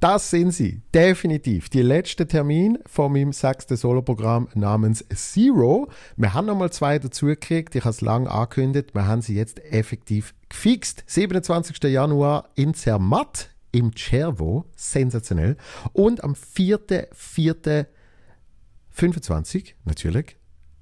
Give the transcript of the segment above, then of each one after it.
Das sind sie, definitiv. Die letzte Termin von meinem sechsten Soloprogramm namens Zero. Wir haben nochmal zwei dazugekriegt, ich habe es lang angekündigt, wir haben sie jetzt effektiv gefixt. 27. Januar in Zermatt, im Cervo, sensationell. Und am 4.4.25, natürlich,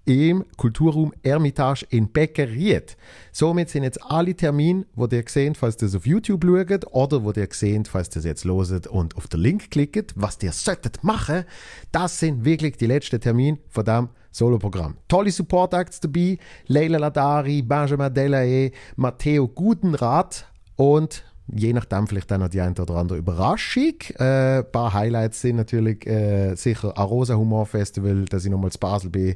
im Kulturraum Ermitage in Beckeried. Somit sind jetzt alle Termine, wo ihr gesehen, falls ihr es auf YouTube schaut oder wo ihr gesehen, falls ihr es jetzt loset und auf den Link klickt, was ihr solltet machen, das sind wirklich die letzten Termine von dem Soloprogramm. Tolle Support-Acts dabei, Leila Ladari, Benjamin Delahaye, Matteo Gutenrat und je nachdem vielleicht dann noch die eine oder andere Überraschung. Äh, ein paar Highlights sind natürlich äh, sicher Arosa Humor Festival, dass ich nochmal zu Basel bin,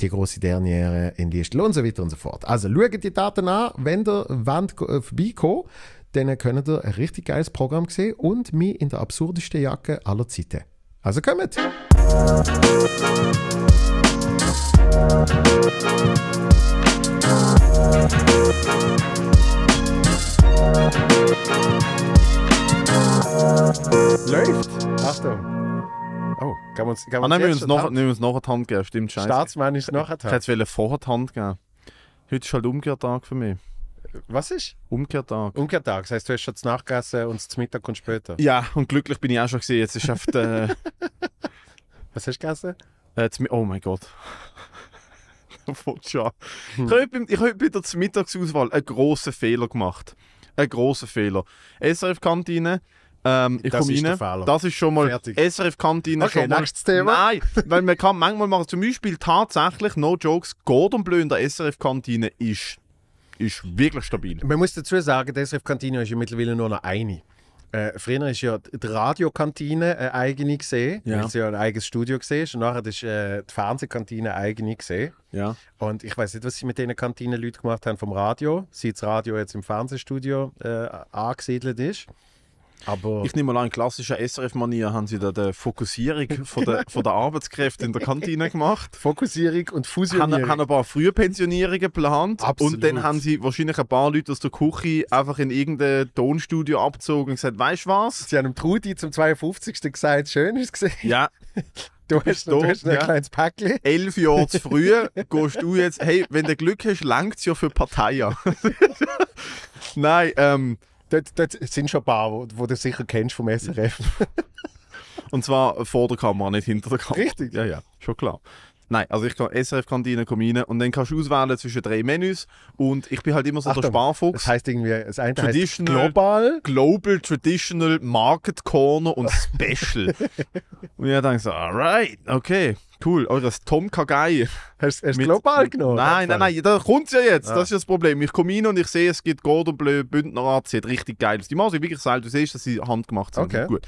die große Derniere in Liestel und so weiter und so fort. Also schaut die Daten an, wenn ihr wollt, äh, vorbeikommt, dann könnt ihr ein richtig geiles Programm sehen und mich in der absurdesten Jacke aller Zeiten. Also kommt! Musik Läuft! Achtung! Oh, kann man es. Ah, nein, wir uns es nachher die Hand geben. Stimmt, scheiße. Staatsmann ist nachher die Ich hätte es vorher die Hand geben Heute ist halt Umkehrtag für mich. Was ist? Umkehrtag. Umkehrtag, das heißt, du hast schon zu Nacht gegessen und zu Mittag kommt später. Ja, und glücklich bin ich auch schon gesehen. Jetzt ist äh, auf der. Was hast du gegessen? Äh, zu, oh mein Gott. Voll schade. Ich hm. habe heute bei der Mittagsauswahl einen grossen Fehler gemacht ein großer Fehler. SRF-Kantine, ähm, ich komme rein. Fehler. Das ist schon mal SRF-Kantine. Okay, schon nächstes Thema. Nein, weil man kann manchmal machen, zum Beispiel tatsächlich, no jokes, Gordon Bleu in der SRF-Kantine ist, ist wirklich stabil. Man muss dazu sagen, die SRF-Kantine ist ja mittlerweile nur noch eine. Äh, früher ist ja die Radiokantine eine äh, eigene gesehen, ja. weil sie ja ein eigenes Studio gesehen Und nachher ist äh, die Fernsehkantine eine eigene gesehen. Ja. Und ich weiß nicht, was sie mit den Kantinenleuten gemacht haben vom Radio, seit das Radio jetzt im Fernsehstudio äh, angesiedelt ist. Aber ich nehme mal an, in klassischer SRF-Manier haben sie da die Fokussierung von der, von der Arbeitskräfte in der Kantine gemacht. Fokussierung und Fusionierung. Haben, haben ein paar Frühpensionierungen geplant Absolut. und dann haben sie wahrscheinlich ein paar Leute aus der Küche einfach in irgendein Tonstudio abgezogen und gesagt, weißt du was? Sie haben dem Trudi zum 52. gesagt, schön ist gesehen. Ja. Du hast, du hast ein kleines Päckchen. Elf Jahre zu früh gehst du jetzt, hey, wenn du Glück hast, langt es ja für Parteien. Nein, ähm, Dort, dort sind schon ein paar, wo, wo du sicher kennst vom SRF. Und zwar vor der Kamera, nicht hinter der Kamera. Richtig. Ja, ja, schon klar. Nein, also ich kann SRF-Kantine komme rein und dann kannst du auswählen zwischen drei Menüs und ich bin halt immer so Achtung, der Sparfuchs. Das heißt irgendwie, das eine heißt global. Global, Traditional, Market Corner und Special. und ich denke so, alright, okay. Cool, oh, das Tom Kagai. Hast du global mit, genommen? Nein, nein, nein, da kommt es ja jetzt. Ja. Das ah. ist das Problem. Ich komme rein und ich sehe, es gibt Gordon Bleu, Bündner AC, richtig geil aus. Die Masse wirklich selten, du siehst, dass sie handgemacht sind. Okay. Gut.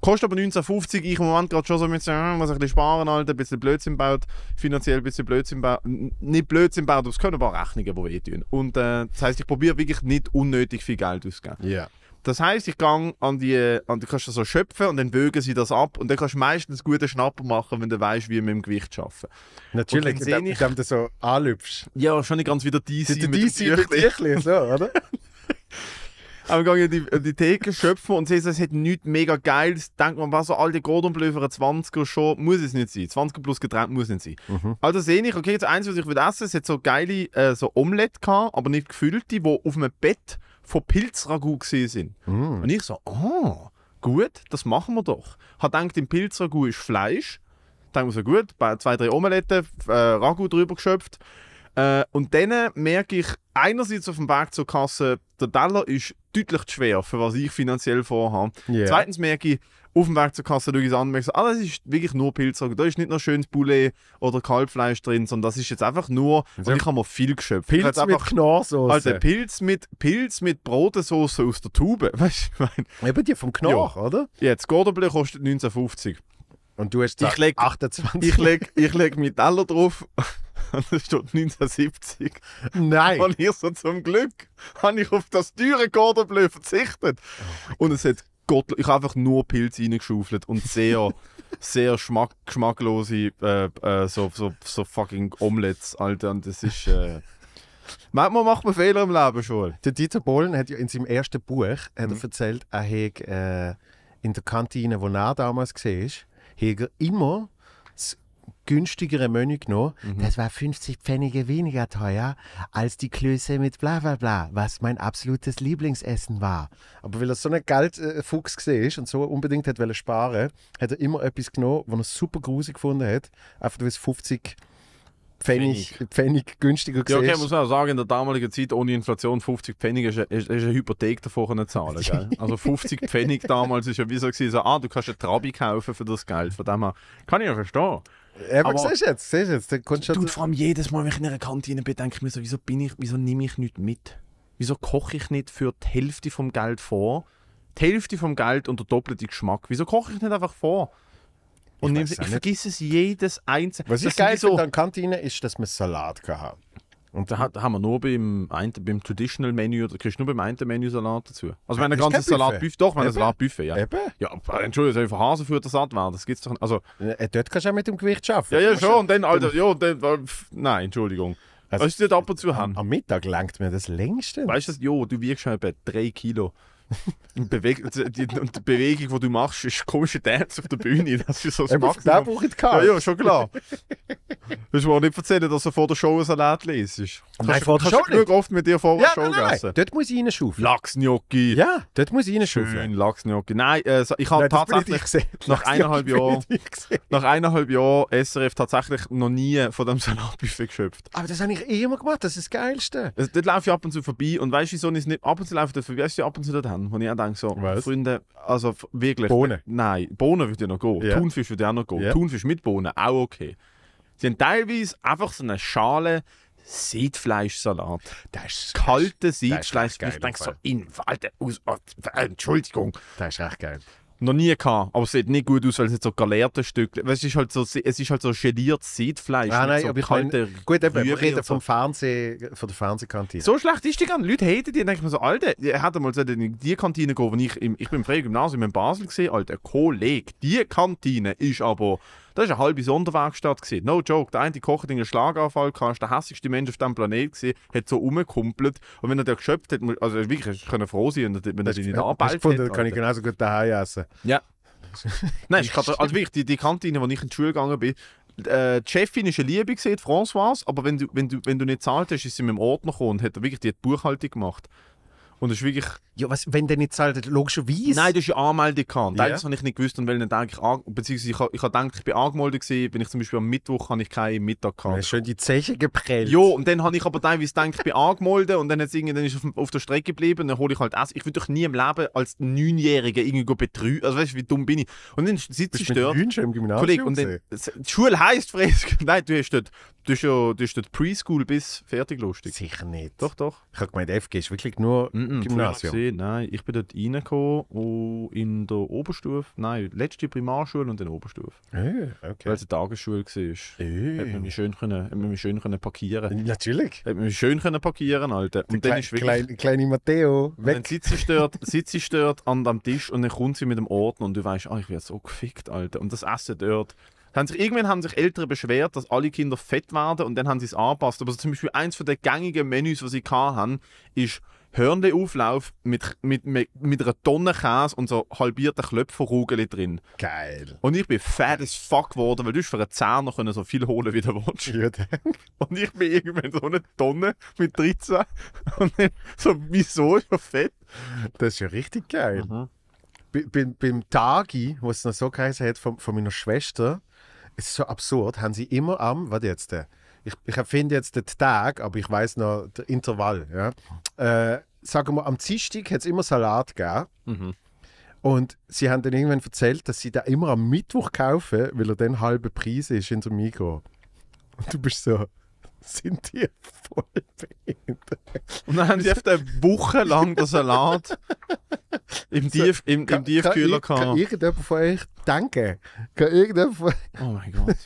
Kostet aber 19,50. Ich im Moment gerade schon so mit, äh, muss ein bisschen sparen, Alter, ein bisschen Blödsinn baut, finanziell ein bisschen Blödsinn baut. Nicht Blödsinn baut, aber es können ein paar Rechnungen, die wehtun. Und äh, das heisst, ich probiere wirklich nicht unnötig viel Geld auszugeben. Yeah. Das heisst, ich gehe an die, an die kannst du so schöpfen und dann wögen sie das ab. Und dann kannst du meistens gute Schnapper machen, wenn du weißt, wie wir mit dem Gewicht arbeiten. Natürlich, wenn ich, indem du so anlüpfst. Ja, schon nicht ganz wieder DC. Der DC mit dem Tüchli, so, oder? haben wir in die, in die Theke schöpfen und sehen, es hat nichts mega Geiles. Denkt man, was so alte Gordonblöfer, 20er schon, muss es nicht sein. 20er plus getrennt muss nicht sein. Mhm. Also sehe ich, okay, jetzt eins, was ich will essen, es hat so geile äh, so Omelette gehabt, aber nicht gefüllte, die auf einem Bett von Pilzragout gesehen sind. Mhm. Und ich so, oh, gut, das machen wir doch. Hat gedacht, im Pilzragout ist Fleisch. Dann haben wir so gut, zwei, drei Omelette, äh, Ragout drüber geschöpft. Äh, und dann merke ich, einerseits auf dem Weg zur Kasse, der Teller ist deutlich zu schwer, für was ich finanziell vorhabe. Yeah. Zweitens merke ich, auf dem Weg zur Kasse schaue ich es an und merke, so, ah, das ist wirklich nur Pilzrock. Da ist nicht nur schönes Boulet oder Kalbfleisch drin, sondern das ist jetzt einfach nur, also, und ich habe mir viel geschöpft. Pilz mit einfach, Knorrsoße. Also Pilz mit, Pilz mit Brotensauce aus der Tube, weißt du, ich Eben die vom Knorr, ja. oder? Jetzt, Gordonbleu kostet 19,50. Und du hast ich leg, 28. Ich lege ich leg meinen Teller drauf Stunde 1970. Nein. Und hier so zum Glück habe ich auf das teure Gordon Bleu verzichtet. Oh und es hat Gott, ich habe einfach nur Pilze reingeschaufelt und sehr, sehr schmack, geschmacklose äh, äh, so, so, so fucking Omelettes, Alter. Und das ist. Äh, Manchmal macht man Fehler im Leben schon. Der Dieter Bohlen hat ja in seinem ersten Buch hat er mhm. erzählt, er hat äh, in der Kantine, wo er damals war, hat er immer günstigere Menü genommen. Mhm. Das war 50 Pfennige weniger teuer als die Klöße mit bla bla bla, was mein absolutes Lieblingsessen war. Aber weil er so ein Geldfuchs gesehen ist und so unbedingt hat wollte sparen, hat er immer etwas genommen, was er super gruselig gefunden hat, einfach weil es 50 Pfennig, Pfennig, günstiger gesehen. Ja, okay, muss man auch sagen, in der damaligen Zeit ohne Inflation 50 Pfennig ist, ist, ist eine Hypothek davor zu zahlen. Gell? Also 50 Pfennig damals ist ja wie so, gewesen, so, ah, du kannst eine Trabi kaufen für das Geld. Von dem her kann ich ja verstehen. Eben, aber siehst du jetzt, siehst du jetzt, dann kommst du vor allem jedes Mal, wenn ich in einer Kantine bin, denke ich mir so, wieso bin ich, wieso nehme ich nicht mit? Wieso koche ich nicht für die Hälfte vom Geld vor? Die Hälfte vom Geld und der doppelte Geschmack. Wieso koche ich nicht einfach vor? Und ich, ich vergesse es jedes einzelne. Was ich geil so finde an Kantine ist, dass man Salat kann haben. Und da, hat, haben wir nur beim, beim Traditional Menü, da kriegst du nur beim einen Menü Salat dazu. Also wenn ein ganzes Salatbuffet, doch, wenn ein Salatbuffet, ja. Eben? Ja, Entschuldigung, soll ich von Hasenfutter satt werden? Das gibt's doch nicht. Also, ja, äh, dort kannst du ja mit dem Gewicht arbeiten. Ja, ja, schon, und dann, Alter, ja, und dann, äh, nein, Entschuldigung. Also, was ich dort ab und zu haben. Am Mittag langt mir das längste. Weißt du, jo, du wiegst schon etwa 3 Kilo. Beweg die, und die Bewegung, die du machst, ist komische Dance auf der Bühne. Das ist so das Maximum. brauche ich Ja, ja, schon klar. Willst du mir auch nicht erzählen, dass du vor der Show ein Salat lesest? Nein, vor der Show nicht. oft mit dir vor der ja, Show nein, nein. Dort muss ich reinschaufeln. Lachsgnocchi. Ja, dort muss ich reinschaufeln. Schön, Lachsgnocchi. Nein, äh, ich habe tatsächlich nach eineinhalb, Jahr, nach eineinhalb Jahren SRF tatsächlich noch nie von diesem Salatbuffet geschöpft. Aber das habe ich eh immer gemacht, das ist das Geilste. Also, dort laufe ich ab und zu vorbei und weißt du, wieso ich es nicht ab und zu laufe, weißt du ab und zu dort Mann, den ich auch denke, so, Was? Freunde, also wirklich. Bohnen? Äh, nein, Bohnen würde ja noch gehen. Yeah. Thunfisch würde auch noch gehen. Yeah. Thunfisch mit Bohnen, auch okay. Sie haben teilweise einfach so eine Schale Seedfleischsalat. Das ist kalte Seedfleischsalat. Ich denke so, in Walde aus. Äh, Entschuldigung. Das ist recht geil. Noch nie gehabt, aber es sieht nicht gut aus, weil es nicht so gelehrte Stück. Es ist halt so, es ist halt so geliertes Seitfleisch. Ja, ah, nein, so aber ich meine, gut, eben, wir reden vom so. Fernsehen, von der Fernsehkantine. So schlecht ist die gar Leute haten die, denke ich mir so, Alter, er hat mal so in die Kantine gehen, gegangen, ich, im, ich bin im Freien Gymnasium in Basel gesehen, Alter, Kollege, die Kantine ist aber das war eine halbe Sonderwerkstatt. No joke, der eine Koch in einen Schlaganfall, war der hässlichste Mensch auf diesem Planeten, gewesen, hat so rumgekumpelt. Und wenn er den geschöpft hat, also wirklich, können froh sein, wenn er dich nicht anbeilt hat. Das kann ich genauso gut daheim essen. Ja. Nein, ich hatte, also wirklich, die, die Kantine, wo ich in die Schule gegangen bin, äh, die Chefin war eine Liebe, gewesen, Françoise, aber wenn du, wenn, du, wenn du nicht zahlt hast, ist sie mit dem Ordner gekommen und hat wirklich die Buchhaltung gemacht. Und das ist wirklich... Ja, was, wenn der nicht zahlt, logischerweise... Nein, du hast ja Anmeldung gehabt. Yeah. Das habe ich nicht gewusst und welchen Tag ich... An... Beziehungsweise ich habe ich gedacht, ich bin angemeldet gewesen, bin ich zum Beispiel am Mittwoch habe ich keinen Mittag gehabt. Ja, schön die Zeche geprellt. Ja, und dann habe ich aber teilweise gedacht, ich bin angemeldet und dann, irgendwie, dann ist es auf, auf, der Strecke geblieben und dann hole ich halt Essen. Ich würde doch nie im Leben als Neunjähriger irgendwie betrügen. Also weißt du, wie dumm bin ich? Und dann sitzt ich dort... Ich du mit im Kollege, und dann, die Schule heisst Fresk. Nein, du hast dort... Du hast ja du hast dort Preschool bis fertig lustig. Sicher nicht. Doch, doch. Ich habe gemeint, FG ist wirklich nur... Mm -mm. Gymnasium. Gesehen, nein, ich bin dort reingekommen und in der Oberstufe, nein, letzte Primarschule und dann Oberstufe. Hey, äh, okay. Weil es eine Tagesschule war. Hey. Äh. Hat man mich schön, können, hat man mich schön können parkieren Natürlich. Hat man mich schön können parkieren Alter. Und der dann ist wirklich... Klein, kleine Matteo, weg. Dann sitzt sie stört, sitzt sie stört an am Tisch und dann kommt sie mit dem Ordner und du weißt, oh, ich werde so gefickt, Alter. Und das Essen dort... Haben sich, irgendwann haben sich Eltern beschwert, dass alle Kinder fett werden und dann haben sie es angepasst. Aber also zum Beispiel eins der gängigen Menüs, was sie hatten, ist hörende Auflauf mit, mit, mit, mit einer Tonne Käse und so halbierten Klöpferrugel drin. Geil. Und ich bin fat as fuck geworden, weil du für einen Zehner können so viel holen, wie du willst. Ja, und ich bin irgendwann so eine Tonne mit 13 und dann so, wieso ist er fett? Das ist ja richtig geil. Mhm. Bei, bei, beim Tagi, was es noch so geheißen hat, von, von meiner Schwester, es ist so absurd, haben sie immer am, was jetzt der? ich, ich erfinde jetzt den Tag, aber ich weiß noch den Intervall. Ja. Äh, sagen wir, am Dienstag hat es immer Salat gegeben. Mhm. Und sie haben dann irgendwann erzählt, dass sie da immer am Mittwoch kaufen, weil er dann halber Preis ist in der Mikro. Und du bist so, sind die voll behindert? Und dann haben sie einfach eine Woche lang den Salat im, so, Tief, im, im Tiefkühler gehabt. kann, kann irgendjemand von euch denken? Kann irgendjemand von euch... Oh mein Gott.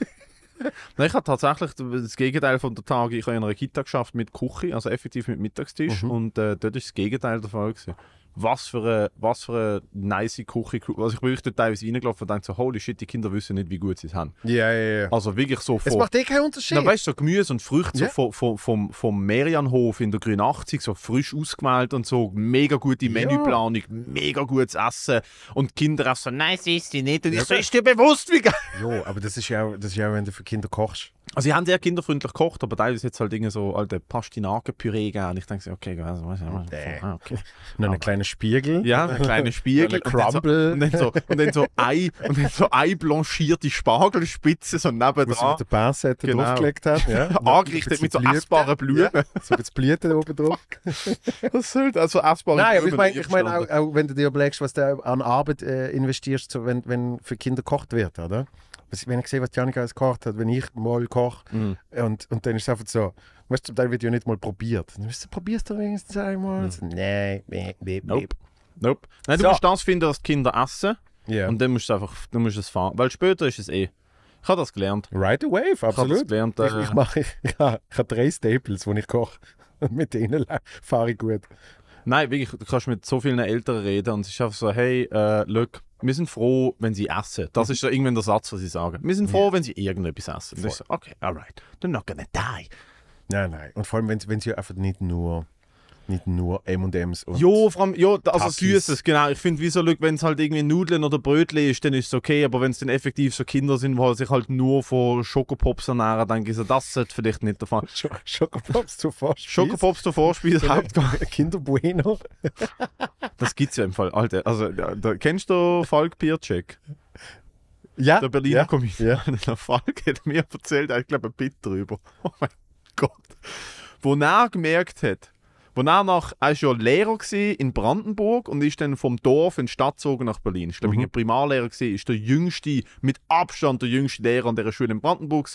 Nein, ich habe tatsächlich das Gegenteil von der Tage. Ich habe in einer Kita geschafft mit Küche, also effektiv mit Mittagstisch. Mhm. Und äh, dort war das Gegenteil der Fall. Gewesen was für eine, was für eine nice Küche. Also ich bin echt teilweise reingelaufen und dachte so, holy shit, die Kinder wissen nicht, wie gut sie es haben. Ja, ja, ja. Also wirklich so von... Es macht eh keinen Unterschied. Na, weißt du, so Gemüse und Früchte so vom, vom, vom, vom Merianhof in der Grün 80, so frisch ausgemalt und so, mega gute Menüplanung, mega gutes Essen. Und die Kinder auch so, nein, sie ist die nicht. Und ich so, ist dir bewusst, wie geil... Ja, aber das ist ja auch, das ist ja auch wenn du für Kinder kochst. Also sie haben sehr kinderfreundlich gekocht, aber da ist jetzt halt Dinge so alte Pastinakenpüree gegeben. Ich denke okay, was, was, was, nee. Ah, okay. Und dann ein kleiner Spiegel. Ja, ein kleiner Spiegel. und Crumble. Und dann so, und dann so, Ei, und dann so Ei blanchierte Spargelspitze so nebendran. Was mit der Bassette genau. draufgelegt hat. Ja. Angerichtet mit so essbaren Blumen. Ja. So jetzt Blüten oben drauf. was soll das? Also essbare Nein, Blumen. Nein, aber ich meine, ich mein, auch, auch, wenn du dir überlegst, was du an Arbeit äh, investierst, so, wenn, wenn für Kinder gekocht wird, oder? wenn ich sehe, was Janika alles gekocht hat, wenn ich mal koche, mhm. und, und dann ist es einfach so, weißt du, zum Teil wird ja nicht mal probiert. Dann du, probierst du wenigstens einmal. Mhm. nein, nee, nee, nope. nope. Nein, du so. musst das finden, was die Kinder essen. Yeah. Und dann musst du einfach, du musst es fahren. Weil später ist es eh. Ich habe das gelernt. Right away, absolut. Ich, gelernt, äh, ich, ich, äh, mache, ich, ich habe drei Staples, die ich koche. mit denen fahre ich gut. Nein, wirklich, du kannst mit so vielen Eltern reden und es ist so, hey, äh, look, wir sind froh, wenn sie essen. Das mhm. ist ja irgendwann der Satz, was sie sagen. Wir sind froh, ja. wenn sie irgendetwas essen. Und ich so, okay, alright, they're not gonna die. Nein, nein. Und vor allem, wenn sie einfach nicht nur nicht nur M&M's und Jo, vor allem, jo also Süßes, genau. Ich finde, wieso, wenn es halt irgendwie Nudeln oder Brötli ist, dann ist es okay. Aber wenn es dann effektiv so Kinder sind, die sich halt nur von Schokopops ernähren, dann ist so, das vielleicht nicht der Fall. Schokopops zu Vorspeise? Schokopops zu Vorspeise, Hauptgang. Kinder Bueno. das es ja im Fall. Alter, also, da, da, kennst du Falk Piercheck? Ja. Der Berliner ja, Comedian. Ja. Der Falk hat mir erzählt, ich glaube ein Bit drüber. Oh mein Gott. Wo er gemerkt hat, wo er nach, er schon ja Lehrer in Brandenburg und ist dann vom Dorf in die Stadt gezogen nach Berlin. Ist, glaube mhm. ich, Primarlehrer gewesen, ist der jüngste, mit Abstand der jüngste Lehrer an dieser Schule in Brandenburg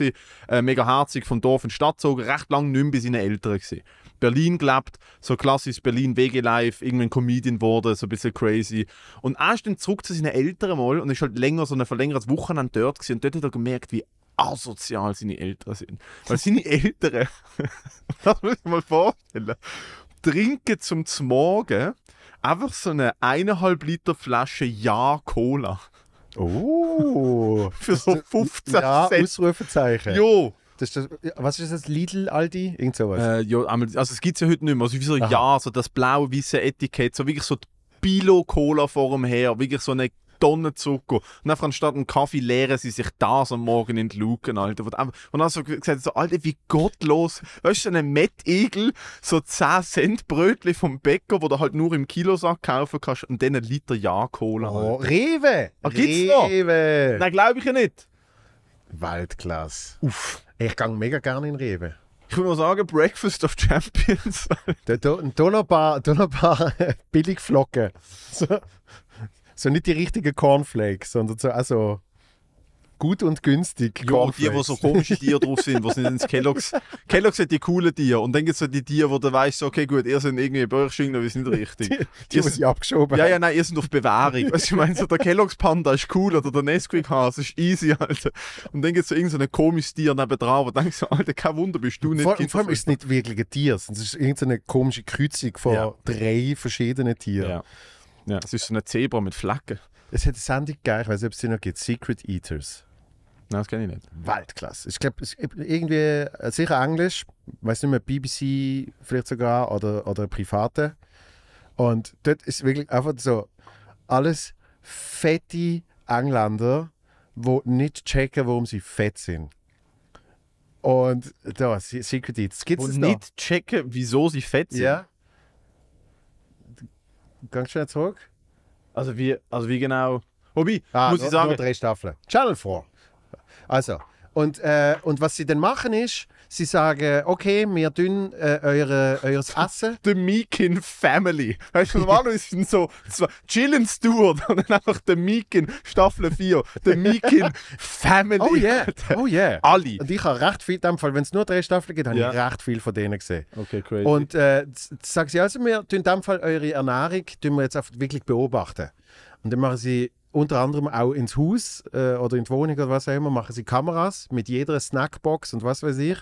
Äh, mega herzig vom Dorf in die Stadt gezogen, recht lange nicht mehr bei seinen Eltern gewesen. Berlin gelebt, so klassisch Berlin WG Life, irgendwann Comedian wurde, so ein bisschen crazy. Und er ist dann zurück zu seinen Eltern mal und ist halt länger, so ein verlängertes Wochenende dort gewesen. und dort hat er gemerkt, wie asozial seine Eltern sind. Weil seine Eltern, das muss ich mal vorstellen, trinke zum Morgen einfach so eine eineinhalb Liter Flasche Ja Cola. Oh. Für so 15 Ja, Cent. Ausrufezeichen. Jo. Das ist das, was ist das? Lidl, Aldi? Irgend sowas? Äh, ja, also es gibt es ja heute nicht mehr. Also wie so Aha. Ja, so das blau-weiße Etikett, so wirklich so die Bilo-Cola vor dem Her, wirklich so eine Tonnen Zucker. Und einfach anstatt einen Kaffee leeren sie sich das am Morgen in die Luken, Alter. Und dann so gesagt, so, Alter, wie gottlos. Weißt du, einen Mettigel, so 10 Cent Brötchen vom Bäcker, wo du halt nur im Kilosack kaufen kannst und dann einen Liter Ja Cola. Oh, Rewe! Ah, gibt's noch? Rewe! Nein, glaube ich ja nicht. Weltklasse. Uff. Ich gehe mega gerne in Rewe. Ich würde mal sagen, Breakfast of Champions. da, da, da noch ein paar, da noch paar Billigflocken. So. so nicht die richtigen Cornflakes, sondern so, also gut und günstig. und die, wo so komische Tiere drauf sind, was nicht ins Kellogg's. Kellogg's hat die coolen Tiere und dann gibt es so die Tiere, wo du weißt, okay, gut, ihr seid irgendwie Börschingler, wir sind richtig. Die, die, die sind, abgeschoben. Ja, ja, nein, ihr sind auf Bewährung. also ich meine, so der Kellogg's Panda ist cool oder der Nesquik Hase ist easy, Alter. Und dann gibt es so irgendein so komisches Tier nebenan, wo du denkst, so, Alter, kein Wunder, bist du nicht. Vor, vor allem ist es nicht wirklich ein Tier, es ist irgendeine komische Kreuzung von ja. drei verschiedenen Tieren. Ja. Ja, es ist so ein Zebra mit Flaggen. Es hat eine Sendung gegeben, ich weiß nicht, ob es die noch gibt, Secret Eaters. Nein, das kenne ich nicht. Weltklasse. Ich glaube, irgendwie, äh, sicher Englisch, weiß nicht mehr, BBC vielleicht sogar oder, oder private. Und dort ist wirklich einfach so, alles fette Engländer, die nicht checken, warum sie fett sind. Und da, Secret Eats. Gibt's und nicht checken, wieso sie fett sind. Ja. Ganz schnell zurück. Also wie, also wie genau? Hobby, ah, muss ich sagen. Nur drei Staffeln. Channel 4. Also, und, äh, und was sie dann machen ist, Sie sagen, okay, wir tun äh, eure, euer Essen. The Meekin Family. Weißt du, normalerweise sind so Chillen Stewart und dann einfach The Meekin Staffel 4. The Meekin Family. Oh yeah, oh yeah. Alle. Und ich habe recht viel, in dem Fall, wenn es nur drei Staffeln gibt, habe yeah. ich recht viel von denen gesehen. Okay, crazy. Und äh, sagen sie also, wir tun in dem Fall eure Ernährung, tun wir jetzt wirklich beobachten. Und dann machen sie unter anderem auch ins Haus äh, oder in die Wohnung oder was auch immer, machen sie Kameras mit jeder Snackbox und was weiß ich.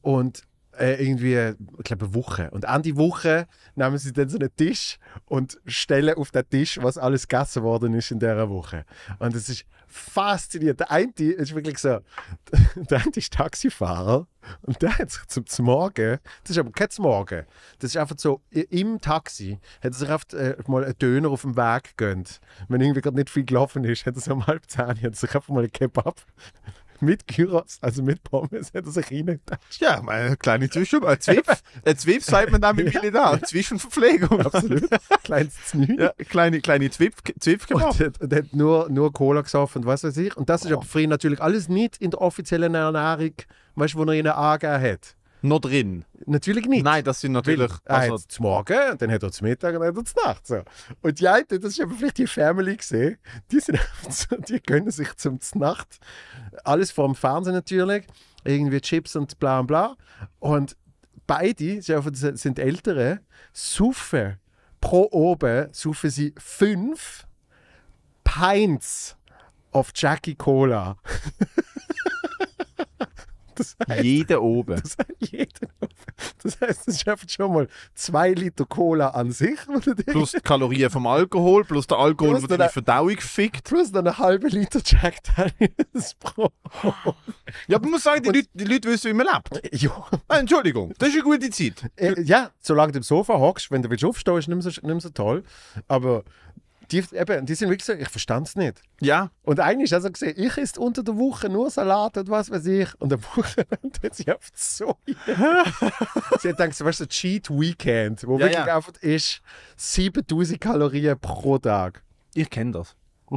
Und äh, irgendwie, ich glaube, eine Woche. Und an die Woche nehmen sie dann so einen Tisch und stellen auf den Tisch, was alles gegessen worden ist in dieser Woche. Und es ist fasziniert. Der eine ist wirklich so, der eine ist Taxifahrer und der hat sich zum, zum Morgen, das ist aber kein Morgen, das ist einfach so, im Taxi hat er sich oft äh, mal einen Döner auf dem Weg gönnt. Wenn irgendwie gerade nicht viel gelaufen ist, hat er so um halb zehn, hat er sich einfach mal einen Kebab mit Gyros, also mit Pommes, hat er sich reingedacht. Ja, meine kleine Zwischen, ein Zwiebs, ein sagt man dann mit ah, ja. da, eine Zwischenverpflegung. Absolut. Kleines Ja, kleine, kleine Zwiebs, Zwiebs gemacht. Und, und hat nur, nur Cola gesoffen und was weiß ich. Und das ist oh. aber früher natürlich alles nicht in der offiziellen Ernährung, weißt du, wo er ihnen angegeben hat noch drin? Natürlich nicht. Nein, das sind natürlich. Weil er also- hat zum Morgen, und dann hat er zum Mittag und dann hat er zu Nacht. So. Und die einen, das ist aber vielleicht die Family gesehen, die, die gönnen sich zum Nacht alles vom Fernsehen natürlich, irgendwie Chips und bla und bla. Und beide sind Ältere, suchen pro oben, suchen sie fünf Pints auf Jackie Cola. Das heißt, jeder oben. Das, jeder oben. das heißt, es schafft schon mal zwei Liter Cola an sich. Plus die Kalorien vom Alkohol, plus der Alkohol, plus der die Verdauung fickt. Plus dann einen halben Liter Jack Daniels pro. Ja, aber man muss sagen, die, Leute, die Leute wissen, wie man lebt. Ja. Nein, ah, Entschuldigung, das ist eine gute Zeit. Äh, ja, solange du im Sofa hockst, wenn du willst aufstehen, ist nicht so, nicht so toll. Aber die, eben, die sind wirklich so, ich verstand es nicht. Ja. Und eigentlich hat er gesehen, ich esse unter der Woche nur Salat und was weiß ich. Und am Wochenende hat sie einfach so. sie hat gedacht, weißt du, Cheat Weekend, wo ja, wirklich ja. einfach ist 7000 Kalorien pro Tag. Ich kenne das.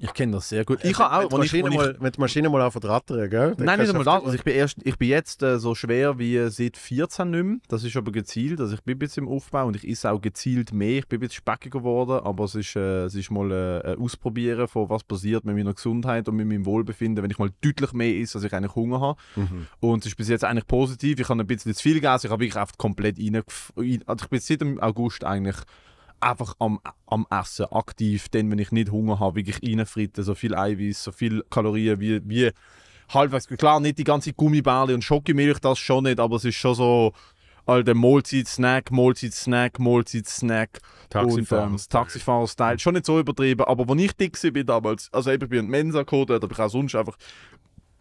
Ich kenne das sehr gut. Ich also, habe auch, wenn, Maschine die Maschine mal auf rattern, gell? Dann nein, nicht einmal das. Also ich bin, erst, ich bin jetzt äh, so schwer wie seit 14 nicht mehr. Das ist aber gezielt. Also ich bin jetzt im Aufbau und ich esse auch gezielt mehr. Ich bin jetzt speckiger geworden, aber es ist, äh, es ist mal äh, ein äh, Ausprobieren von was passiert mit meiner Gesundheit und mit meinem Wohlbefinden, wenn ich mal deutlich mehr esse, als ich eigentlich Hunger habe. Mhm. Und es ist bis jetzt eigentlich positiv. Ich habe ein bisschen zu viel Gas. Ich habe wirklich oft komplett rein... Also, ich bin seit dem August eigentlich einfach am, am Essen, aktiv, dann, wenn ich nicht Hunger habe, wirklich reinfritten, so viel Eiweiß, so viel Kalorien wie, wie halbwegs. Klar, nicht die ganze Gummibärle und Schokimilch, das schon nicht, aber es ist schon so alter Mahlzeit-Snack, Mahlzeit-Snack, Mahlzeit-Snack. Taxifahrer. Ähm, Taxifahrer-Style. Schon nicht so übertrieben, aber als ich dick war damals, also eben bei einem Mensa-Code, oder ich auch sonst einfach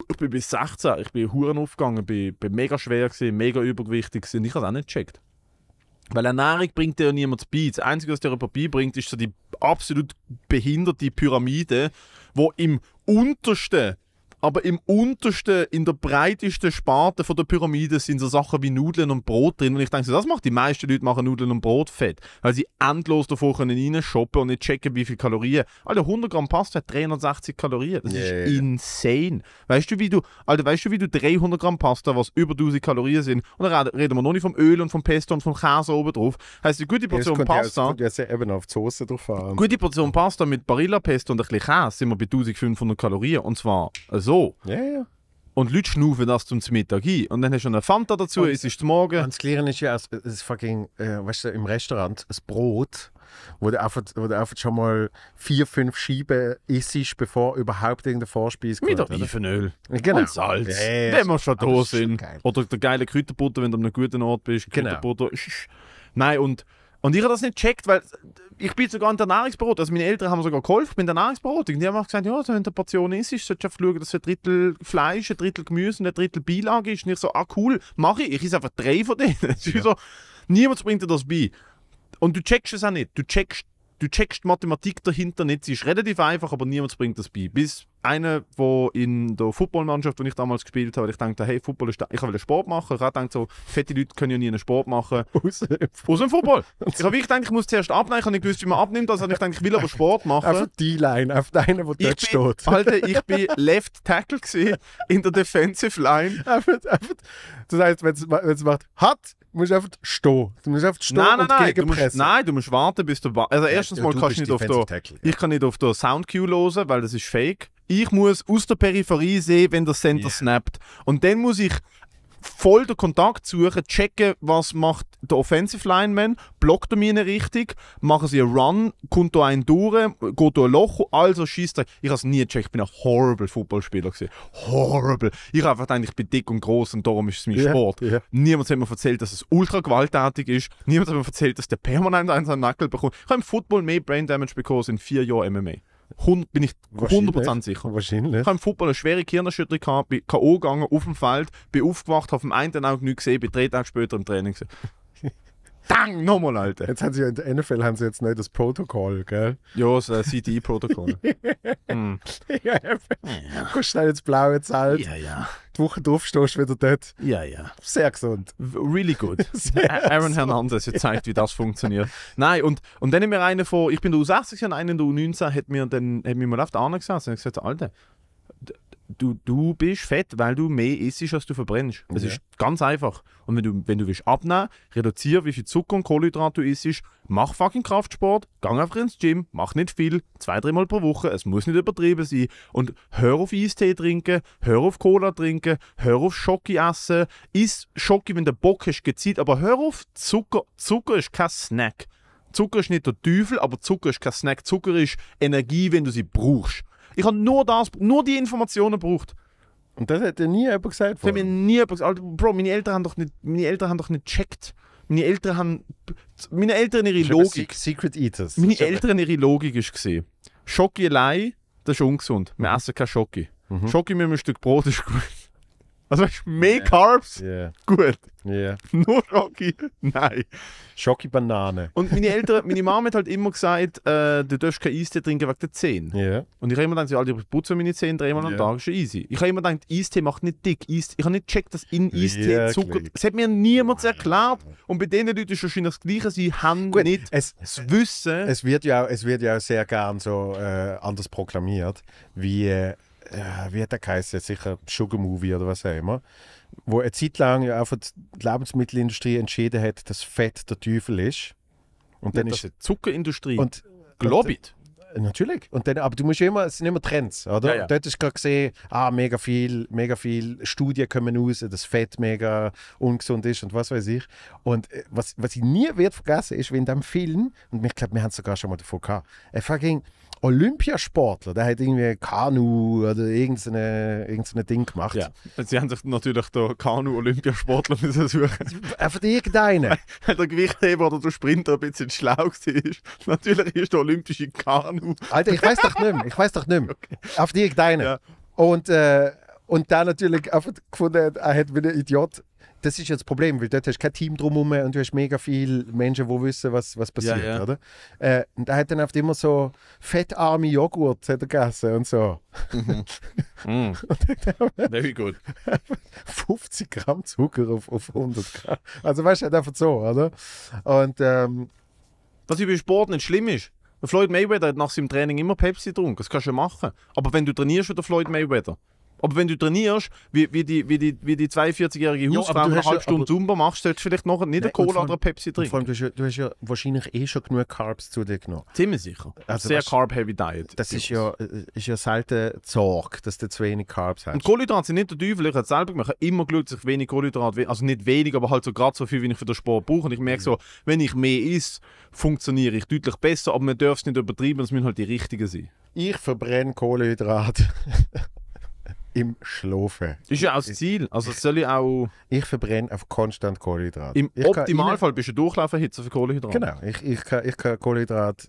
ich bin bis 16, ich bin Huren aufgegangen, bin, bin mega schwer, gewesen, mega übergewichtig gewesen. ich habe es auch nicht gecheckt. Weil eine Nahrung bringt dir ja niemand bei. Das Einzige, was dir eine beibringt, ist so die absolut behinderte Pyramide, wo im untersten aber im untersten, in der breitesten Sparte von der Pyramide sind so Sachen wie Nudeln und Brot drin. Und ich denke, das macht die meisten Leute machen Nudeln und Brot fett, weil sie endlos davor können reinshoppen und nicht checken, wie viele Kalorien. Alter, 100 Gramm Pasta hat 360 Kalorien. Das yeah. ist insane. Weißt du, wie du, Alter, weißt du, wie du 300 Gramm Pasta, was über 1000 Kalorien sind, und dann reden wir noch nicht vom Öl und vom Pesto und vom Käse oben drauf. Heißt, eine gute Portion ja, Pasta. Ja, ja eben auf die Soße drauf fahren. Gute Portion Pasta mit Barilla Pesto und ein bisschen Käse sind wir bei 1500 Kalorien. Und zwar so so. Ja, ja. Und Leute schnaufen das zum Mittag ein. Und dann hast du eine Fanta dazu, und, es ist Morgen. Und das Klirren ist ja das fucking, äh, weißt du, im Restaurant, das Brot, wo du einfach, wo du einfach schon mal vier, fünf Scheiben isst, bevor überhaupt irgendein Vorspeis kommt. Mit Olivenöl genau. und Salz, ja, wenn wir schon da sind. Schon Oder der geile Kräuterbutter, wenn du an einem guten Ort bist. Genau. Kräuterbutter. Genau. Nein, und und ich habe das nicht gecheckt, weil ich bin sogar in der Nahrungsberatung, also meine Eltern haben sogar geholfen ich bin in der Nahrungsberatung. Und Die haben auch gesagt, ja, also wenn der Portion ist, ist solltest du schauen, dass ein Drittel Fleisch, ein Drittel Gemüse und ein Drittel Beilage ist. Und ich so, ah cool, mache ich. Ich esse einfach drei von denen. Ja. So, niemand bringt dir das bei. Und du checkst es auch nicht. Du checkst du checkst Mathematik dahinter nicht. Sie ist relativ einfach, aber niemand bringt das bei. Bis einer, der in der Footballmannschaft, die ich damals gespielt habe, ich dachte, hey, Football ist, ich will Sport machen. Ich habe gedacht, so, fette Leute können ja nie einen Sport machen. Aus dem Football. ich habe gedacht, ich muss zuerst abnehmen. Ich habe nicht gewusst, wie man abnimmt. Also ich dachte, ich will aber Sport machen. Auf die Line, auf deine, der dort steht. Alter, ich bin Left Tackle in der Defensive Line. das heißt, wenn es macht, hat, Du musst einfach stehen. Du musst einfach stehen nein, nein, nein, du musst, nein, du musst warten, bis du... Also erstens ja, mal kannst du nicht auf der... Tackle, ja. Ich kann nicht auf der Soundcue hören, weil das ist fake. Ich muss aus der Peripherie sehen, wenn der Center yeah. snappt. Und dann muss ich voll den Kontakt suchen, checken, was macht der Offensive Lineman, blockt er mir richtig, machen sie einen Run, kommt da ein Dure, geht durch ein Loch, also schießt er. Ich habe es nie gecheckt, ich bin ein horrible Footballspieler. Gewesen. Horrible. Ich habe einfach gedacht, ich bin dick und groß und darum ist es mein yeah, Sport. Yeah. Niemand hat mir erzählt, dass es ultra gewalttätig ist. Niemand hat mir erzählt, dass der permanent einen seinen Nackel bekommt. Ich habe im Football mehr Brain Damage bekommen als in vier Jahren MMA. 100, bin ich 100% sicher. Wahrscheinlich. Ich habe im Fußball eine schwere Kirnerschütterung gehabt, bin K.O. gegangen auf dem Feld, bin aufgewacht, habe im einen Auge nichts gesehen, bin drei Tage später im Training gesehen. Dang, nochmal, Alter. Jetzt haben sie ja in der NFL haben sie jetzt nicht das Protokoll, gell? Ja, das äh, CD-Protokoll. mm. Hm. Ja, ja. Kannst du jetzt blaue Zelt? Ja, ja die Woche drauf wieder dort. Ja, ja. Sehr gesund. Really good. Aaron Hernandez hat zeigt, wie das funktioniert. Nein, und, und dann haben wir einen von, ich bin der U60 und einen der U19 hat mir, dann, hat mir mal auf der anderen gesessen und gesagt, Alter, du, du bist fett, weil du mehr isst, als du verbrennst. Das ja. ist ganz einfach. Und wenn du, wenn du willst abnehmen, reduziere, wie viel Zucker und Kohlenhydrate du isst, mach fucking Kraftsport, gang einfach ins Gym, mach nicht viel, zwei, dreimal pro Woche, es muss nicht übertrieben sein. Und hör auf Eistee trinken, hör auf Cola trinken, hör auf Schoki essen, isst Schoki, wenn du Bock hast, gezielt, aber hör auf Zucker. Zucker ist kein Snack. Zucker ist nicht der Teufel, aber Zucker ist kein Snack. Zucker ist Energie, wenn du sie brauchst. Ich habe nur, das, nur die Informationen gebraucht. Und das hat dir nie jemand gesagt? Vorher. Das hat mir nie jemand gesagt. Bro, meine Eltern haben doch nicht, meine Eltern haben doch nicht gecheckt. Meine Eltern haben, meine Eltern ihre Logik. Secret Eaters. Meine Eltern ihre Logik ist gesehen. Schoki allein, das ist ungesund. Wir mhm. essen kein Schoki. Mhm. Schoki mit einem Stück Brot ist gut. Also weißt, mehr yeah. Carbs, yeah. gut. Yeah. Nur Schocki? nein. schocki Banane. Und meine Eltern, meine Mama hat halt immer gesagt, äh, du darfst kein Eistee trinken wegen der Zähne. Yeah. Und ich habe immer gedacht, ich putze meine Zähne dreimal yeah. am Tag, ist easy. Ich habe immer gedacht, Eistee macht nicht dick. Eistee, ich habe nicht gecheckt, dass in Eistee yeah, Zucker... Klick. Das hat mir niemand erklärt. Und bei den Leuten ist wahrscheinlich das Gleiche, sie haben gut, nicht es, das Wissen. Es wird, ja auch, es wird ja auch sehr gern so äh, anders proklamiert, wie... Äh, äh, wie hat der geheißen? Sicher Sugar Movie oder was auch immer. Wo eine Zeit lang ja auch von Lebensmittelindustrie entschieden hat, dass Fett der Teufel ist. Und ja, dann ist die Zuckerindustrie. Und, Globit. Äh, natürlich. Und dann, aber du musst immer, es sind immer Trends, oder? Ja, ja. Dort ist gerade gesehen, ah, mega viel, mega viel Studien kommen raus, dass Fett mega ungesund ist und was weiß ich. Und äh, was, was ich nie wird vergessen ist, wenn in diesem Film, und ich glaube, wir haben es sogar schon mal davor gehabt, ein fucking Olympiasportler, der hat irgendwie Kanu oder irgendeine, irgendeine Ding gemacht. Ja. Sie haben sich natürlich da Kanu-Olympiasportler müssen suchen. Äh, einfach irgendeinen. Wenn der Gewichtheber oder der Sprinter ein bisschen schlau war, natürlich ist der olympische Kanu. Alter, ich weiß doch nicht mehr. Ich weiß doch nicht mehr. Okay. Auf irgendeinen. Ja. Und, äh, und der natürlich einfach gefunden, er hat wieder Idiot das ist jetzt das Problem, weil dort hast du kein Team drumherum und du hast mega viele Menschen, die wissen, was, was passiert, ja, ja. oder? Äh, und er hat dann oft immer so fettarme Joghurt gegessen und so. Mhm. mm. Very good. 50 Gramm Zucker auf, auf 100 Gramm. Also weißt du, halt einfach so, oder? Und ähm, was über Sport nicht schlimm ist. Der Floyd Mayweather hat nach seinem Training immer Pepsi getrunken, das kannst du machen. Aber wenn du trainierst wie Floyd Mayweather, aber wenn du trainierst, wie, wie die, wie die, wie die 42-jährige Hausfrau ja, eine halbe Stunde Zumba machst, solltest du vielleicht nachher nicht eine Cola oder eine Pepsi trinken. Vor allem, du hast, ja, du hast ja wahrscheinlich eh schon genug Carbs zu dir genommen. Ziemlich sicher. Also Sehr Carb-Heavy Diet. Das ist ja, äh, ist ja selten Sorge, dass du zu wenig Carbs hast. Und Kohlenhydrate sind nicht der Teufel. Ich habe selber gemacht. Immer glücklich, dass ich wenig Kohlenhydrate, also nicht wenig, aber halt so gerade so viel, wie ich für den Sport brauche. Und ich merke so, wenn ich mehr isst, funktioniere ich deutlich besser. Aber man darf es nicht übertreiben, es müssen halt die richtigen sein. Ich verbrenne Kohlenhydrate. im Schlafen. Ist ja auch das Ziel. Also soll ja auch... Ich verbrenne auf konstant Kohlenhydrate. Im ich Optimalfall rein... bist du Durchlauferhitzer für Kohlenhydrate. Genau. Ich, ich, kann, ich kann Kohlenhydrate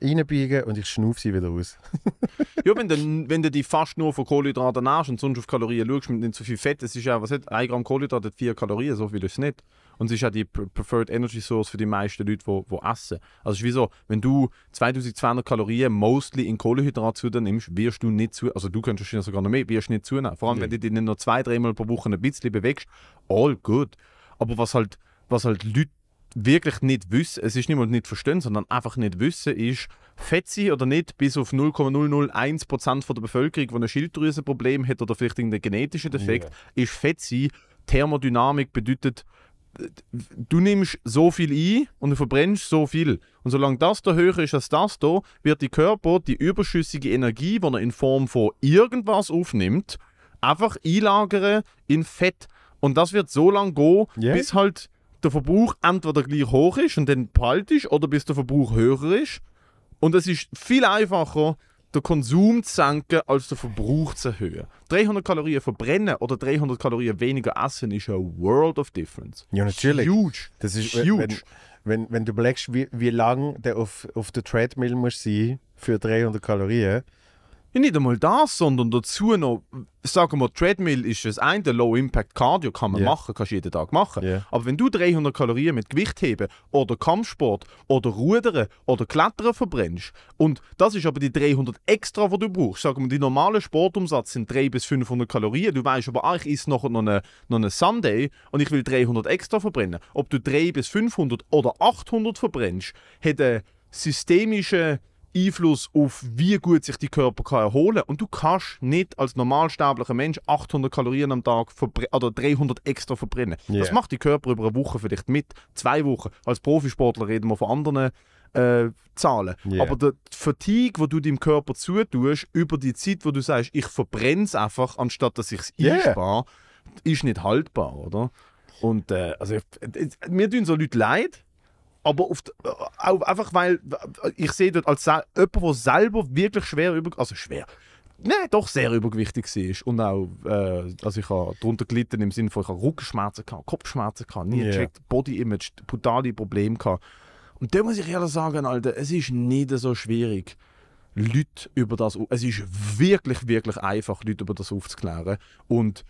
reinbiegen und ich schnaufe sie wieder aus. ja, wenn du, wenn du dich fast nur von Kohlenhydraten ernährst und sonst auf Kalorien schaust mit nicht zu so viel Fett, das ist ja, was hat, 1 Gramm Kohlenhydrate hat 4 Kalorien, so viel ist es nicht. Und es ist auch die Preferred Energy Source für die meisten Leute, die, die essen. Also es ist wie so, wenn du 2200 Kalorien mostly in Kohlenhydrate zu dir nimmst, wirst du nicht zu, also du könntest wahrscheinlich sogar noch mehr, wirst nicht zunehmen. Vor allem, nee. wenn du dich nicht nur zwei, dreimal pro Woche ein bisschen bewegst, all good. Aber was halt, was halt Leute wirklich nicht wissen, es ist nicht mal nicht verstehen, sondern einfach nicht wissen, ist, fett sein oder nicht, bis auf 0,001% von der Bevölkerung, die ein Schilddrüsenproblem hat oder vielleicht irgendeinen genetischen Defekt, yeah. ist fett sein. Thermodynamik bedeutet, du nimmst so viel ein und du verbrennst so viel. Und solange das da höher ist als das da, wird die Körper die überschüssige Energie, die er in Form von irgendwas aufnimmt, einfach einlagern in Fett. Und das wird so lange gehen, yeah. bis halt der Verbrauch entweder gleich hoch ist und dann bald ist oder bis der Verbrauch höher ist. Und es ist viel einfacher, der Konsum zu senken, als der Verbrauch zu erhöhen. 300 Kalorien verbrennen oder 300 Kalorien weniger essen ist eine World of Difference. Ja, natürlich. Huge. Das ist huge. Wenn, wenn, wenn du überlegst, wie, wie lange der auf, auf der Treadmill muss sein für 300 Kalorien, ja, nicht einmal das, sondern dazu noch, sagen wir, Treadmill ist das eine, Low-Impact-Cardio kann man yeah. machen, kannst du jeden Tag machen. Yeah. Aber wenn du 300 Kalorien mit Gewichtheben oder Kampfsport oder Rudern oder Klettern verbrennst, und das ist aber die 300 extra, die du brauchst, sagen wir, die normale Sportumsatz sind 300 bis 500 Kalorien, du weißt aber, ah, ich esse nachher noch einen noch eine Sunday und ich will 300 extra verbrennen. Ob du 300 bis 500 oder 800 verbrennst, hat einen systemischen Einfluss auf, wie gut sich die Körper kann erholen kann. Und du kannst nicht als normalsterblicher Mensch 800 Kalorien am Tag oder 300 extra verbrennen. Yeah. Das macht die Körper über eine Woche vielleicht mit, zwei Wochen. Als Profisportler reden wir von anderen äh, Zahlen. Yeah. Aber die Fatigue, die du deinem Körper zutust, über die Zeit, wo du sagst, ich verbrenne es einfach, anstatt dass ich es yeah. einspare, ist nicht haltbar, oder? Und äh, also, ich, äh, äh, mir tun so Leute leid, aber oft, äh, auch einfach weil ich sehe dort als jemand, der selber wirklich schwer über, also schwer, Nein, doch sehr übergewichtig war. Und auch, äh, also ich habe darunter gelitten im Sinne von, ich habe Rückenschmerzen, gehabt, Kopfschmerzen, gehabt, nie yeah. Body-Image, brutale Probleme. Gehabt. Und da muss ich ehrlich sagen, Alter, es ist nicht so schwierig, Leute über das, es ist wirklich, wirklich einfach, Leute über das aufzuklären. Und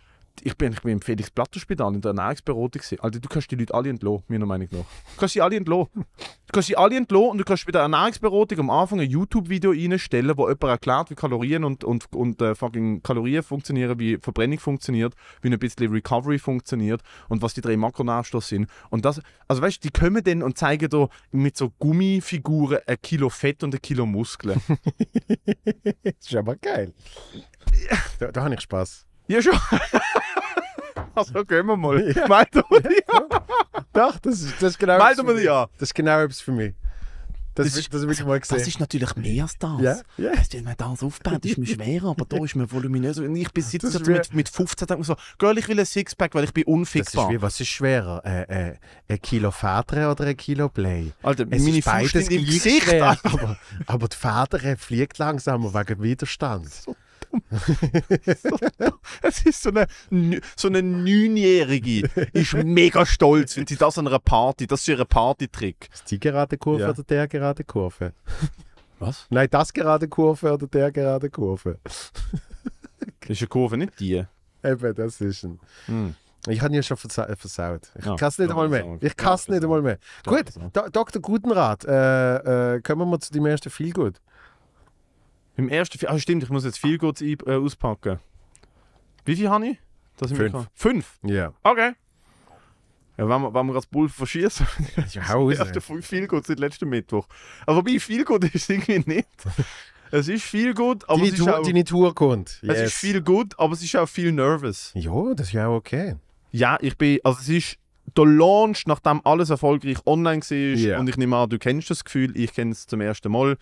ich bin, ich bin im Felix Platter Spital in der Ernährungsberatung gesehen. Alter, also, du kannst die Leute alle entlohnen, meiner Meinung nach. Du kannst sie alle entlohnen. Du kannst sie alle entlohnen und du kannst bei der Ernährungsberatung am Anfang ein YouTube-Video reinstellen, wo jemand erklärt, wie Kalorien und, und, und äh, fucking Kalorien funktionieren, wie Verbrennung funktioniert, wie ein bisschen Recovery funktioniert und was die drei Makronährstoffe sind. Und das, also weißt du, die kommen dann und zeigen da mit so Gummifiguren ein Kilo Fett und ein Kilo Muskeln. das ist aber geil. Da, da habe ich Spaß. Ja, schon. also gehen wir mal. Ja. Melden wir dich an. Doch, das ist, das ist genau Melden wir dich an. Das ist genau etwas für mich. Das, das, ist, das, also, das, ist, natürlich mehr als das. Yeah, yeah. wenn man das aufbaut, ist mir schwerer, aber da ist mir voluminös. Und ich besitze mit, mit 15 Tagen so, Girl, ich will ein Sixpack, weil ich bin unfickbar. Ist wie, was ist schwerer? Äh, äh, ein Kilo Federn oder ein Kilo Play? Alter, es meine sind im Gesicht. aber, aber die Federn fliegt langsamer wegen Widerstand. So dumm. Es ist so eine, so eine Neunjährige, ist mega stolz, wenn sie das an einer Party, das ist Party-Trick. Ist die gerade Kurve ja. oder der gerade Kurve? Was? Nein, das gerade Kurve oder der gerade Kurve. ist eine Kurve nicht die? Eben, das ist ein. Hm. Ich habe ihn ja schon versa äh, versaut. Ich ja, kann es nicht einmal mehr. Ich kann es nicht einmal mehr. Gut, Dr. Gutenrat, äh, äh, kommen wir zu dem ersten Feelgood. Im ersten. Ach, stimmt, ich muss jetzt viel kurz äh, auspacken. Wie viel habe ich? Dass ich Fünf. Fünf? Ja. Yeah. Okay. Ja, wenn wir, wenn wir als Bull verschießen, ja, hau raus. viel gut seit letzten Mittwoch. Aber also, wobei, viel gut ist es irgendwie nicht. Es ist viel gut, aber deine es ist Tour, auch, deine Tour kommt. Yes. Es ist viel gut, aber es ist auch viel nervous. Ja, das ist ja auch okay. Ja, ich bin, also es ist der Launch, nachdem alles erfolgreich online war yeah. und ich nehme an, du kennst das Gefühl, ich kenne es zum ersten Mal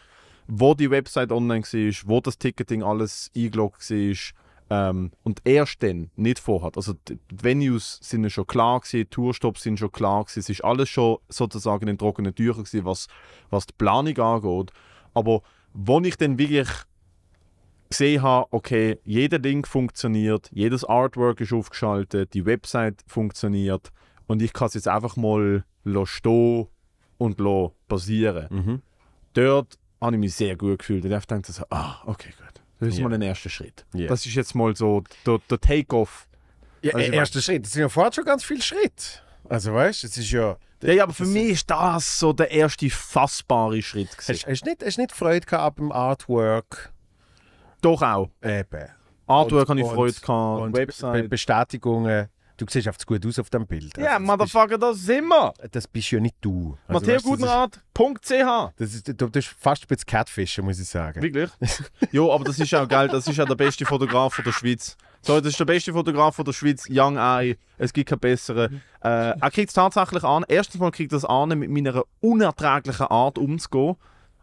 wo die Website online war, wo das Ticketing alles eingeloggt war. Ähm, und erst dann, nicht vorher. Also die Venues sind schon klar, gewesen, Tourstops sind schon klar, gewesen, es ist alles schon sozusagen in trockenen Tüchern, gewesen, was, was die Planung angeht. Aber wo ich dann wirklich gesehen habe, okay, jeder Link funktioniert, jedes Artwork ist aufgeschaltet, die Website funktioniert und ich kann es jetzt einfach mal stehen und passieren. Mhm. Dort habe ich mich sehr gut gefühlt. Und ich dachte so, ah, okay, gut. Das ist yeah. mal ein erster Schritt. Yeah. Das ist jetzt mal so der, der Take-off. Ja, also, erster Schritt. Es sind ja vorher schon ganz viele Schritte. Also weißt du, es ist ja. Ja, ja, aber für mich ist das so der erste fassbare Schritt. Gewesen. Hast du nicht, nicht Freude gehabt beim Artwork? Doch auch. Eben. Artwork und, habe ich Freude gehabt. Und Website. Bestätigungen Du siehst einfach gut aus auf dem Bild. Ja, also, das Motherfucker, das sind wir. Das bist ja nicht du. Also, MatthäusGutenrat.ch das ist, du, bist fast ein bisschen Catfisher, muss ich sagen. Wirklich? jo, aber das ist auch geil. Das ist ja der beste Fotograf von der Schweiz. So, das ist der beste Fotograf von der Schweiz, Young Eye. Es gibt keinen besseren. Äh, er kriegt es tatsächlich an. Erstens mal kriegt er es an, mit meiner unerträglichen Art umzugehen.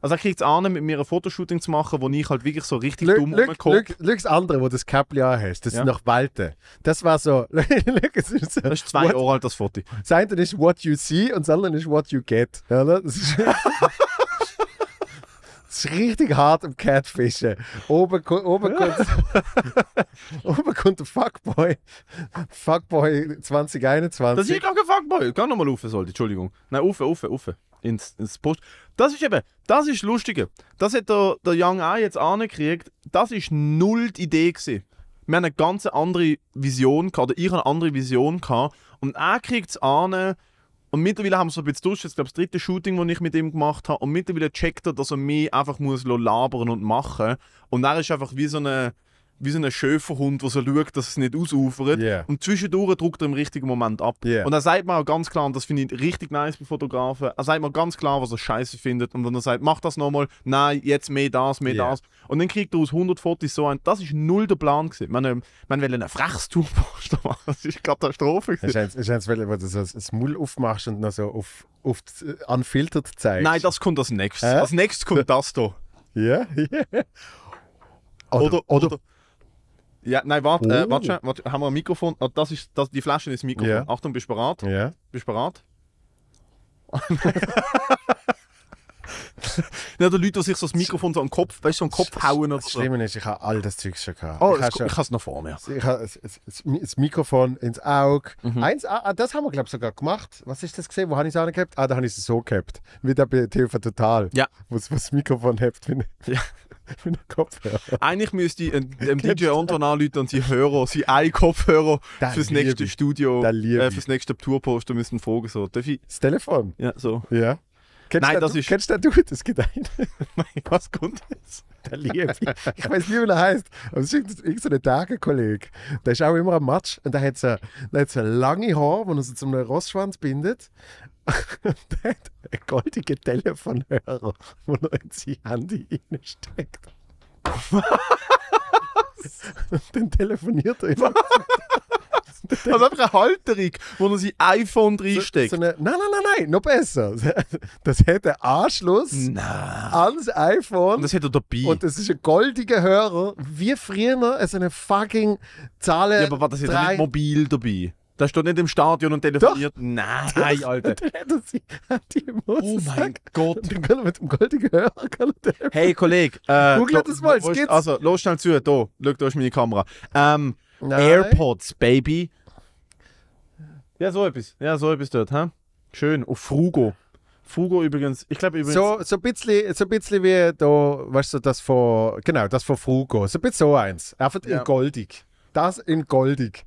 Also ich kriege es an, mit mir ein Fotoshooting zu machen, wo ich halt wirklich so richtig Lü dumm rumkomme. Schau das andere, wo das Käppli anhast, das ja. sind noch Walten. Das war so, das, ist so zwei what, Jahre alt, das Foto. Das eine ist what you see und das andere ist what you get. Oder? Das ist... Es ist richtig hart am Catfischen. Oben, oben, kommt, oben kommt der Fuckboy. Fuckboy 2021. Das ist gar kein Fuckboy. Geh nochmal rauf, sollte. Entschuldigung. Nein, rauf, rauf, rauf ins, ins Post. Das ist eben, das ist lustiger. Das hat der, der Young A jetzt angekriegt. Das ist null die Idee gewesen. Wir haben eine ganz andere Vision gehabt, oder ich eine andere Vision gehabt. Und er kriegt es an. Und mittlerweile haben wir so ein bisschen durch. Jetzt glaube ich, das dritte Shooting, das ich mit ihm gemacht habe. Und mittlerweile checkt er, dass er mich einfach muss labern und machen. muss. Und er ist einfach wie so eine wie so ein Schäferhund, der so schaut, dass es nicht ausufert. Yeah. Und zwischendurch drückt er im richtigen Moment ab. Yeah. Und er sagt mir auch ganz klar, und das finde ich richtig nice bei Fotografen, er sagt mir ganz klar, was er scheiße findet. Und dann er sagt, mach das nochmal, nein, jetzt mehr das, mehr yeah. das. Und dann kriegt er aus 100 Fotos so ein, das ist null der Plan gewesen. Man, ähm, man will einen freches machen, das ist Katastrophe. Es ist eins, wo du so das Maul aufmachst und dann so auf, auf äh, unfiltert zeigst. Nein, das kommt als nächstes. Äh? Als nächstes kommt das da. Ja, yeah, Oder, oder, oder, ja, nein, warte, oh. äh, warte, oh. warte, haben wir ein Mikrofon? Oh, das ist, das, die Flasche ist das Mikrofon. Yeah. Achtung, bist du bereit? Ja. Yeah. Bist du bereit? Nicht Leute, die sich so das Mikrofon so an den Kopf, weißt, so an Kopf hauen oder so. Das Schlimme ist, ich habe all das Zeug schon gehabt. Oh, ich habe es noch vor mir. Ich habe das Mikrofon ins Auge. Mhm. Eins, ah, ah das haben wir, glaube ich, sogar gemacht. Was ist das gesehen? Wo habe ich es angehabt? Ah, da habe ich es so gehabt. Mit der TV Total. Ja. Wo das Mikrofon hebt. Ja. mit einem Kopfhörer. Eigentlich müsste ich äh, dem DJ Anton anrufen und sie Hörer, sie einen Kopfhörer das äh, fürs nächste Studio, äh, fürs nächste Tourposter müssen fragen. So. Darf ich? Das Telefon? Ja, so. Ja. Kennst Nein, das du, ist. Kennst du den Dude? Es gibt einen. Was kommt jetzt? Der Liebe. Ich weiß nicht, wie er heißt. Aber es ist irgendein Tagekollege. Der ist auch immer am Matsch. Und der hat so, der hat so lange Haare, wo er so zum Rossschwanz bindet. Und der hat einen goldigen Telefonhörer, wo er in sein Handy reinsteckt. Was? Und dann telefoniert er immer. Also einfach eine Halterung, wo er sein iPhone reinsteckt. So, so eine, nein, nein, nein, nein, noch besser. Das hat einen Anschluss nein. ans iPhone. Und das hat er dabei. Und das ist ein goldiger Hörer, wie früher also eine fucking Zahl. Ja, aber war das jetzt nicht mobil dabei? Da steht nicht im Stadion und telefoniert. Doch. Nein, Doch. Alter. oh mein Gott. mit dem goldigen Hörer kann er Hey, Kollege. Äh, Google das mal, es geht's. Also, los schnell zu. Da, schau, da ist meine Kamera. Ähm, Nein. AirPods, Baby. Ja, so etwas. Ja, so etwas dort, ha? Schön. Auf Frugo. Frugo übrigens, ich glaube übrigens. So, so ein bisschen, so ein bisschen wie da, weißt du, das von, genau, das von Frugo. So ein bisschen so eins. Einfach ja. in goldig. Das in goldig.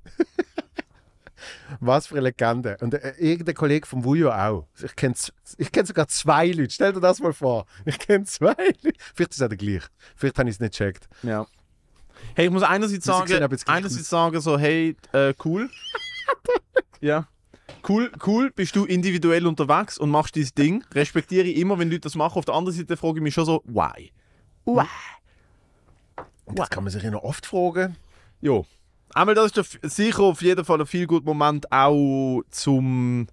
Was für eine Legende. Und äh, irgendein Kollege vom Vujo auch. Ich kenne ich kenn sogar zwei Leute. Stell dir das mal vor. Ich kenne zwei Leute. Vielleicht ist er der gleich. Vielleicht habe ich es nicht gecheckt. Ja. Hey, ich muss einerseits sagen, einerseits sagen so, hey, äh, cool. ja. Cool, cool, bist du individuell unterwegs und machst dein Ding. Respektiere ich immer, wenn Leute das machen. Auf der anderen Seite frage ich mich schon so, why? Why? Hm? Und das kann man sich ja noch oft fragen. Ja. Einmal, das ist sicher auf jeden Fall ein viel guter Moment auch zum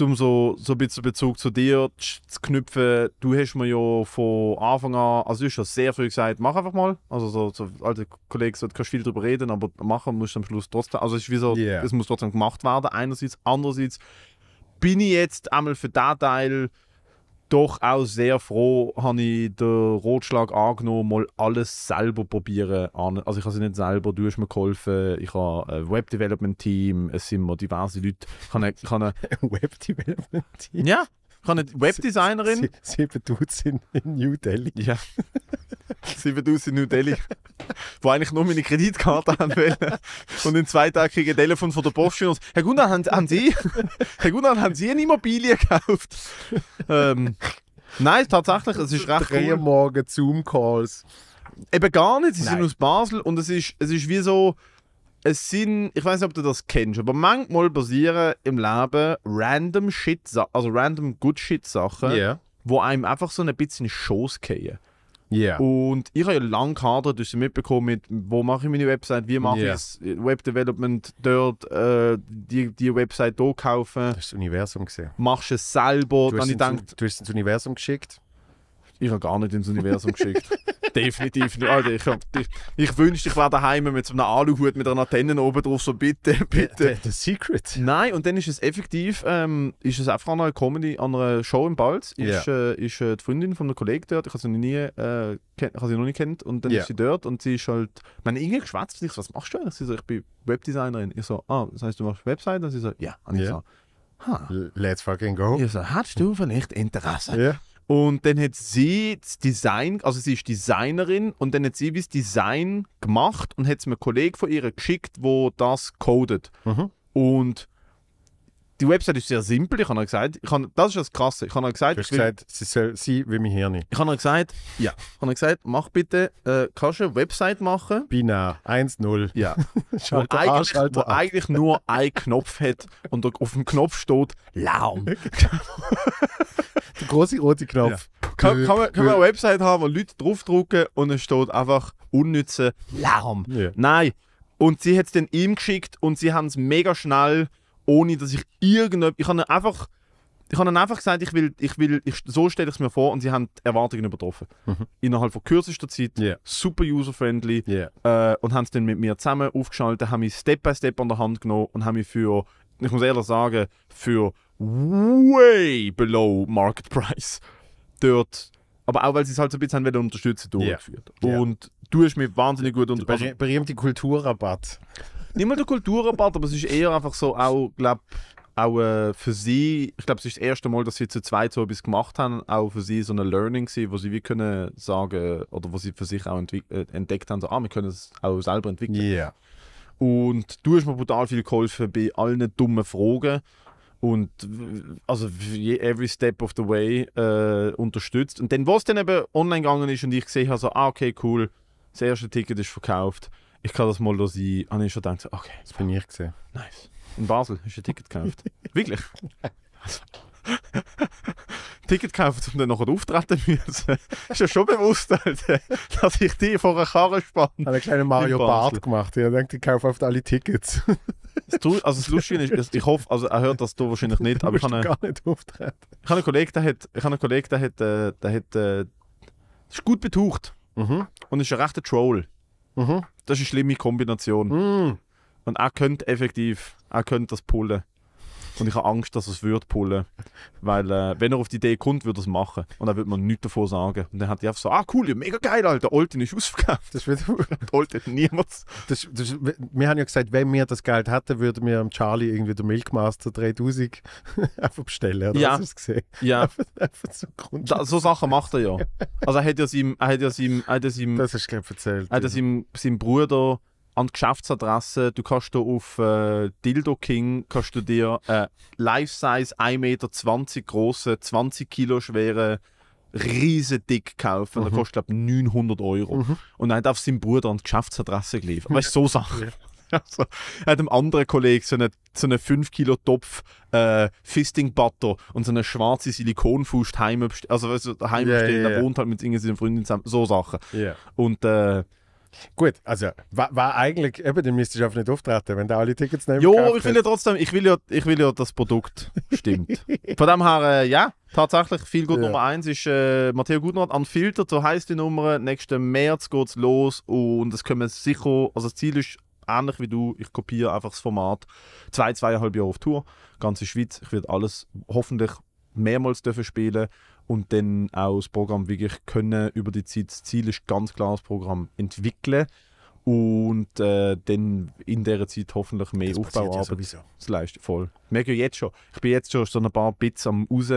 um so, so ein bisschen Bezug zu dir zu knüpfen, du hast mir ja von Anfang an, also du hast schon sehr früh gesagt, mach einfach mal. Also so, so alter Kollege, so, du kannst viel drüber reden, aber machen musst du am Schluss trotzdem. Also es ist wie so, yeah. es muss trotzdem gemacht werden, einerseits. Andererseits bin ich jetzt einmal für den Teil doch auch sehr froh, habe ich den Rotschlag angenommen, mal alles selber probieren. Also ich habe sie nicht selber, du hast mir geholfen, ich habe ein Web Development Team, es sind mir diverse Leute. Ein Web Development Team? Ja, ich habe eine Webdesignerin. Sieben Dudes in, in New Delhi. Ja. Sieben Dudes in New Delhi. wo eigentlich nur meine Kreditkarte anwählen. Und in zwei Tagen kriege ich ein Telefon von der Bosch. und Herr Gunnar, haben, haben Sie, Herr Gunnar, haben Sie eine Immobilie gekauft? Ähm, nein, tatsächlich, es ist recht Drei cool. Morgen Zoom-Calls. Eben gar nicht, sie Nein. sind aus Basel und es ist, es ist wie so, es sind, ich weiß nicht, ob du das kennst, aber manchmal passieren im Leben random Shit, also random good Shit Sachen, yeah. wo einem einfach so ein bisschen Schoß gehen. Yeah. Und ich habe ja lange gehadert, du hast mitbekommen, mit, wo mache ich meine Website, wie mache yeah. ich es, Web Development dort, äh, die, die Website hier kaufen. Du hast das Universum gesehen. Machst es selber. Du hast, dann ich gedacht, du hast ins Universum geschickt. Ich habe gar nicht ins Universum geschickt. Definitiv nicht. Alter, ich, ich, ich wünschte, ich wäre daheim mit so einem Aluhut mit einer Antenne oben drauf, so bitte, bitte. The, äh, the, the Secret. Nein, und dann ist es effektiv, ähm, ist es einfach an einer Comedy, an einer Show im Balz, ist, yeah. äh, ist äh, die Freundin von einem Kollegen dort, ich habe sie noch nie, äh, sie noch nie kennt und dann yeah. ist sie dort und sie ist halt, man irgendwie geschwätzt, ich so, was machst du eigentlich? Sie so, ich bin Webdesignerin. Ich so, ah, das heißt, du machst Webseiten? Und sie so, ja. Und ich yeah. so, Huh. Let's fucking go. Ich so, hast du vielleicht Interesse? Yeah. Und dann hat sie das Design, also sie ist Designerin, und dann hat sie das Design gemacht und hat es einem Kollegen von ihr geschickt, wo das codet. Mhm. Und die Website ist sehr simpel. Ich habe gesagt, ich habe, das ist das Krasse. Ich habe gesagt, du hast gesagt, sie, soll, sie will mein Hirn. Ich habe gesagt, ja. Ich habe gesagt, mach bitte, äh, kannst du eine Website machen? Binär, 1-0. Ja. wo, eigentlich, an, wo eigentlich, nur ein Knopf hat und auf dem Knopf steht Lärm. Der große rote Knopf. Ja. Kann, kann, man, kann man eine Website haben, wo Leute draufdrucken und es steht einfach unnütze Lärm. Yeah. Nein. Und sie hat es dann ihm geschickt und sie haben es mega schnell ohne dass ich irgendetwas. Ich habe einfach. Ich habe einfach gesagt, ich will, ich will, ich, so stelle ich es mir vor und sie haben die Erwartungen übertroffen. Mhm. Innerhalb von kürzester Zeit, yeah. super user-friendly yeah. äh, und haben es dann mit mir zusammen aufgeschaltet, haben mich Step by Step an der Hand genommen und haben mich für, ich muss ehrlich sagen, für way below Market Price dort, aber auch weil sie es halt so ein bisschen haben unterstützen, durchgeführt. Yeah. Und du hast mich wahnsinnig gut unterstützt. Berühmte Kulturrabatt nicht mal der Kulturrabatt, aber es ist eher einfach so, auch, glaube auch äh, für sie, ich glaube, es ist das erste Mal, dass sie zu zweit so etwas gemacht haben, auch für sie so ein Learning war, wo sie wie können sagen, oder wo sie für sich auch äh, entdeckt haben, so, ah, wir können es auch selber entwickeln. Yeah. Und du hast mir brutal viel geholfen bei allen dummen Fragen und also every step of the way äh, unterstützt. Und dann, wo es dann eben online gegangen ist und ich gesehen habe, so, ah, okay, cool, das erste Ticket ist verkauft ich kann das mal sein. Habe ich schon gedacht, okay. Das bin ich gesehen. Nice. In Basel hast du ein Ticket gekauft. Wirklich? Ticket gekauft, um dann noch auftreten zu müssen. ist ja schon bewusst, Alter, dass ich die vor einer Karre spanne. habe einen kleinen Mario Bart gemacht. Ich denke, ich kaufe oft alle Tickets. also das Lustige ist, ich hoffe, also er hört das du wahrscheinlich nicht, aber ich habe gar nicht auftreten. Ich habe einen Kollegen, der hat, ich einen Kollegen, der hat, äh, der hat, äh, ist gut betucht mhm. und ist ein rechter Troll. Mhm. Das ist eine schlimme Kombination. Mhm. Und er könnte effektiv, er könnte das pullen. Und ich habe Angst, dass er es würde pullen. Weil, äh, wenn er auf die Idee kommt, würde er es machen. Und dann würde man nichts davon sagen. Und dann hat er einfach so, ah cool, ja, mega geil, Alter, Olten ist ausverkauft. Das wird Olten hat niemals. Das, das, wir haben ja gesagt, wenn wir das Geld hätten, würden wir am Charlie irgendwie den Milkmaster 3000 einfach bestellen. Oder? Ja. Hast gesehen? Ja. Einfach, einfach so, da, so Sachen macht er ja. Also er hat ja seinem, er hat ja seinem, er hat ja seinem, das hast du, erzählt. Er hat ja seinem, seinem Bruder an die Geschäftsadresse. Du kannst hier auf äh, Dildo King kannst du dir äh, Life-Size 1,20 Meter große, 20 Kilo schwere riesen dick kaufen. Mhm. Der kostet, glaube 900 Euro. Mhm. Und dann hat auf seinen Bruder an die Geschäftsadresse geliefert. Weißt du, so Sachen. Ja. Also, er hat einem anderen Kollegen so einen so eine 5 Kilo Topf äh, Fisting Butter und so eine schwarze Silikonfust heim also, also heim yeah, bestellt. Yeah, er wohnt halt mit irgendeiner Freundin zusammen. So Sachen. Yeah. Und äh, Gut, also war eigentlich, eben, dann müsstest du auf nicht auftreten, wenn da alle Tickets nehmen. Jo, ich will ja trotzdem, ich will ja, ich will ja, das Produkt stimmt. Von dem her, äh, ja, tatsächlich, viel gut ja. Nummer 1 ist äh, Matteo an Filter, so heisst die Nummer. Nächsten März geht es los und es kommen sicher, also das Ziel ist ähnlich wie du, ich kopiere einfach das Format. Zwei, zweieinhalb Jahre auf Tour, ganze Schweiz, ich werde alles hoffentlich mehrmals dürfen spielen und dann auch das Programm wirklich können über die Zeit. Das Ziel ist ganz klar, das Programm entwickeln und äh, dann in dieser Zeit hoffentlich mehr das Aufbauarbeit ja sowieso. zu leisten. Voll. Ich merke jetzt schon, ich bin jetzt schon so ein paar Bits am raus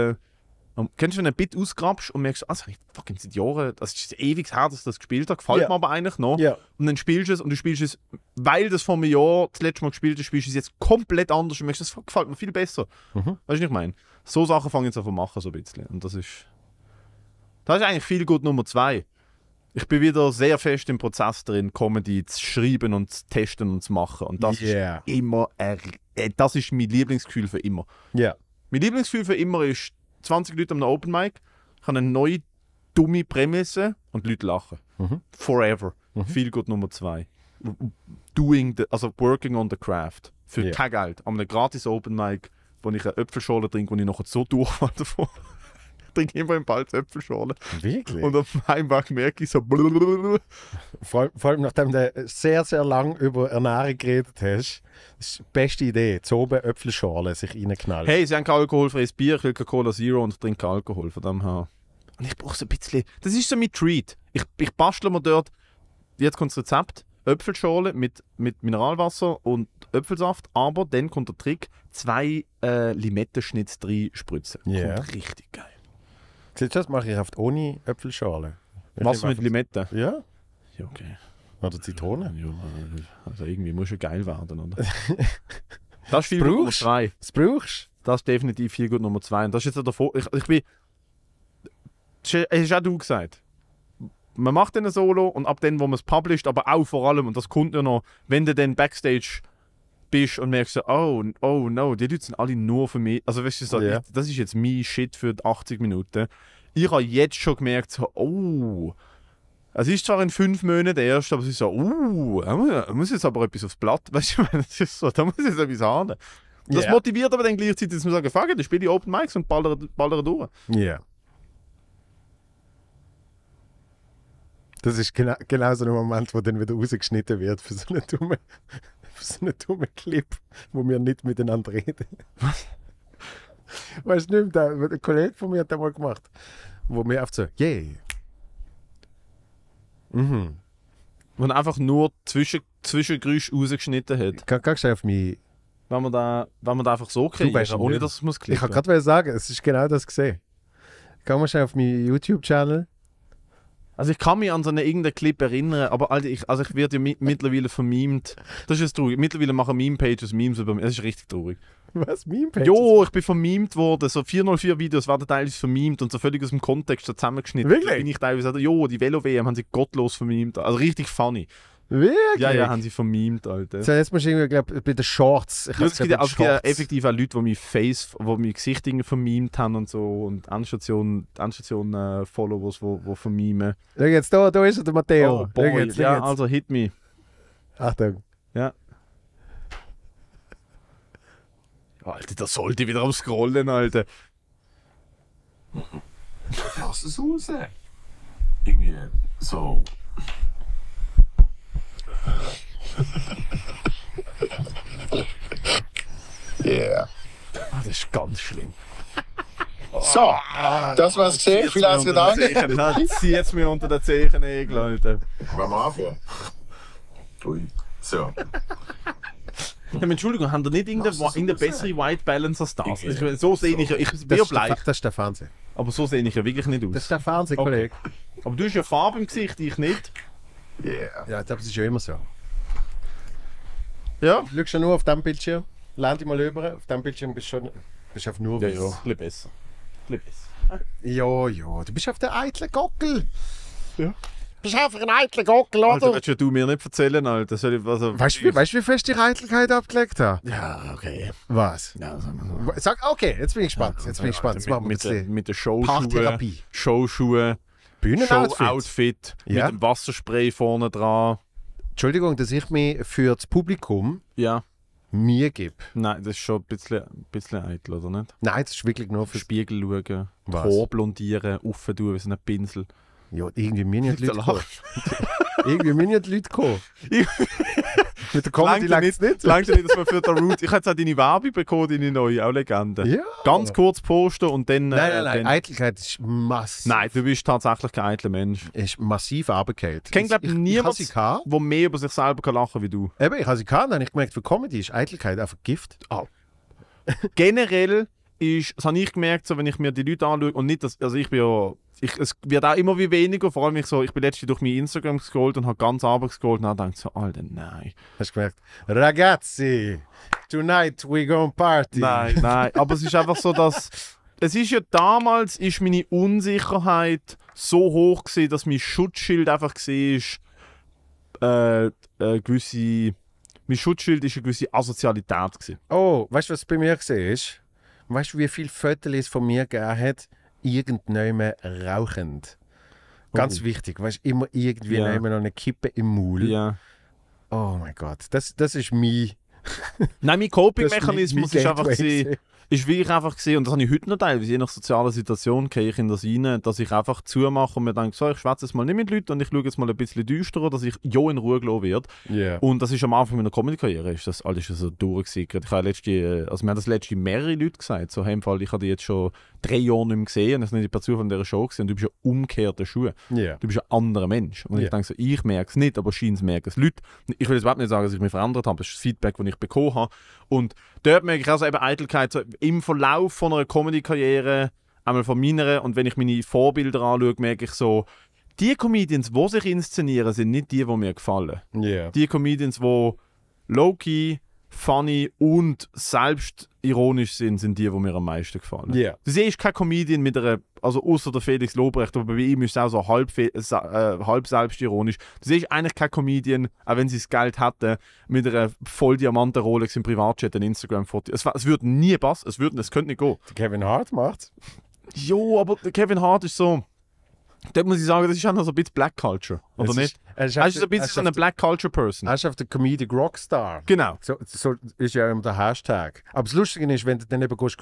kennst du, wenn du ein Bit ausgrabst und merkst, ah, fucking seit Jahren, das ist ewig her, dass ich das gespielt habe, gefällt yeah. mir aber eigentlich noch. Yeah. Und dann spielst du es und du spielst es, weil das vor einem Jahr das letzte Mal gespielt hast, spielst du es jetzt komplett anders und merkst, das gefällt mir viel besser. Mhm. Weißt du, was ich meine? So Sachen fangen jetzt an zu machen, so ein bisschen. Und das ist. Das ist eigentlich viel gut Nummer zwei. Ich bin wieder sehr fest im Prozess drin, Comedy zu schreiben und zu testen und zu machen. Und das yeah. ist immer. Äh, das ist mein Lieblingsgefühl für immer. Ja. Mein Lieblingsgefühl für immer ist, 20 Leute am Open Mic, ich habe eine neue dumme Prämisse und die Leute lachen. Mhm. Forever. Mhm. Viel gut Nummer zwei. Doing the, also working on the craft. Für yeah. kein Geld. Am gratis Open Mic, wo ich eine Äpfelschale trinke und ich nachher so durchfahre davon trinke immer im Balz Äpfelschorle. Wirklich? Und auf dem Heimweg merke ich so. Vor, vor, allem, nachdem du sehr, sehr lang über Ernährung geredet hast, das ist die beste Idee. zu oben Äpfelschorle sich reinknallen. Hey, sie haben kein alkoholfreies Bier, ich will Cola Zero und trinke Alkohol von dem her. Und ich brauche so ein bisschen. Das ist so mein Treat. Ich, ich bastle mir dort. Jetzt kommt das Rezept. Äpfelschorle mit, mit Mineralwasser und Äpfelsaft, aber dann kommt der Trick, zwei äh, Limettenschnitz drin spritzen. Yeah. Kommt richtig geil. Siehst du, das mache ich oft ohne Äpfelschale. Ich Wasser mit Limette? Ja. Ja, okay. Oder Zitrone. Ja, also irgendwie muss schon geil werden, oder? das ist viel Nummer 3. Das brauchst Das ist definitiv viel gut Nummer 2. Und das ist jetzt davor. Ich, ich bin. Es ist auch du gesagt. Man macht dann ein Solo und ab dem, wo man es published, aber auch vor allem, und das kommt ja noch, wenn du dann Backstage bist und merkst so, oh, oh no, die Leute sind alle nur für mich. Also weißt du, so, yeah. das ist jetzt mein Shit für 80 Minuten. Ich habe jetzt schon gemerkt, so, oh, es ist zwar in fünf Monaten erst, aber es ist so, uh, oh, da muss jetzt aber etwas aufs Blatt, weißt du, das ist so, da muss jetzt etwas haben. das yeah. motiviert aber dann gleichzeitig, dass man sagt, fuck dann spiele ich Open Mics und ballere, ballere durch. Ja. Yeah. Das ist genau, genau so ein Moment, wo dann wieder rausgeschnitten wird für so eine dumme so einen dummen Clip, wo wir nicht miteinander reden. Was? Weißt du nicht, mehr, ein Kollege von mir hat das mal gemacht, wo mir oft so, yeah. Mhm. Wo einfach nur Zwischen Zwischengeräusche rausgeschnitten hat. Kann, kannst du auf mich. Wenn man da, wenn man da einfach so kriegt, ohne nicht. dass es muss klicken. Ich kann gerade sagen, es ist genau das gesehen. Kann man schon auf meinen YouTube-Channel also ich kann mich an so einen irgendeinen Clip erinnern, aber Alter, ich, also ich werde ja mi mittlerweile vermimt. Das ist jetzt traurig. Mittlerweile machen Meme-Pages Memes über mich. Das ist richtig traurig. Was? Meme-Pages? Jo, ich bin vermimt worden. So 404-Videos werden teilweise vermimt und so völlig aus dem Kontext so zusammengeschnitten. Wirklich? Da bin ich teilweise, jo, die Velo-WM haben sie gottlos vermimt. Also richtig funny. Wirklich? Ja, ja, haben sie vermimt, Alter. So, jetzt musst du irgendwie, glaub, bei den Shorts. Ich ja, es gibt ja auch effektiv auch Leute, die mein Face, die mein Gesicht vermimt haben und so und Anstationen, äh, Followers, die, vermimen. Schau jetzt, da, da ist er, der Matteo. Oh, boy. Schau jetzt, schau ja, also hit me. Achtung. Ja. Alter, da sollte ich wieder am Scrollen, Alter. Lass es raus. Irgendwie so. Yeah. Das ist ganz schlimm. So, das war's gesehen. Vielen herzlichen Dank. Nein, zieht mir unter den Zehen eh, Leute. Wollen wir anfangen? Ui. So. Ja, Entschuldigung, haben da nicht irgendeine, bessere White Balance als das? Ich, so sehe ich ja. Ich bin ja bleich. Das ist der Fernseher. Aber so sehe ich ja wirklich nicht aus. Das ist der Fernsehkollege. Okay. Aber du hast ja Farbe im Gesicht, ich nicht. Yeah. Ja, das ist ja immer so. Ja, du schaust ja nur auf dem Bildschirm, dich mal über, auf dem Bildschirm bist du schon bist auf nur Ja, ja, ein bisschen besser. Ein besser. Ja, ja, du bist auf der eitlen Gockel. Ja. Du bist einfach ein eitler Gockel, oder? Alter, also, willst du mir nicht erzählen, Alter? Soll ich, also, weißt du, weißt, wie fest die Eitelkeit abgelegt hat? Ja, okay. Was? Ja, Sag, okay, jetzt bin ich gespannt. Jetzt bin ich gespannt. Jetzt machen wir mit, mit, eh. mit der Showschuhe. Paartherapie. Showschuhe. Bühnenoutfit ja. mit dem Wasserspray vorne dran. Entschuldigung, dass ich mich für das Publikum ja. mir gebe. Nein, das ist schon ein bisschen, ein bisschen eitel, oder nicht? Nein, das ist wirklich nur für Spiegel schauen, Haar blondieren, offen tun wie so ein Pinsel. Ja, irgendwie mir nicht Leute kommen. irgendwie mir nicht Leute kommen. Mit der Comedy langt es nicht. Langt nicht, dass man für den Root. Ich habe jetzt auch deine Werbung bekommen, deine neue, auch Legende. Ja. Ganz kurz posten und dann. Nein, nein, äh, nein. Dann, Eitelkeit ist massiv. Nein, du bist tatsächlich kein eitler Mensch. Ist massiv abgekehlt. Ich kenne, glaube ich, niemanden, der mehr über sich selber kann lachen kann wie du. Eben, ich habe sie gehabt, dann habe ich gemerkt, für Comedy ist Eitelkeit einfach Gift. Oh. Generell ist, das habe ich gemerkt, so, wenn ich mir die Leute anschaue, und nicht, dass, also ich bin ja ich, es wird auch immer wie weniger, vor allem ich so, ich bin letztens durch mein Instagram gescrollt und habe ganz abends gescrollt und habe gedacht so, Alter, nein. Hast du gemerkt? Ragazzi, tonight we go party. Nein, nein, aber es ist einfach so, dass, es ist ja damals, ist meine Unsicherheit so hoch gewesen, dass mein Schutzschild einfach war, äh, äh, gewisse, mein Schutzschild war eine gewisse Asozialität. Gewesen. Oh, weißt du, was bei mir war? Weißt du, wie viele Fotos es von mir gegeben hat? irgendjemand rauchend. Ganz oh. wichtig, weißt immer irgendwie ja. nehmen eine Kippe im Maul. Ja. Oh mein Gott, das, das ist mein. Nein, mein Coping-Mechanismus ist, ist einfach. Gewesen, ist wirklich einfach gesehen und das habe ich heute noch teilweise, je nach sozialer Situation gehe ich in das rein, dass ich einfach zumache und mir denke, so, ich schwätze jetzt mal nicht mit Leuten und ich schaue jetzt mal ein bisschen düsterer, dass ich ja in Ruhe gelassen werde. Yeah. Und das ist am Anfang meiner Comedy-Karriere, ist das alles so durchgesickert. Ich habe letzte, äh, also mir haben das letzte mehrere Leute gesagt, so, hey, im Fall, ich habe die jetzt schon drei Jahre nicht mehr gesehen und das nicht die Person von dieser Show gesehen und du bist ja umgekehrter Schuh. Yeah. Du bist ein anderer Mensch. Und yeah. ich denke so, ich merke es nicht, aber scheint es merken es Leute. Ich will jetzt überhaupt nicht sagen, dass ich mich verändert habe, das ist das Feedback, das ich bekommen habe. Und dort merke ich also eben Eitelkeit so im Verlauf von einer Comedy-Karriere, einmal von meiner und wenn ich meine Vorbilder anschaue, merke ich so, die Comedians, die sich inszenieren, sind nicht die, die mir gefallen. Yeah. Die Comedians, die low-key funny und selbstironisch sind, sind die, die mir am meisten gefallen. Yeah. Du siehst keine Comedian mit einer, also außer der Felix Lobrecht, aber bei ihm ist es auch so halb, äh, äh, halb selbstironisch. Du siehst eigentlich keine Comedian, auch wenn sie das Geld hätten, mit einer voll Diamanten Rolex im Privatchat, ein Instagram-Foto. Es, es würde nie passen, es, würd, es könnte nicht gehen. Kevin Hart macht's. Jo, aber Kevin Hart ist so Dort muss ich sagen, das ist auch noch so ein bisschen Black Culture, oder es nicht? Ist, er ist, ein bisschen so eine Black Culture Person. Er ist auf der Comedic Rockstar. Genau. So, so ist ja immer der Hashtag. Aber das Lustige ist, wenn du dann eben gehst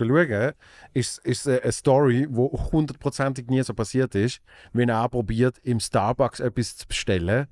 ist, ist eine Story, die hundertprozentig nie so passiert ist, wenn er probiert, im Starbucks etwas zu bestellen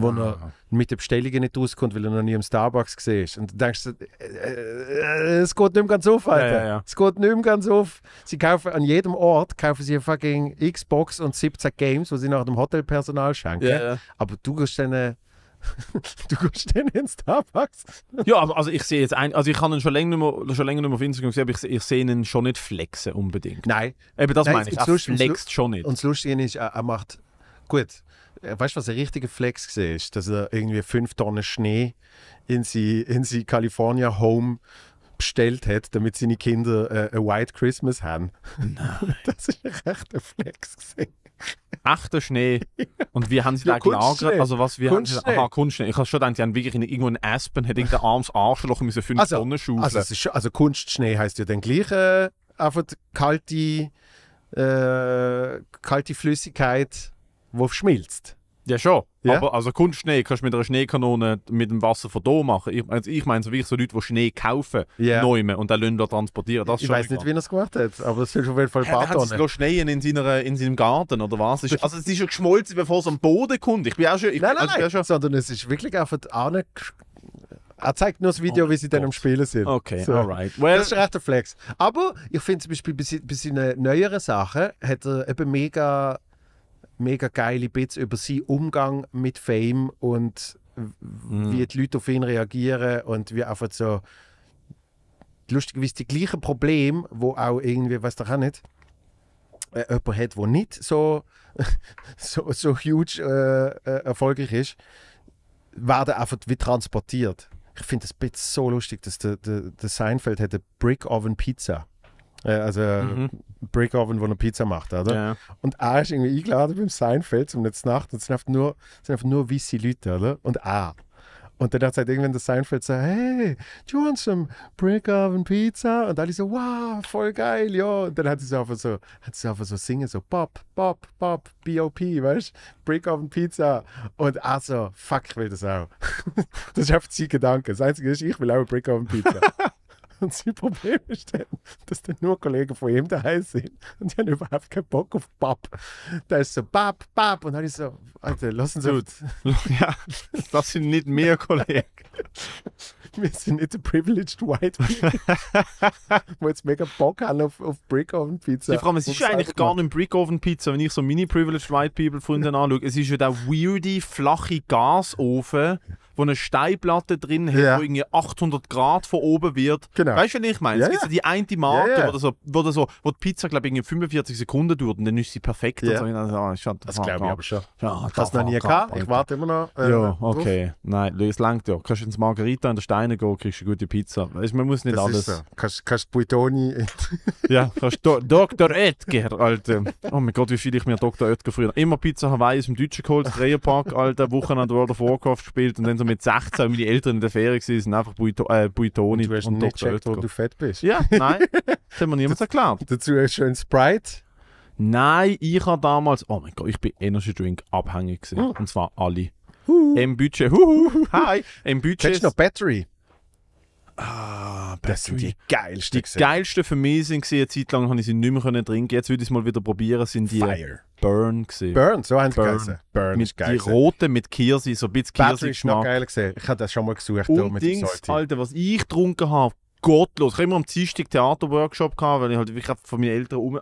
wo ah. er mit der Bestellung nicht rauskommt, weil er noch nie im Starbucks gesehen Und du denkst, äh, äh, es geht nicht mehr ganz auf, Alter. Ja, ja, ja. Es geht nicht mehr ganz auf. Sie kaufen an jedem Ort kaufen sie fucking Xbox und 17 Games, wo sie nach dem Hotelpersonal schenken. Aber du gehst dann äh, du gehst dann in Starbucks. ja, aber also ich sehe jetzt ein, also ich kann ihn schon länger nicht mehr, schon länger nicht mehr auf Instagram gesehen, aber ich, ich sehe ihn schon nicht flexen unbedingt. Nein. Eben das Nein, meine ich. Er flext schon nicht. Und das Lustige ist, er, er macht gut, äh, weißt du, was ein richtiger Flex war? Dass er irgendwie fünf Tonnen Schnee in sein in California Home bestellt hat, damit seine Kinder äh, ein White Christmas haben. Nein. Das ist ein echter Flex. Echter Schnee. Und wie haben sie ja, da gelagert. Also was wir Kunstschnee. haben, aha, Kunstschnee. Ich habe schon gedacht, die haben wirklich in irgendwo in Aspen, hat irgendein armes Arschloch müssen fünf also, Tonnen schaufeln. Also, ist, also Kunstschnee heisst ja dann gleich äh, einfach kalte, äh, kalte Flüssigkeit wo schmilzt. Ja, schon. Ja? Aber also Kunstschnee kannst du mit einer Schneekanone mit dem Wasser von hier machen. Ich, also ich meine, so wie ich so Leute, die Schnee kaufen, yeah. neumen und dann lassen transportieren. Das ich weiß nicht, wie er es gemacht hat, aber es ist auf jeden Fall ein paar Tonnen. Er Schnee in, seiner, in seinem Garten oder was? Ist, also es ist schon geschmolzen, bevor es am Boden kommt. Ich bin auch schon... Ich, nein, nein, also, nein. Schon... sondern es ist wirklich einfach ange... Er zeigt nur das Video, oh wie sie dann am Spielen sind. Okay, so. alright. Well, das ist echt ein Flex. Aber ich finde zum Beispiel bei seinen neueren Sachen hat er eben mega mega geile Bits über seinen Umgang mit Fame und mhm. wie die Leute auf ihn reagieren und wie einfach so lustigerweise die gleichen Probleme, wo auch irgendwie, was doch auch nicht, äh, jemand hat, der nicht so, so, so huge äh, äh, erfolgreich ist, werden einfach wie transportiert. Ich finde das Bit so lustig, dass der, der, der Seinfeld hat eine Brick Oven Pizza. hat. Äh, also äh, mhm. Break-Oven, wo eine Pizza macht, oder? Ja. Und A ist irgendwie eingeladen beim Seinfeld zum letzten Nacht und es sind einfach nur, sind einfach nur wisse Leute, oder? Und A. Und dann hat es halt irgendwann der Seinfeld so, hey, do you want some Brick-Oven Pizza? Und alle so, wow, voll geil, ja. Und dann hat sie so einfach so, hat sie einfach so singen, so Bob, Bob, Bob, B.O.P., weißt du? Brick-Oven Pizza. Und A so, fuck, ich will das auch. das ist einfach sein Gedanke. Das Einzige ist, ich will auch Brick-Oven Pizza. und sein Probleme stellen, dass dann nur Kollegen von ihm daheim sind und die haben überhaupt keinen Bock auf Bab. Da ist so Bab, Bab und dann ist so, Alter, lassen Sie Gut. Ja, das sind nicht mehr Kollegen. Wir sind nicht die privileged white people, jetzt mega Bock haben auf, auf Brick Oven Pizza. Ich frage mich, es ist eigentlich gar nicht Brick Oven Pizza, wenn ich so mini privileged white people Freunde anschaue. Es ist ja der weirde, flache Gasofen wo eine Steinplatte drin hat, ja. wo irgendwie 800 Grad von oben wird. Genau. Weißt du, was ich meine? Ja, es gibt ja die eine Marke, ja, ja. Wo, wo, so, wo die Pizza, glaube ich, irgendwie 45 Sekunden dauert und dann ist sie perfekt. Ja. So. Also, ich, ah, das, das glaube ich aber schon. Ja, das noch nie gehabt. Ich warte immer noch. Äh, ja, okay. Drauf. Nein, es langt ja. Kannst du ins Margarita in der Steine gehen, kriegst du eine gute Pizza. Weißt, man muss nicht das alles. So. Kannst, kannst Buitoni. ja, kannst Do Dr. Oetker, Alter. Oh mein Gott, wie viel ich mir Dr. Oetker früher. Immer Pizza Hawaii aus dem Deutschen geholt, Dreierpark, Alter, an World of Warcraft gespielt und dann so mit 16 meine Eltern in der Ferien waren, sind einfach Buito, äh, Buitoni und, du hast und nicht Dr. Checkt, wo du fett bist. Ja, nein, das hat mir niemand erklärt. Dazu ein schönes Sprite. Nein, ich habe damals, oh mein Gott, ich bin Energy Drink abhängig gewesen. Oh. Und zwar alle. Huhu. Im Budget, huhu, hi, im Budget. Hättest du noch Battery? Ah, das sind die geilsten. Die geilsten für mich sind Eine Zeit lang habe ich sie nicht mehr trinken Jetzt würde ich es mal wieder probieren. Sind die Fire. Burn gesehen. Burn, so haben sie geheißen. Burn mit ist geil. Die rote mit Kirsi, so ein bisschen Kirsi. ist noch geil gesehen. Ich habe das schon mal gesucht. Und mit Dings, Alter, was ich getrunken habe, gottlos. Ich habe immer am Dienstag Theaterworkshop gehabt, weil ich halt wirklich von meinen Eltern um.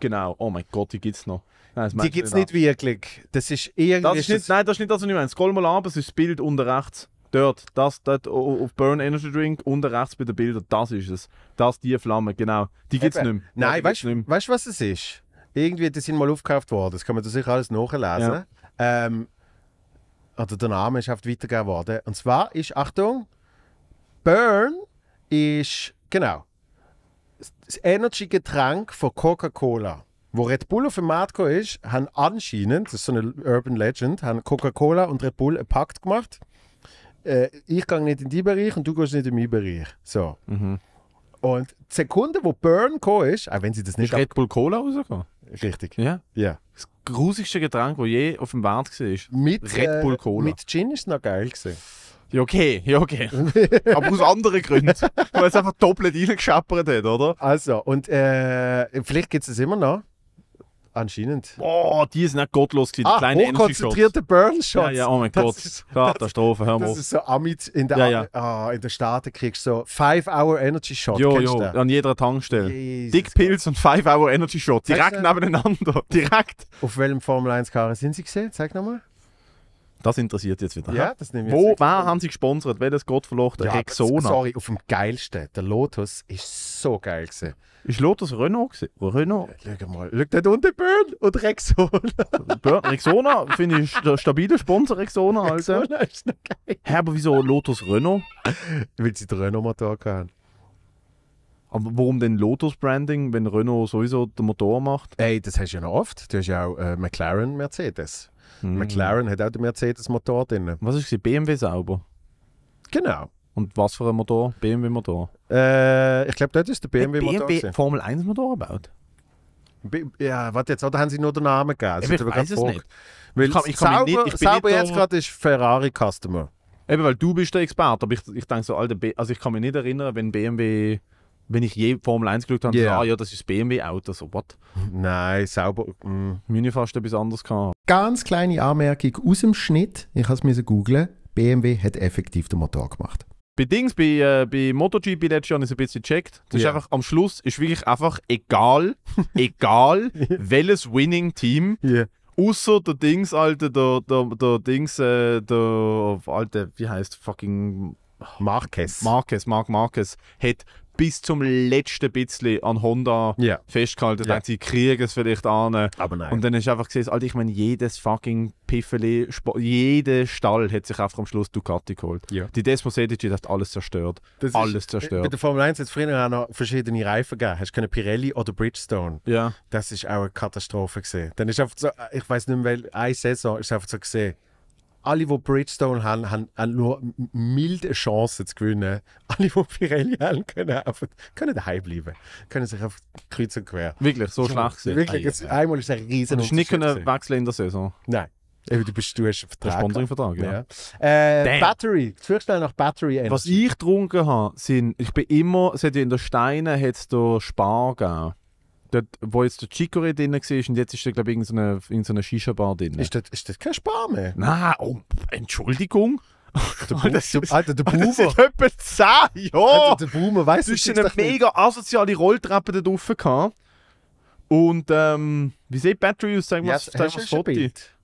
Genau, oh mein Gott, die gibt es noch. Nein, die gibt es nicht wirklich. Das ist irgendwie. nein, das ist nicht das, was ich meine. Scroll mal ab, es ist das Bild unter rechts. Dort, das, dort auf Burn Energy Drink, unter rechts bei den Bildern, das ist es. Das, die Flamme, genau. Die gibt es nicht mehr. Nein, weißt du, was es ist? Irgendwie, die sind mal aufgekauft worden. Das kann man da sicher alles nachlesen. Ja. Ähm, oder der Name ist oft weitergegeben worden. Und zwar ist, Achtung, Burn ist, genau, das Energy-Getränk von Coca-Cola. Wo Red Bull auf dem Markt gekommen ist, haben anscheinend, das ist so eine Urban Legend, haben Coca-Cola und Red Bull einen Pakt gemacht. Äh, ich gehe nicht in die Bereich und du gehst nicht in meinen Bereich. So. Mhm. Und die Sekunde, wo Burn gekommen ist, auch wenn sie das nicht. Ist Red Bull Cola rausgekommen? Richtig. Ja. ja. Das grusigste Getränk, das je auf dem Markt war. Mit, Red Bull äh, Cola. Äh, mit Gin ist es noch geil. Gewesen. Ja, okay, ja, okay. Aber aus anderen Gründen. Weil es einfach doppelt reingeschappert hat, oder? Also, und äh, vielleicht gibt es das immer noch. Anscheinend. Boah, die sind nicht gottlos gewesen. Ah, kleine hochkonzentrierte Burn-Shots. Ja, ja, oh mein das Gott. Ist, Katastrophe, hör mal. Das ist so Amit in der, ja, ja. Ah, in der Staaten kriegst du so 5 hour energy shots Jo, jo, den? an jeder Tankstelle. Jesus Dickpilz und 5-Hour-Energy-Shot. Direkt nebeneinander. Direkt. Auf welchem Formel 1-Karren sind sie gesehen? Zeig nochmal. Das interessiert jetzt wieder. Ja, das nehme ich Wo, wer haben sie gesponsert? Welches Gottverlochte? Ja, Rexona? Sorry, auf dem geilsten. Der Lotus war so geil. Gewesen. Ist Lotus Renault gewesen? Renault? Schau mal. Schau dort unten Burn und Rexona. Burn, Rexona finde ich der stabile Sponsor Rexona. Alter. Rexona ist noch geil. Hä, aber wieso Lotus Renault? Weil sie den Renault-Motor haben. Aber warum denn Lotus-Branding, wenn Renault sowieso den Motor macht? Ey, das hast du ja noch oft. Du hast ja auch äh, McLaren, Mercedes. Mhm. McLaren hat auch den Mercedes-Motor drin. Was ist es? BMW sauber? Genau. Und was für ein Motor? BMW-Motor? Äh, ich glaube, dort ist der BMW-Motor. BMW Formel 1-Motor gebaut? Ja, warte jetzt, oder haben sie nur den Namen gegeben? Also, ich weiß es nicht. Weil ich kann, ich sauber, nicht, ich sauber jetzt gerade ist Ferrari-Customer. Eben, weil du bist der Experte, aber ich, ich denke so, Alter, also ich kann mich nicht erinnern, wenn BMW wenn ich je Formel 1 geschaut habe, yeah. Dachte, ah ja, das ist BMW-Auto, so was? Nein, sauber. Mm. Meine fast etwas anderes kann. Ganz kleine Anmerkung aus dem Schnitt, ich habe es googeln, BMW hat effektiv den Motor gemacht. Bei Dings, bei, äh, bei MotoGP letztes Jahr ist ein bisschen gecheckt. Das yeah. ist einfach, am Schluss ist wirklich einfach egal, egal, welches Winning-Team. Yeah. Außer der Dings, Alter, der, der, der Dings, äh, der, oh, Alter, wie heißt fucking. Marquez. Marquez, Marc Marquez, hat bis zum letzten bisschen an Honda yeah. festgehalten. Yeah. sie kriegen es vielleicht an. Aber nein. Und dann hast du einfach gesehen, Alter, ich meine, jedes fucking Piffeli, jeder Stall hat sich einfach am Schluss Ducati geholt. Yeah. Die Desmo Sedici hat alles zerstört. Das alles ist, zerstört. Bei der Formel 1 hat es früher auch noch verschiedene Reifen gegeben. Hast du Pirelli oder Bridgestone? Ja. Das ist auch eine Katastrophe gesehen. Dann ist einfach so, ich weiß nicht mehr, weil eine Saison ist einfach so gesehen alle, die Bridgestone haben, haben, haben nur milde Chancen zu gewinnen. Alle, die Pirelli haben, können, einfach, können daheim bleiben. Können sich auf kreuz und quer. Wirklich, so schlecht sind. Wirklich, jetzt, einmal ist ein riesen Du hast nicht können wechseln in der Saison? Nein. Du, bist, du hast einen Vertrag. Sponsoringvertrag, ja. ja. Äh, Battery. Zuerst nach Battery. Energy. Was ich getrunken habe, sind, ich bin immer, es hat ja in der Steine es da Spar gegeben. Dort, wo jetzt der Chicory drin war und jetzt ist er, glaube ich, in so einer, so einer Shisha-Bar drin. Ist das, ist das kein Spar mehr? Nein, oh, Entschuldigung. Der Boomer, das, ist, Alter, der Boomer. Das ist etwa 10 Jahre. Alter, der Boomer, weißt du, du hast eine mega nicht. asoziale Rolltreppe da drauf Und ähm, wie sieht Battery aus? Sagen wir yes, mal, das Foto.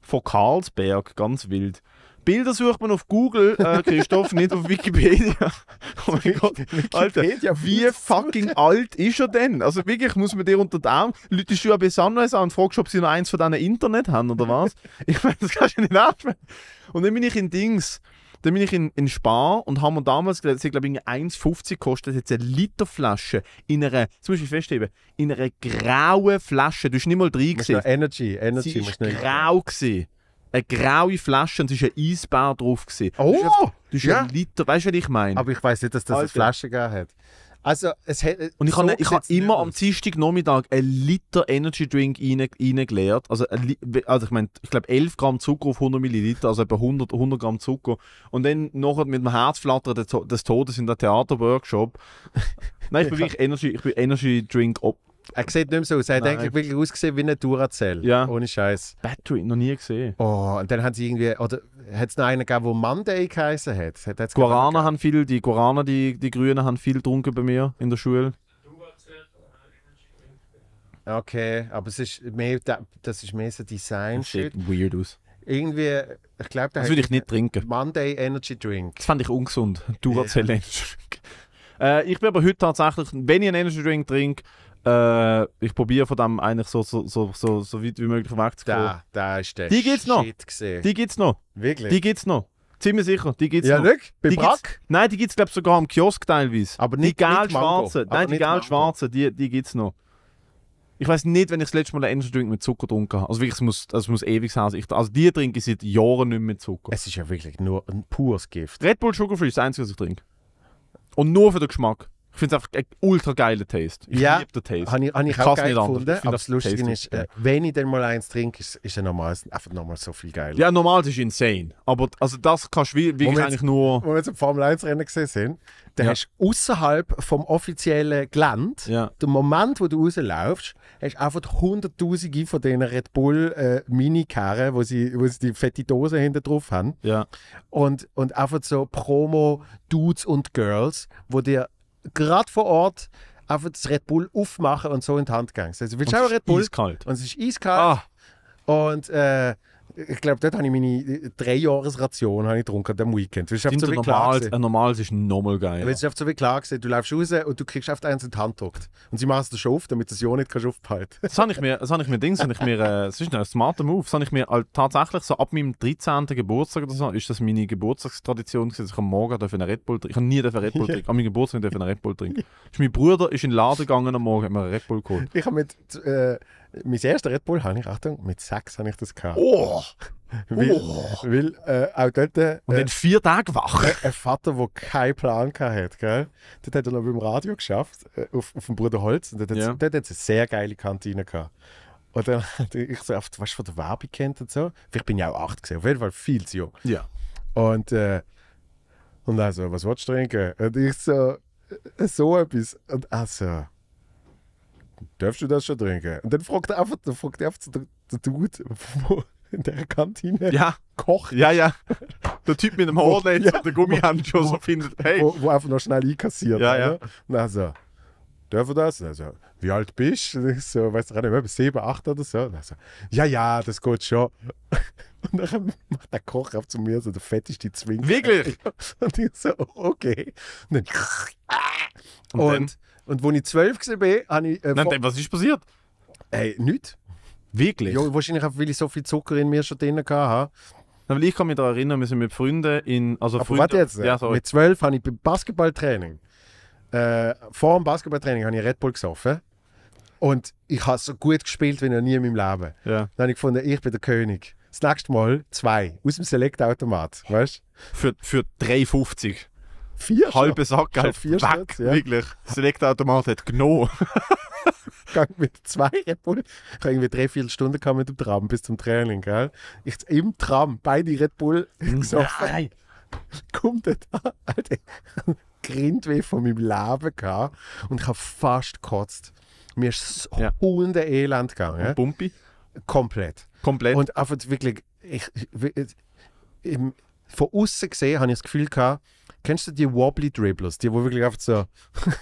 Von Karlsberg, ganz wild. Bilder sucht man auf Google, äh, Christoph, nicht auf Wikipedia. oh mein Gott, Alter, wie fucking alt ist er denn? Also wirklich, muss man dir unter den Arm, Leute schon bei Sunrise an und fragst, ob sie noch eins von diesen Internet haben oder was? ich meine, das kannst du nicht ansprechen. Und dann bin ich in Dings. Dann bin ich in, in Spar und haben wir damals gesagt, ich glaube, 1,50 kostet jetzt eine Literflasche in einer, das muss ich festheben, in einer grauen Flasche. Du hast nicht mal drin gesehen. Energy, Energy. Sie ist grau gewesen eine graue Flasche und es war ein Eisbär drauf. Gewesen. Oh! Das ist, ein, ja. ein Liter, weißt du, was ich meine? Aber ich weiß nicht, dass das Alter. eine also. Flasche gegeben hat. Also, es hat, äh, und ich so habe, ne, ich habe immer am Dienstag Nachmittag einen Liter Energy Drink reingeleert. Also, also, ich meine, ich glaube 11 Gramm Zucker auf 100 Milliliter, also etwa 100, 100 Gramm Zucker. Und dann noch mit dem Herzflattern des Todes in der Theaterworkshop. Nein, ich bin wirklich Energy, ich bin Energy Drink er sieht nicht mehr so aus. Er hat eigentlich wirklich ausgesehen wie ein Duracell. Ja. Ohne Scheiß. Battery, noch nie gesehen. Oh, und dann hat sie irgendwie. Oder hat es noch einen gegeben, der Monday geheißen hat? hat hat's haben viel, die Guaraner, die, die Grünen, haben viel getrunken bei mir in der Schule. Okay, aber es ist mehr, das ist mehr so design Das Sieht weird aus. Irgendwie, ich glaube, Das würde ich nicht trinken. Monday Energy Drink. Das fand ich ungesund. Duracell Energy Drink. Äh, ich bin aber heute tatsächlich, wenn ich einen Energy Drink trinke, äh, ich probiere von dem eigentlich so, so, so, so, so weit wie möglich wegzukommen. Da, da ist der Die gibt's noch. Shit gewesen. Die gibt's noch. Wirklich? Die gibt's noch. Ziemlich sicher, die gibt's ja, noch. Nicht? Bei die Brack? nein, die gibt's glaube ich sogar am Kiosk teilweise. Aber nicht Die gelb-schwarzen, nein, die gelb-schwarzen, die, die gibt's noch. Ich weiß nicht, wenn ich das letzte Mal einen Energy Drink mit Zucker getrunken habe. Also wirklich, es muss, also muss ewig sein. Ich, also die trinke ich seit Jahren nicht mehr mit Zucker. Es ist ja wirklich nur ein pures Gift. Red Bull Sugar Free ist das Einzige, was ich trinke. Und nur für den Geschmack. Ich finde es einfach ein ultra geiler Taste. Ich ja, liebe den Taste. Habe ich, hab ich, ich auch geil gefunden. Aber das Lustige ist, äh, wenn ich dann mal eins trinke, ist, ist er normal, einfach nochmal so viel geiler. Ja, normal ist insane. Aber also das kannst du wirklich Moment, eigentlich nur... Wo wir jetzt im Formel 1 Rennen gesehen sind, dann ja. hast du außerhalb vom offiziellen Gelände, ja. den Moment, wo du rauslaufst, hast du einfach hunderttausende von diesen Red Bull äh, Minikarren, wo sie, wo sie die fette Dose hinten drauf haben. Ja. Und, und einfach so Promo-Dudes und Girls, wo dir gerade vor Ort einfach das Red Bull aufmachen und so in die Hand gegangen. Also, willst du auch Red Bull? Eiskalt. Und es ist eiskalt. Ah. Und äh, ich glaube, dort habe ich meine Dreijahresration getrunken am Weekend. Das ist so wie normal, ein normales ist nochmal geil. Weil es so wie klar gewesen. Du läufst raus und du kriegst oft eins in die Hand gedruckt. Und sie machen es dir schon auf, damit du es ja nicht kannst aufbehalten kannst. Das habe ich mir, das habe ich mir, Dings, habe ich mir, äh, das ist ein smarter Move, das habe ich mir halt tatsächlich so ab meinem 13. Geburtstag oder so, ist das meine Geburtstagstradition gewesen, dass ich am Morgen einen Red Bull trinken Ich habe nie einen Red Bull trinken, an meinem Geburtstag einen Red Bull trinken. mein Bruder ist in den Laden gegangen am Morgen, hat mir einen Red Bull geholt. Ich habe mit... Äh, mein erster Red Bull habe ich, Achtung, mit sechs habe ich das gehabt. Oh! weil, oh. weil äh, auch dort. Äh, Und dann vier Tage wach. Äh, ein Vater, der keinen Plan hatte, gell? Dort hat er noch beim Radio geschafft, äh, auf, auf dem Holz. Und dort, ja. hat es eine sehr geile Kantine gehabt. Und dann hatte ich so oft, was du, von der Werbung kennt und so. Ich bin ja auch acht gesehen, auf jeden Fall viel zu jung. Ja. Und, äh, und also, was willst du trinken? Und ich so, äh, so etwas. Und also, darfst du das schon trinken? Und dann fragt er einfach, dann fragt er einfach der, der Dude, wo in der Kantine ja. kocht. Ja, ja. Der Typ mit dem Hornet ja. und der Gummihandschuh so findet, hey. Wo, wo, einfach noch schnell einkassiert. Ja, ja. Und dann so, darf er das? Also, wie alt bist du? ich so, weißt du, nicht mehr, 7, 8 oder so. Und so, ja, ja, das geht schon. Und dann macht der Koch auf zu mir so der Fett ist die Zwing. Wirklich? Und ich so, okay. Und dann. Und, und dann, und als ich zwölf war, habe ich. Äh, Nein, vor... was ist passiert? Hey, äh, nichts. Wirklich? Ja, wahrscheinlich auch, weil ich so viel Zucker in mir schon drin hatte. Na, weil ich kann mich daran erinnern, wir sind mit Freunden in. Also Aber Freunde, warte jetzt, ja, sorry. mit zwölf habe ich beim Basketballtraining, äh, vor dem Basketballtraining, habe ich Red Bull gesoffen. Und ich habe so gut gespielt wie noch nie in meinem Leben. Ja. Dann habe ich gefunden, ich bin der König. Das nächste Mal zwei aus dem Select-Automat. Weißt Für, für 3,50. Vier halben Sack halt vier weg, Stats, ja. wirklich. Das Elektroautomat hat genommen. Gang mit zwei Red Bull. Ich irgendwie drei, vier Stunden kam mit dem Tram bis zum Training, gell? Ich im Tram beide Red Bull gesoffen. Nein. Kommt er da, Alter, Grindweh von meinem Leben gehabt und ich habe fast gekotzt. Mir ist so ja. hunde Elend gegangen. Und Pumpi? Komplett. Komplett. Und einfach wirklich, ich, ich, ich, ich von außen gesehen habe ich das Gefühl gehabt, kennst du die Wobbly Dribblers, die wo wirklich einfach so,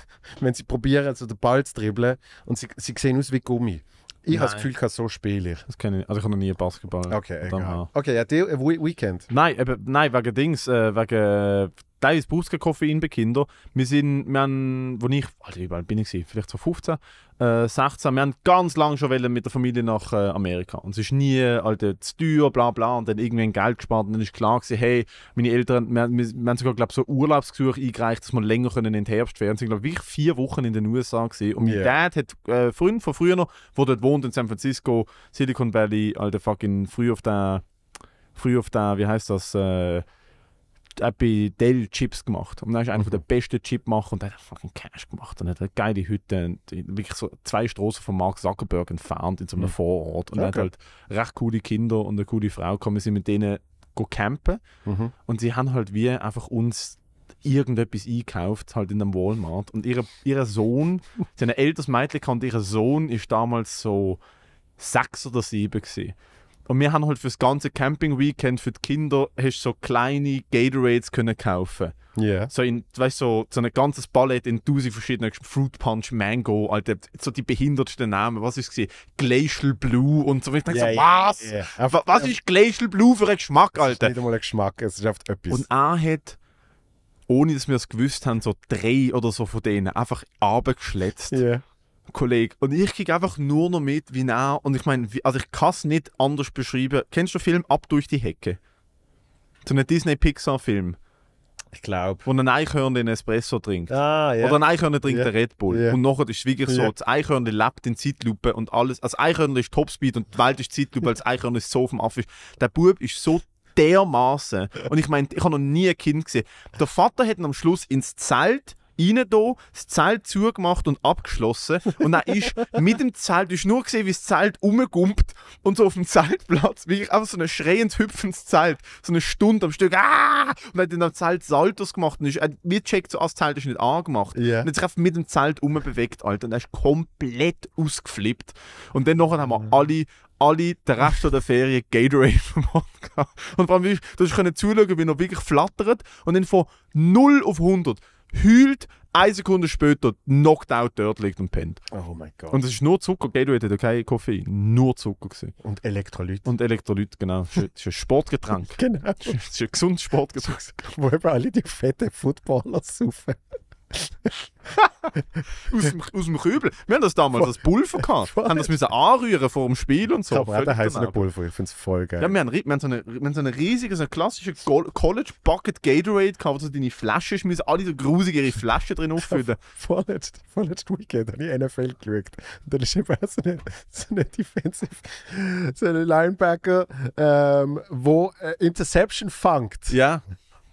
wenn sie probieren, so den Ball zu dribbeln und sie, sie sehen aus wie Gummi. Ich habe das Gefühl, ich so spiele Das kenne ich. Also ich habe noch nie Basketball. Okay, egal. Okay, ja, die Weekend. Nein, eben, nein, wegen Dings, äh, wegen teilweise braucht es kein Koffein bei Kindern. Wir sind, wir haben, wo ich, Alter, also wie alt bin ich Vielleicht so 15, äh, 16, wir haben ganz lange schon mit der Familie nach äh, Amerika. Und es ist nie, Alter, zu teuer, bla bla, und dann irgendwann Geld gespart. Und dann ist klar gewesen, hey, meine Eltern, wir, wir, wir haben sogar, glaube so Urlaubsgesuch eingereicht, dass wir länger können in den Herbst fahren. Sie sind, glaube ich, vier Wochen in den USA gewesen. Und yeah. mein Dad hat, äh, Freund von früher noch, der dort wohnt in San Francisco, Silicon Valley, Alter, fucking früh auf der, früh auf der, wie heißt das, äh, bei Dell Chips gemacht. Und dann ist einer mhm. der besten Chip Chipmacher und der hat fucking Cash gemacht. Und hat eine geile Hütte, wirklich so zwei Straßen von Mark Zuckerberg entfernt in so einem mhm. Vorort. Und okay. hat halt recht coole Kinder und eine coole Frau gekommen. Wir sind mit denen go campen mhm. und sie haben halt wie einfach uns irgendetwas einkauft, halt in einem Walmart. Und ihr, ihr Sohn, seine haben ein Mädchen und ihr Sohn ist damals so sechs oder sieben gewesen. Und wir haben halt fürs ganze Camping-Weekend für die Kinder hast so kleine Gatorades können kaufen. Yeah. So in, weißt so, so ein ganzes Ballett in tausend verschiedenen Fruit Punch, Mango, Alter, so die behindertsten Namen. Was ist es? Glacial Blue und so. Ich dachte yeah, so, was? Yeah. Einfach, was ist Glacial Blue für ein Geschmack, Alter? Es ist nicht einmal ein Geschmack, es ist einfach etwas. Und er hat ohne dass wir es gewusst haben, so drei oder so von denen einfach abgeschletzt. Yeah. Kollege. Und ich kriege einfach nur noch mit, wie nah. Und ich meine, also ich kann es nicht anders beschreiben. Kennst du den Film Ab durch die Hecke? So einen Disney-Pixar-Film. Ich glaube. Wo ein Eichhörnchen Espresso trinkt. Ah, yeah. Oder ein Eichhörnchen trinkt yeah. einen Red Bull. Yeah. Und nachher ist es wirklich so: das Eichhörnchen lebt in Zeitlupe und alles. Also, das Eichhörnchen ist Topspeed und die Welt ist Zeitlupe, weil das Eichhörnchen so auf dem Affe ist. Der Bub ist so dermaßen. Und ich meine, ich habe noch nie ein Kind gesehen. Der Vater hat ihn am Schluss ins Zelt rein da, das Zelt zugemacht und abgeschlossen. Und dann ist mit dem Zelt, du hast nur gesehen, wie das Zelt umgumpt und so auf dem Zeltplatz, wirklich einfach so ein schreiend hüpfendes Zelt, so eine Stunde am Stück, Aah! und dann hat dann am Zelt Salters gemacht und ist, äh, wir checkt so, ah, das Zelt ist nicht angemacht. Yeah. Und jetzt einfach mit dem Zelt umbewegt, Alter, und er ist komplett ausgeflippt. Und dann nachher haben wir alle, alle den Rest der Ferien Gatorade vom Und vor allem, du hast können zuschauen, wie er wirklich flattert und dann von 0 auf 100 heult, eine Sekunde später Knockout dort liegt und pennt. Oh mein Gott. Und es ist nur Zucker, okay, du hättest kein Koffein, nur Zucker gesehen. Und Elektrolyt. Und Elektrolyt, genau. Das ist ein Sportgetränk. genau. Das ist ein gesundes Sportgetränk. Wo eben alle die fetten Footballer saufen. aus, dem, aus dem Kübel. Wir haben das damals als Pulver gehabt. Wir Haben das müssen anrühren vor dem Spiel und so. Kamerad heißt nicht Pulver, ich finde es voll geil. Ja, wir haben, wir haben so eine, wir haben so eine riesige, so eine klassische College Bucket Gatorade gehabt, wo so deine Flaschen, ich müssen alle so grusigere Flaschen drin auffüllen. Vorletzt, vorletzt Weekend habe ich NFL geschaut. Und dann ist eben auch so eine, so eine Defensive, so eine Linebacker, ähm, wo äh, Interception fangt. Ja.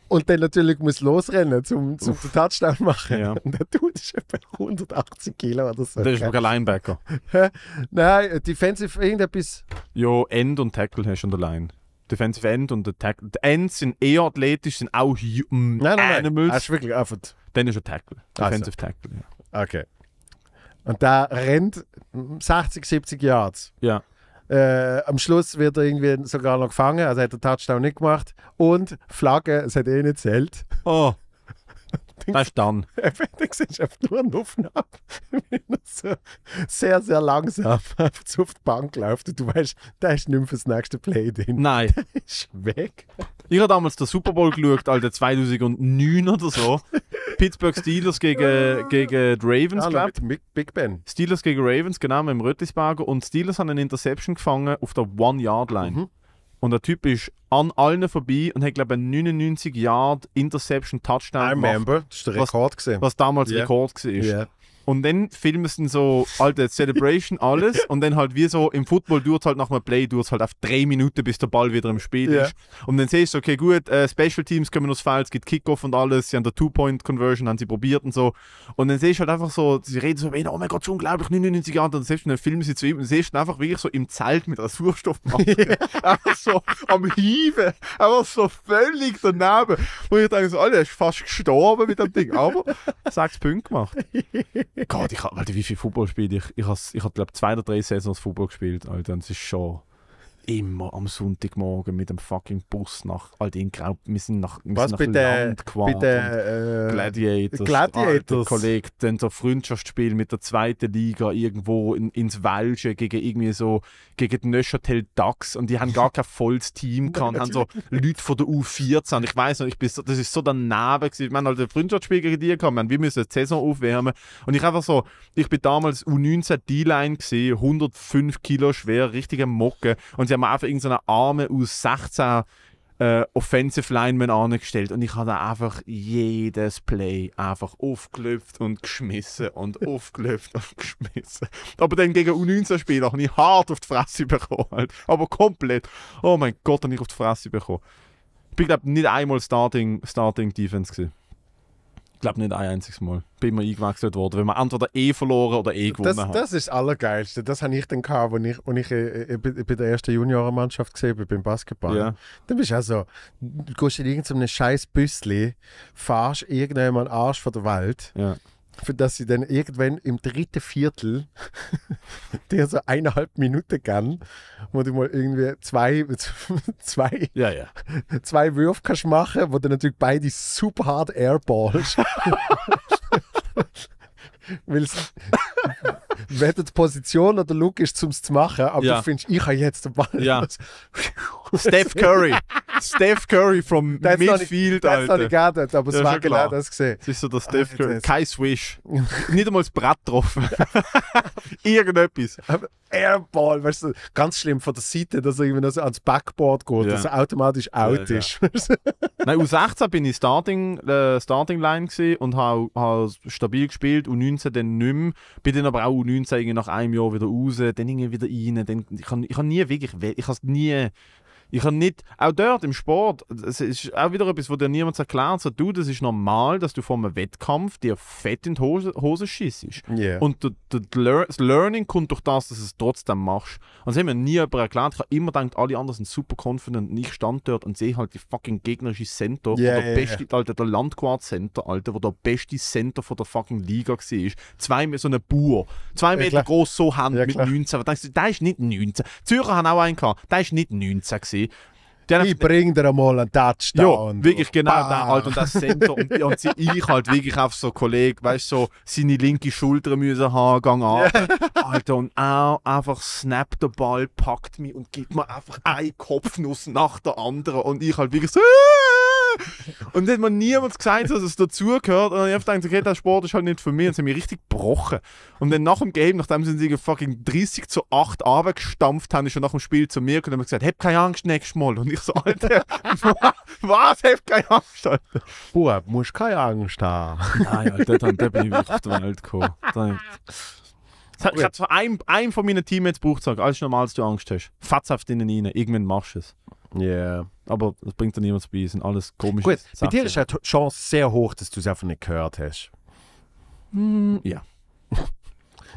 Und dann natürlich muss losrennen, um zum den Touchdown zu machen. Ja. Und der Dude ist etwa 180 Kilo oder so. Der ist kein Linebacker. Nein, Defensive irgendetwas. Ja, End und Tackle hast du an der Line. Defensive End und der Tackle. Die Ends sind eher athletisch, sind auch mm, nein, nein, Animals. Nein, hast wirklich einfach. Dann ist er Tackle. Also. Defensive also. Tackle, ja. Okay. Und der rennt 60, 70 Yards. Ja. Äh, am Schluss wird er irgendwie sogar noch gefangen, also hat der Touchdown nicht gemacht. Und Flagge, es hat eh nicht zählt. Oh. Da ist dann. Dann siehst du auf nur einen Aufnahme. ab, wie er so sehr, sehr langsam auf die Bank läuft und du weißt, der ist nicht mehr fürs nächste Play drin. Nein. Der ist weg. Ich habe damals den Super Bowl geschaut, Alter, 2009 oder so. Pittsburgh Steelers gegen, gegen die Ravens, ja, ah, glaube ich. Big Ben. Steelers gegen Ravens, genau, mit im Rötlisberger. Und Steelers haben eine Interception gefangen auf der One-Yard-Line. Mhm. Und der Typ ist an allen vorbei und hat, glaube ich, 99 Yard Interception Touchdown I gemacht. Remember. das war der Rekord. Was, gewesen. was damals yeah. Rekord war. Yeah. Und dann filmst du so alte Celebration, alles. Und dann halt wie so, im Football dauert halt nach einem Play, dauert halt auf drei Minuten, bis der Ball wieder im Spiel yeah. ist. Und dann siehst du, okay, gut, äh, Special Teams kommen aus Feld, es gibt Kickoff und alles. Sie haben der Two-Point-Conversion, haben sie probiert und so. Und dann siehst du halt einfach so, sie reden so, oh mein Gott, so unglaublich, 99 Jahre. Und dann siehst du, dann filmen sie zu ihm und siehst du einfach wirklich so im Zelt mit Rasurstoff machen. einfach so am Hieven, einfach so völlig daneben. Wo ich denke so, Alter, er ist fast gestorben mit dem Ding. Aber sechs Punkte gemacht. Gott, ich habe, wie viel Fußball gespielt? Ich, ich habe, ich hab, glaube zwei oder drei Saisons Football gespielt, Alter. Das ist schon immer am Sonntagmorgen mit dem fucking Bus nach all halt den Graub. Wir sind nach, wir Was, sind nach Land gefahren. der, äh, Gladiators. Gladiators. Kollege, dann so Freundschaftsspiel mit der zweiten Liga irgendwo in, ins Welsche gegen irgendwie so, gegen den Neuchâtel Dax und die haben gar kein volles Team gehabt und haben so Leute von der U14. Ich weiß noch, ich bin so, das ist so der gewesen. Ich meine, halt ein Freundschaftsspiel gegen die gehabt, wir müssen die Saison aufwärmen und ich einfach so, ich bin damals U19 D-Line gesehen, 105 Kilo schwer, richtiger Mocke und sie haben wir einfach irgendeinen so Arme aus 16 äh, Offensive Linemen angestellt und ich habe dann einfach jedes Play einfach aufgelöpft und geschmissen und aufgelöpft und geschmissen. Aber dann gegen U19-Spiel habe ich hart auf die Fresse bekommen. Halt. Aber komplett. Oh mein Gott, habe ich auf die Fresse bekommen. Ich bin, glaube nicht einmal Starting, Starting Defense gewesen. Ich glaube nicht ein einziges Mal. Bin mir eingewechselt worden, wenn man entweder eh verloren oder eh gewonnen das, hat. Das ist das Allergeilste. Das hatte ich dann gehabt, als ich, als ich äh, äh bei der ersten Juniorenmannschaft gesehen bin beim Basketball. Yeah. Dann bist du also, du gehst in irgendeinem scheiß Büssli, fahrst irgendjemanden Arsch von der Welt. Yeah für das sie dann irgendwann im dritten Viertel, der so eineinhalb Minuten kann, wo du mal irgendwie zwei, zwei, ja, ja. zwei Würfe kannst machen, wo du natürlich beide super hart airballst. Weil Weder die Position oder der Look ist, um es zu machen, aber ja. du findest, ich habe jetzt den Ball. Ja. Steph Curry. Steph Curry vom das Midfield, das Alter. Das habe ich gedacht, aber es war genau das gesehen. Das ist so der Steph Curry. Kein Swish. Nicht einmal das Brett getroffen. Irgendetwas. Airball, weißt du, ganz schlimm von der Seite, dass er irgendwie so ans Backboard geht, ja. dass er automatisch out ja, ist. Nein, U16 bin ich Starting, äh, Starting Line und habe hab stabil gespielt, U19 dann nicht mehr. Bin dann aber auch nach einem Jahr wieder raus, dann irgendwie wieder rein. Dann, ich habe ich hab nie wirklich, ich habe nie ich habe nicht, auch dort im Sport, es ist auch wieder etwas, wo dir niemand erklärt, hat, du, das ist normal, dass du vor einem Wettkampf dir fett in die Hose, Hose schießt. Yeah. Und du, du, das Learning kommt durch das, dass du es trotzdem machst. Und das haben mir nie jemand erklärt. Ich habe immer gedacht, alle anderen sind super confident und ich stand dort und sehe halt die fucking gegnerische Center, yeah, der yeah, beste, yeah. Alter, der Landquart Center, Alter, wo der beste Center von der fucking Liga war. Zwei, so ein Bauer, zwei Meter ja, groß, so Hand ja, mit 19. Da der ist nicht 19. Zürcher haben auch einen gehabt, der ist nicht 19 gewesen gewesen. Die ich bring dir einmal einen Touchdown. Ja, wirklich genau da halt und das Center und, und sie, ich halt wirklich auf so Kollegen, weißt so seine linke Schulter müssen haben, gang an. Alter und auch einfach snap der Ball, packt mich und gibt mir einfach eine Kopfnuss nach der anderen und ich halt wirklich so und dann hat mir niemand gesagt, dass es dazugehört. Und dann habe ich gedacht, okay, der Sport ist halt nicht für mich. Und sie haben mich richtig gebrochen. Und dann nach dem Game, nachdem sie sich fucking 30 zu 8 gestampft haben, ist schon nach dem Spiel zu mir und haben gesagt, hab keine Angst nächstes Mal. Und ich so, Alter, was? Hab keine Angst, Alter. Bub, musst keine Angst haben. Nein, Alter, dann bin ich auf die Welt gekommen. Es hat, okay. hat von einem, einem von meinen Teammates braucht sagen, alles normal, dass du Angst hast. Fetz auf denen rein, irgendwann machst du es. Ja. Yeah. Aber das bringt dir niemand bei, sind alles komisch. Gut, Sachen. bei dir ist die halt Chance sehr hoch, dass du es einfach nicht gehört hast. Mm, ja.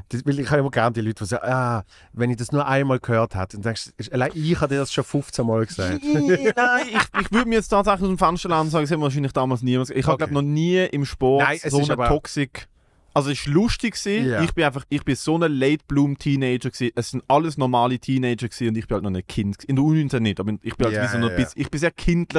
Das, weil ich habe immer gerne die Leute, die sagen, ah, wenn ich das nur einmal gehört hätte, dann denkst du, allein ich habe dir das schon 15 Mal gesagt. Nein, ich, ich würde mir jetzt tatsächlich aus dem Fenster lernen und sagen, das hätte wahrscheinlich damals niemand Ich okay. habe, glaube noch nie im Sport Nein, so eine aber, Toxik also es war lustig. Yeah. Ich bin einfach, ich bin so ein Late Bloom Teenager. Es sind alles normale Teenager und ich bin halt noch ein Kind. In der Uni nicht, aber ich bin halt yeah, so yeah. bisschen, ich bin sehr kindlich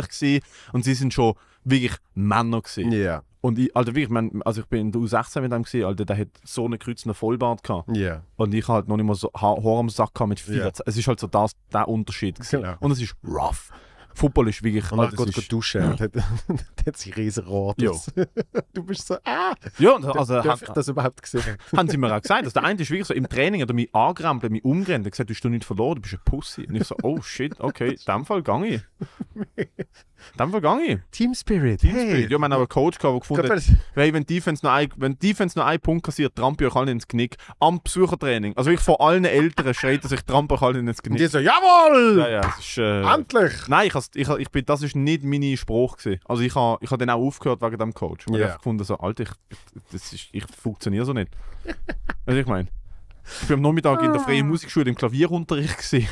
und sie sind schon wirklich Männer Yeah. Und ich, also wirklich, mein, also ich bin in der U16 mit dem Alter, der hat so einen kreuzenden Vollbart gehabt. Yeah. Und ich hatte noch nicht mal so Haar, am Sack mit 14. Yeah. Es ist halt so das, der Unterschied Genau. Und es ist rough. Football ist wirklich. Und ah, dann geht duschen. Ja. Dann hat sich riesen Rot. du bist so, ah! Ja, also, darf ich das überhaupt gesehen? haben sie mir auch gesagt. Also, der eine ist wirklich so im Training oder mich angerempelt, mich umgerannt hat gesagt, du hast nicht verloren, du bist ein Pussy. Und ich so, oh shit, okay, in dem Fall gehe ich. In dem Fall gehe ich. Team Spirit. Team hey. Ja, wir haben auch einen Coach gehabt, der gefunden hat, hey, wenn die Defense noch, ein, wenn die noch einen Punkt kassiert, trampe ich euch alle ins Knick. Am Besuchertraining. Also, ich vor allen Eltern schreit, dass ich trampe euch alle ins Knick. Und die so, jawohl! Ja, ja, ist, äh, Endlich! Nein, ich has, ich, ich bin, das ist nicht meine Spruch gewesen. Also ich habe ich ha dann auch aufgehört wegen dem Coach. Ich yeah. habe gefunden so, Alter, ich, das ich funktioniere so nicht. weißt ich meine? Ich war am Nachmittag in der freien ah. Musikschule im Klavierunterricht gesehen.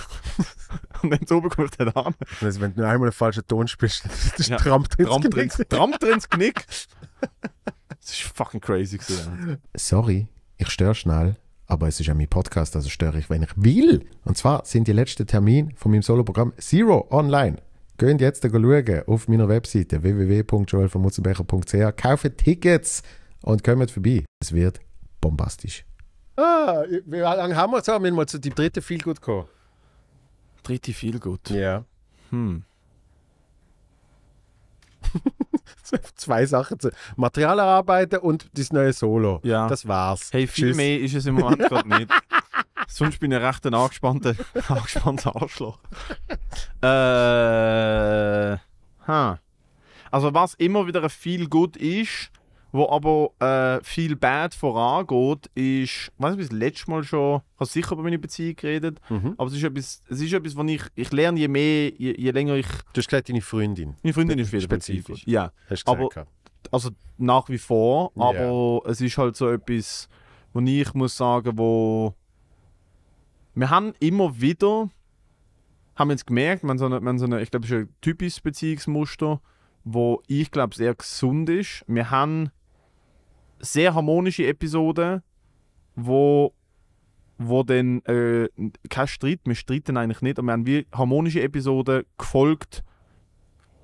und dann so ich der Name. Also wenn du einmal einen falschen Ton spielst, das ist ja, Tramp drin Tramp drin ins Knick. Das ist fucking crazy gewesen. Sorry, ich störe schnell, aber es ist ja mein Podcast, also störe ich, wenn ich will. Und zwar sind die letzten Termine von meinem Soloprogramm Zero online. Geht jetzt schauen auf meiner Webseite www.joelvermutzenbecher.ch, kaufe Tickets und kommt vorbei. Es wird bombastisch. Ah, wie lange haben wir jetzt? Wir mal zu dem dritten viel gut gekommen. Dritte viel gut. Ja. Hm. Zwei Sachen zu Material erarbeiten und das neue Solo. Ja. Das war's. Hey, viel Tschüss. mehr ist es im Moment gerade nicht. Sonst bin ich recht ein angespannter, angespannter Arschloch. Äh. Ha. Also, was immer wieder ein viel gut ist, wo aber äh, viel Bad vorangeht, ist, ich weiß nicht, das letzte Mal schon, ich habe sicher über meine Beziehung geredet, mhm. aber es ist etwas, es ist etwas, was ich, ich lerne, je mehr, je, je länger ich... Du hast gesagt, deine Freundin. Meine Freundin ist wieder spezifisch. Ja. Hast du gesagt, aber, also nach wie vor, aber yeah. es ist halt so etwas, wo ich muss sagen, wo wir haben immer wieder, haben jetzt gemerkt, man so eine, man so eine ich glaube, es ist ein typisches Beziehungsmuster, wo ich glaube, sehr gesund ist. Wir haben sehr harmonische Episoden, wo, wo dann äh, kein Streit, wir streiten eigentlich nicht, aber wir haben wie harmonische Episoden gefolgt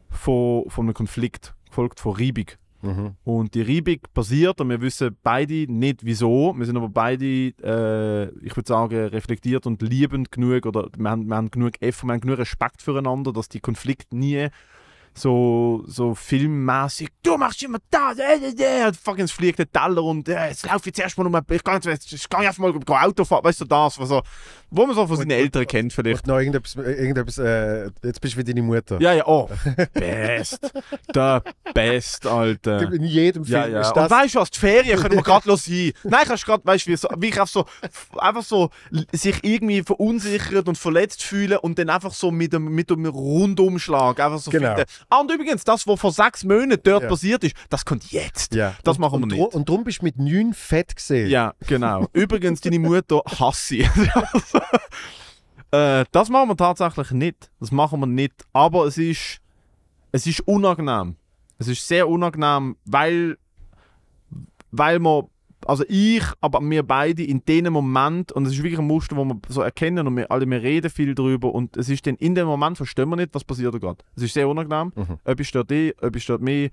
von, von einem Konflikt, gefolgt von Reibung. Mhm. Und die Reibung passiert und wir wissen beide nicht wieso. Wir sind aber beide, äh, ich würde sagen, reflektiert und liebend genug oder wir haben, wir haben genug F, wir haben genug Respekt füreinander, dass die Konflikte nie so, so filmmäßig, du machst immer das, äh, äh, äh und fucking fliegt der Teller und äh, jetzt laufe ich zuerst mal um, ich kann jetzt, ich kann jetzt mal Auto fahren, weißt du, das, was, er, wo man so von seinen Eltern kennt vielleicht. Und noch irgendetwas, irgendetwas äh, jetzt bist du wie deine Mutter. Ja, ja, oh, best, der best, Alter. In jedem Film ja, ja. ist das. Und weißt du was, die Ferien können wir gerade los sein. Nein, kannst gerade, weißt du, wie, so, wie ich so, einfach so sich irgendwie verunsichert und verletzt fühle und dann einfach so mit dem, mit dem Rundumschlag, einfach so genau. finden, Ah, und übrigens, das, was vor sechs Monaten dort ja. passiert ist, das kommt jetzt. Ja. Das und, machen wir und, nicht. Und darum bist du mit neun fett gesehen. Ja, genau. übrigens, deine Mutter hasse ich. Äh, das machen wir tatsächlich nicht. Das machen wir nicht. Aber es ist, es ist unangenehm. Es ist sehr unangenehm, weil, weil man also ich, aber wir beide in dem Moment, und es ist wirklich ein Muster, wo wir so erkennen und wir alle wir reden viel darüber und es ist dann in dem Moment, verstehen wir nicht, was passiert da gerade. Es ist sehr unangenehm. Mhm. Etwas stört dich, ich stört mich.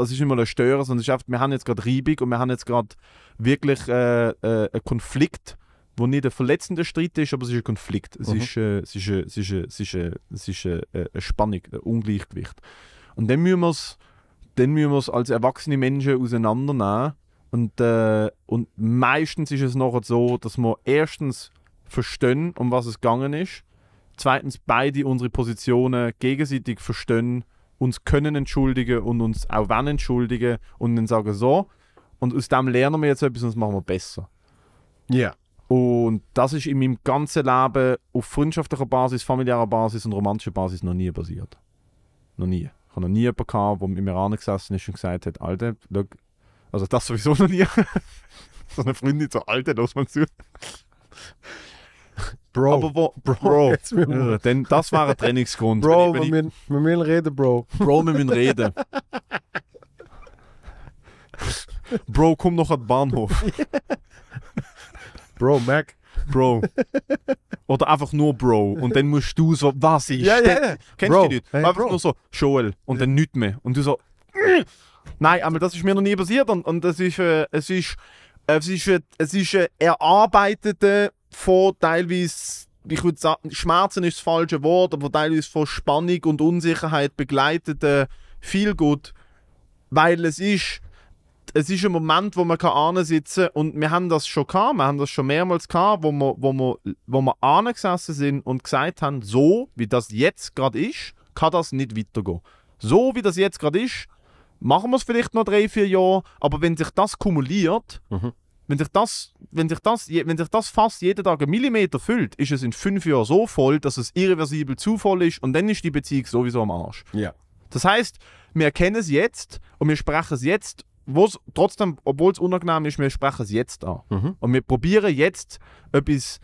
Es ist nicht mal ein Störer, sondern es ist einfach, wir haben jetzt gerade Reibung und wir haben jetzt gerade wirklich äh, äh, einen Konflikt wo nicht ein verletzender Streit ist, aber es ist ein Konflikt. Es, ist, eine Spannung, ein Ungleichgewicht. Und dann müssen wir es als erwachsene Menschen auseinandernehmen und, äh, und meistens ist es nachher so, dass wir erstens verstehen, um was es gegangen ist. Zweitens beide unsere Positionen gegenseitig verstehen, uns können entschuldigen und uns auch wann entschuldigen und dann sagen so. Und aus dem lernen wir jetzt etwas und das machen wir besser. Ja. Yeah. Und das ist in meinem ganzen Leben auf freundschaftlicher Basis, familiärer Basis und romantischer Basis noch nie passiert. Noch nie. Ich habe noch nie jemanden gehabt, der mit mir angesessen ist und gesagt hat, Alter, schau, also das sowieso noch nie. so eine Freundin, so alte, dass man sieht. Bro. Aber wo, Bro. Ja, denn das war ein Trainingsgrund. Bro, wenn ich, wenn ich, wir, müssen reden, Bro. Bro, wir müssen reden. Bro, komm noch an Bahnhof. Bro, Mac. Bro. Oder einfach nur Bro. Und dann musst du so, was ist? Ja, ja, ja. Kennst Bro. du nicht? Hey, einfach Bro. nur so, Joel. Und dann nichts mehr. Und du so, Nein, aber das ist mir noch nie passiert und, und es ist, äh, es ist, äh, es ist, äh, es ist äh, erarbeitete von teilweise ich würde sagen, Schmerzen ist das falsche Wort, aber teilweise von Spannung und Unsicherheit begleitete viel gut, weil es ist es ist ein Moment, wo man kann sitzen und wir haben das schon gehabt, wir haben das schon mehrmals gehabt, wo wir, wo wir, wo wir gesessen sind und gesagt haben, so wie das jetzt gerade ist, kann das nicht weitergehen. So wie das jetzt gerade ist, machen wir es vielleicht noch drei, vier Jahre, aber wenn sich das kumuliert, mhm. wenn, sich das, wenn, sich das, wenn sich das fast jeden Tag einen Millimeter füllt, ist es in fünf Jahren so voll, dass es irreversibel zu voll ist und dann ist die Beziehung sowieso am Arsch. Ja. Das heißt, wir erkennen es jetzt und wir sprechen es jetzt, trotzdem, obwohl es unangenehm ist, wir sprechen es jetzt an. Mhm. Und wir probieren jetzt etwas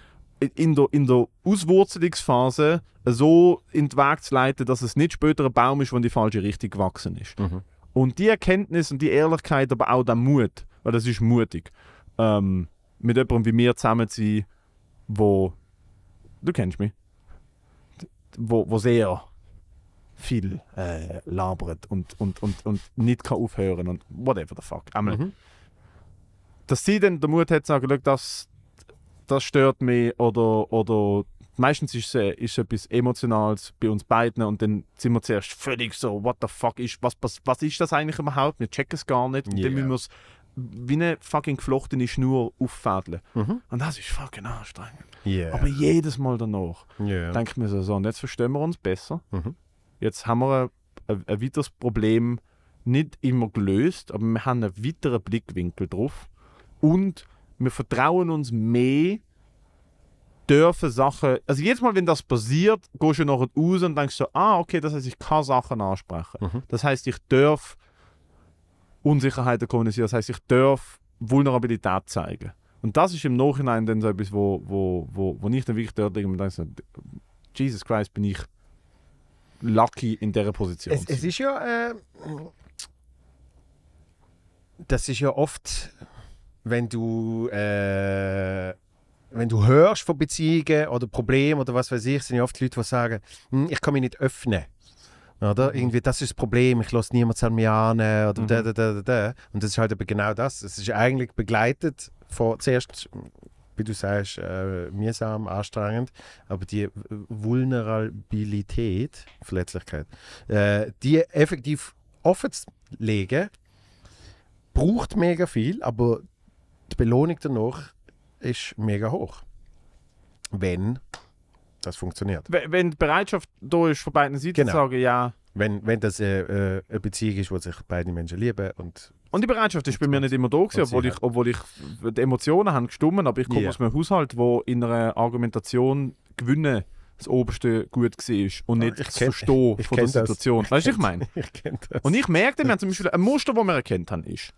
in der, in der Auswurzelungsphase so in den Weg zu leiten, dass es nicht später ein Baum ist, wenn die falsche Richtung gewachsen ist. Mhm. Und die Erkenntnis und die Ehrlichkeit, aber auch der Mut, weil das ist mutig, ähm, mit jemandem wie mir zusammen zu sein, wo, du kennst mich, wo, wo sehr viel äh, labert und, und, und, und nicht kann aufhören und whatever the fuck. Einmal. Mhm. Dass sie dann den Mut hat zu sagen, das, das stört mich oder, oder meistens ist, es äh, ist etwas Emotionales bei uns beiden und dann sind wir zuerst völlig so, what the fuck ist, was, was, was ist das eigentlich überhaupt? Wir checken es gar nicht. Und yeah. dann müssen wir es wie eine fucking geflochtene Schnur auffädeln. Mhm. Und das ist fucking anstrengend. Yeah. Aber jedes Mal danach yeah. denke ich mir so, so, und jetzt verstehen wir uns besser. Mhm. Jetzt haben wir ein, ein, weiteres Problem nicht immer gelöst, aber wir haben einen weiteren Blickwinkel drauf. Und wir vertrauen uns mehr dürfen Sachen. Also jedes Mal, wenn das passiert, gehst du noch raus und denkst so, ah, okay, das heißt, ich kann Sachen ansprechen. Mhm. Das heißt, ich darf Unsicherheiten kommunizieren, das heißt, ich darf Vulnerabilität zeigen. Und das ist im Nachhinein dann so etwas, wo, wo, wo, wo ich dann wirklich dort denke und denke, so, Jesus Christ, bin ich lucky in dieser Position. Es, es ist ja. Äh, das ist ja oft, wenn du. Äh, wenn du hörst von Beziehungen oder Problemen oder was weiß ich, sind ja oft Leute, die sagen, hm, ich kann mich nicht öffnen. Oder? Mhm. Irgendwie, das ist das Problem, ich lasse niemanden an mich an äh, oder mhm. da, da, da, da. Und das ist halt aber genau das. Es ist eigentlich begleitet von zuerst, wie du sagst, äh, mühsam, anstrengend, aber die Vulnerabilität, Verletzlichkeit, äh, die effektiv offen zu legen, braucht mega viel, aber die Belohnung danach ist mega hoch. Wenn das funktioniert. Wenn die Bereitschaft da ist, von beiden Seiten genau. zu sagen, ja. Wenn, wenn das eine, äh, äh, eine Beziehung ist, wo sich beide Menschen lieben und und die Bereitschaft ist bei mir nicht immer da gewesen, obwohl ich, obwohl ich die Emotionen haben gestummen, aber ich komme yeah. aus einem Haushalt, wo in einer Argumentation gewinnen das oberste Gut war und nicht ich kenn, Verstehen ich, ich von der Situation. Weißt du, was ich meine? ich kenne das. Und ich merke, wir haben zum Beispiel ein Muster, das wir erkannt haben, ist,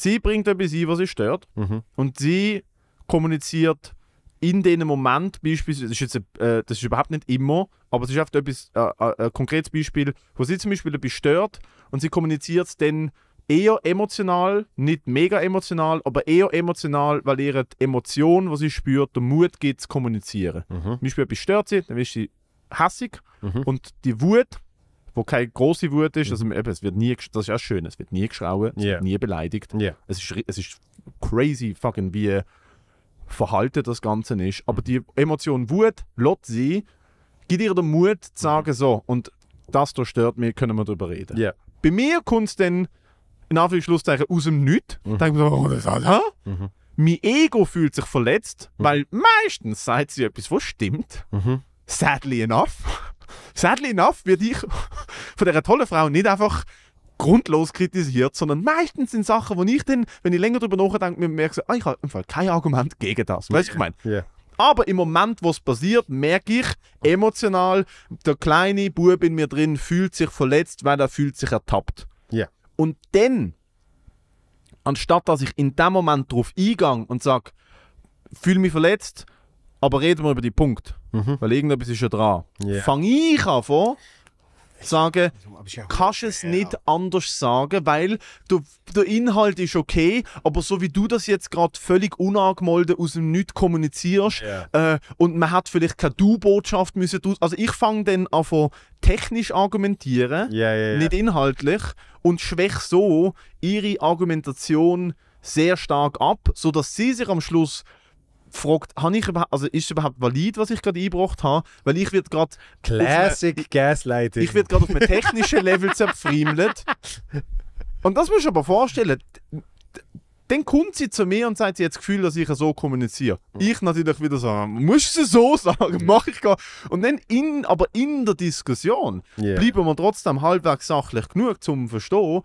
Sie bringt etwas ein, was sie stört. Mhm. Und sie kommuniziert in dem Moment beispielsweise, das ist, jetzt, äh, das ist überhaupt nicht immer, aber es ist oft etwas, äh, äh, ein konkretes Beispiel, wo sie zum Beispiel etwas stört und sie kommuniziert es dann eher emotional, nicht mega emotional, aber eher emotional, weil ihre die Emotion, die sie spürt, der Mut gibt, zu kommunizieren. Mhm. Zum Beispiel etwas stört sie, dann ist sie hassig mhm. und die Wut wo keine große Wut ist. Mhm. Also, es wird nie, das ist auch schön, es wird nie geschrauen, es yeah. wird nie beleidigt. Yeah. Es, ist, es ist crazy fucking wie verhalten das Ganze ist. Mhm. Aber die Emotion Wut, lot sie, gibt ihr den Mut zu sagen, so, und das da stört mich, können wir darüber reden. Yeah. Bei mir kommt es dann, in Anführungszeichen, aus dem Nichts. Mhm. Denke mir so, oh, das hat, ha? Mhm. Mein Ego fühlt sich verletzt, mhm. weil meistens sagt sie etwas, was stimmt. Mhm. Sadly enough sadly enough wird ich von dieser tollen Frau nicht einfach grundlos kritisiert, sondern meistens sind Sachen, wo ich dann, wenn ich länger darüber nachdenke, mir merke, so, ah, ich habe im Fall kein Argument gegen das. Weißt du, ich meine? Yeah. Aber im Moment, wo es passiert, merke ich emotional, der kleine Bub in mir drin fühlt sich verletzt, weil er fühlt sich ertappt. Yeah. Und dann, anstatt dass ich in dem Moment darauf eingehe und sage, fühle mich verletzt, aber reden wir über die Punkt, Mhm. Weil irgendetwas ist ja dran. Yeah. Fange ich an vor, sagen, kannst es nicht anders sagen, weil du, der Inhalt ist okay, aber so wie du das jetzt gerade völlig unangemeldet aus dem Nichts kommunizierst yeah. äh, und man hat vielleicht keine Du-Botschaft müssen, also ich fange dann an von technisch argumentieren, yeah, yeah, nicht inhaltlich und schwäche so ihre Argumentation sehr stark ab, sodass sie sich am Schluss fragt, habe ich überhaupt, also ist es überhaupt valid, was ich gerade eingebracht habe? Weil ich wird gerade... Classic eine, Gaslighting. Ich, werde gerade auf einem technischen Level zerfriemelt. Und das musst du aber vorstellen. Dann kommt sie zu mir und sagt, sie hat das Gefühl, dass ich so kommuniziere. Mhm. Ich natürlich wieder so, muss du es so sagen, mhm. mach ich gar Und dann, in, aber in der Diskussion, yeah. bleiben wir trotzdem halbwegs sachlich genug zum Verstehen,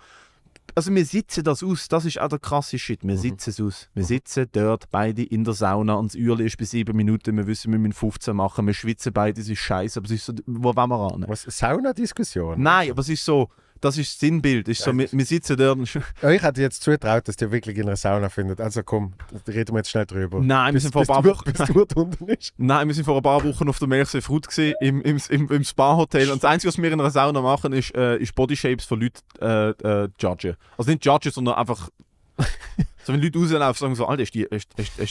also wir sitzen das aus, das ist auch der krasse Shit. Wir mhm. sitzen es aus. Wir mhm. sitzen dort beide in der Sauna und das Uhrli ist bei sieben Minuten. Wir wissen, wir müssen 15 machen. Wir schwitzen beide, es ist scheiße. Aber es ist so, wo wollen wir ran? Was? Saunadiskussion? Nein, aber es ist so, das ist das Sinnbild. Ist so, wir, wir sitzen dort. Ja, ich hätte jetzt zutraut, dass ihr wirklich in einer Sauna findet. Also komm, reden wir jetzt schnell drüber. Nein, bis, wir sind vor ein paar Wochen. Bis Nein, wir sind vor ein paar Wochen auf der Melchsee Frut gesehen, im, im, im, im Spa-Hotel. Und das Einzige, was wir in einer Sauna machen, ist, äh, ist Bodyshapes von Leuten äh, äh, judgen. Also nicht judgen, sondern einfach. So, wenn Leute rauslaufen und sagen so, Alter, hast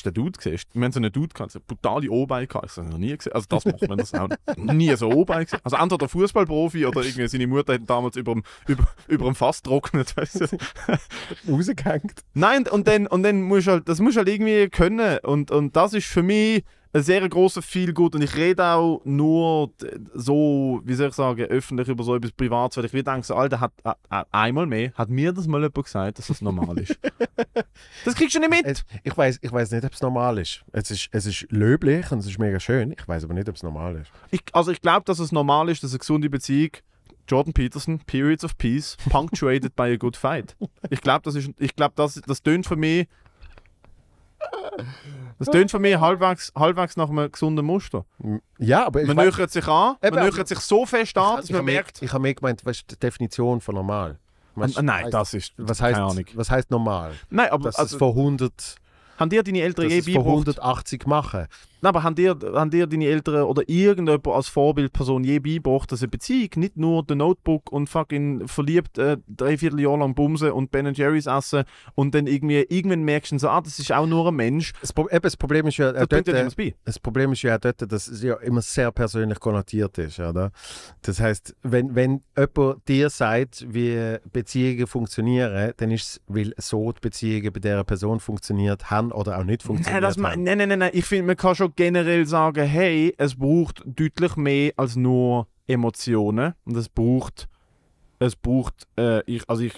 du einen Dude gesehen? Wir haben so einen Dude gehabt, so eine brutale O-Bike gehabt. Ich habe noch nie gesehen. Also das macht man das auch nie so O-Bike gesehen. Also entweder der Fußballprofi oder irgendwie seine Mutter hat damals über dem, über, über dem Fass trocknet, weißt du. Rausgehängt. Nein, und dann, und dann musst du halt, das musst du halt irgendwie können. Und, und das ist für mich eine sehr große Feelgood und ich rede auch nur so, wie soll ich sagen, öffentlich über so etwas Privates, weil ich wieder denke, so, Alter, hat, hat, einmal mehr, hat mir das mal jemand gesagt, dass das normal ist. das kriegst du nicht mit. ich weiß ich nicht, ob es normal ist. Es, ist. es ist löblich und es ist mega schön, ich weiß aber nicht, ob es normal ist. Ich, also ich glaube, dass es normal ist, dass eine gesunde Beziehung Jordan Peterson, Periods of Peace, punctuated by a good fight. Ich glaube, das ist, ich glaube, das, das tönt für mich das tönt von mir halbwegs, halbwegs nach einem gesunden Muster. Ja, aber man nöchert sich an, eben, man nöchert sich so fest an, dass ich, ich man merkt. Mehr, ich habe mir gemeint, weißt die Definition von normal. Weißt, nein, heißt, das ist was heißt, keine Ahnung. Was heißt normal? Nein, aber Das also, es vor 100 haben dir deine Eltern je eh beigebracht? 180 machen. Nein, aber haben dir, haben dir deine Eltern oder irgendjemand als Vorbildperson je beigebracht, dass eine Beziehung nicht nur der Notebook und fucking verliebt äh, dreiviertel Jahr lang bumsen und Ben Jerry's essen und dann irgendwie irgendwann merkst du so, ah, das ist auch nur ein Mensch. Das, Pro eben, das Problem ist ja auch dort, ja das Problem ist ja auch dort, dass es ja immer sehr persönlich konnotiert ist, oder? Das heißt, wenn, wenn jemand dir sagt, wie Beziehungen funktionieren, dann ist es, weil so die Beziehungen bei dieser Person funktioniert haben oder auch nicht funktioniert nein, das haben. Nein, nein, nein, nein, ich finde, man kann schon generell sagen, hey, es braucht deutlich mehr als nur Emotionen und es braucht, es braucht, äh, ich, also ich,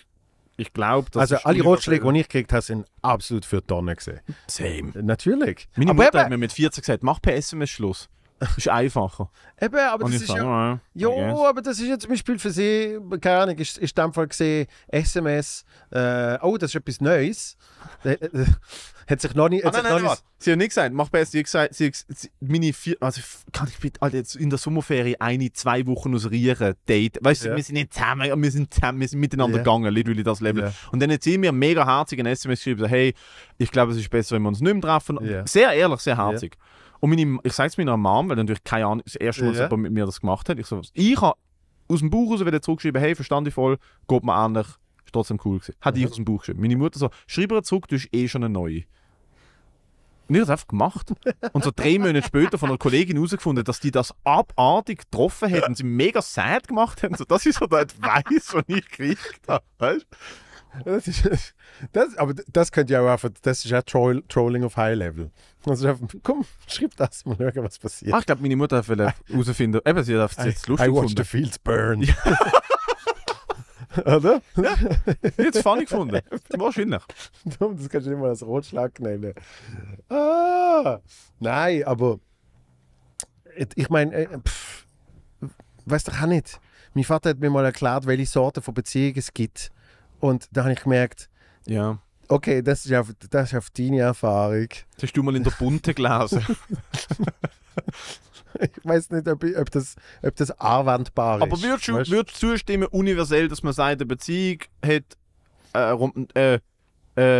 ich glaube, Also alle Rotschläge, die ich gekriegt habe, sind absolut für Tonnen gesehen. Same. Natürlich. Meine Aber Mutter hat mir mit 40 gesagt, mach per SMS Schluss. Das Ist einfacher. Eben, aber das ist ja. Ja, ja aber das ist ja zum Beispiel für sie, keine Ahnung, ist, ist in dem Fall gesehen, SMS, äh, oh, das ist etwas Neues. Äh, äh, hat sich noch nie. Ah, nein, nein, nein, sie hat nicht gesagt, mach besser. Sie hat gesagt, sie, sie, meine vier, also kann ich bitte Alter, jetzt in der Sommerferie eine, zwei Wochen aus Riechen date. Weißt du, ja. wir sind nicht zusammen, wir sind zusammen, wir sind miteinander ja. gegangen, literally das Level. Ja. Und dann hat sie mir mega herzig ein SMS geschrieben, so, hey, ich glaube, es ist besser, wenn wir uns nicht mehr treffen. Sehr ehrlich, sehr herzig. Und meine, ich sage es meiner Mom, weil natürlich keine Ahnung, das erste Mal, dass ja. jemand mit mir das gemacht hat. Ich so, ich habe aus dem Buch raus wieder zurückgeschrieben, hey, verstand ich voll, geht mir ähnlich, ist trotzdem cool gewesen. Hat mhm. ich aus dem Buch geschrieben. Meine Mutter so, schreib ihr zurück, du hast eh schon eine neue. Und ich habe einfach gemacht. Und so drei Monate später von einer Kollegin herausgefunden, dass die das abartig getroffen hat und sie mega sad gemacht haben. So, das ist so der Advice, den ich gekriegt habe. Weißt? Das ist, das, aber das könnt ihr auch einfach, das ist ja Troll, Trolling auf High Level. Also einfach, komm, schreib das mal, schauen, was passiert. Ach, ich glaube, meine Mutter will herausfinden. Eben, sie darf es jetzt lustig I watch gefunden. the fields burn. Ja. Oder? Ja, jetzt funny gefunden. Wahrscheinlich. das kannst du nicht mal als Rotschlag nennen. Ah, nein, aber ich meine, äh, weißt du, ich auch nicht. Mein Vater hat mir mal erklärt, welche Sorten von Beziehungen es gibt. Und da habe ich gemerkt, ja. okay, das ist, auf, das ist auf deine Erfahrung. Das hast du mal in der Bunte gelesen. ich weiß nicht, ob, ob, das, ob das anwendbar ist. Aber würdest du, würdest du zustimmen, universell, dass man sagt, eine Beziehung hat, äh, äh,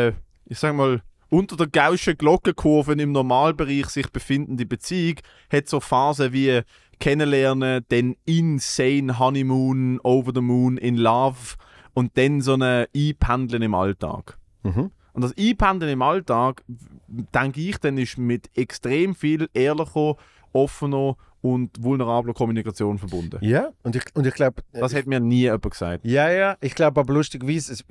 äh, ich sag mal, unter der gauschen Glockenkurve im Normalbereich sich befindende Beziehung hat so Phasen wie Kennenlernen, den Insane Honeymoon, Over the Moon, In Love und dann so eine Einpendeln im Alltag. Mhm. Und das Einpendeln im Alltag, denke ich, dann ist mit extrem viel ehrlicher, offener und vulnerabler Kommunikation verbunden. Ja, und ich, und ich glaube... Äh, das hat mir nie jemand gesagt. Ja, ja, ich glaube aber lustigerweise, es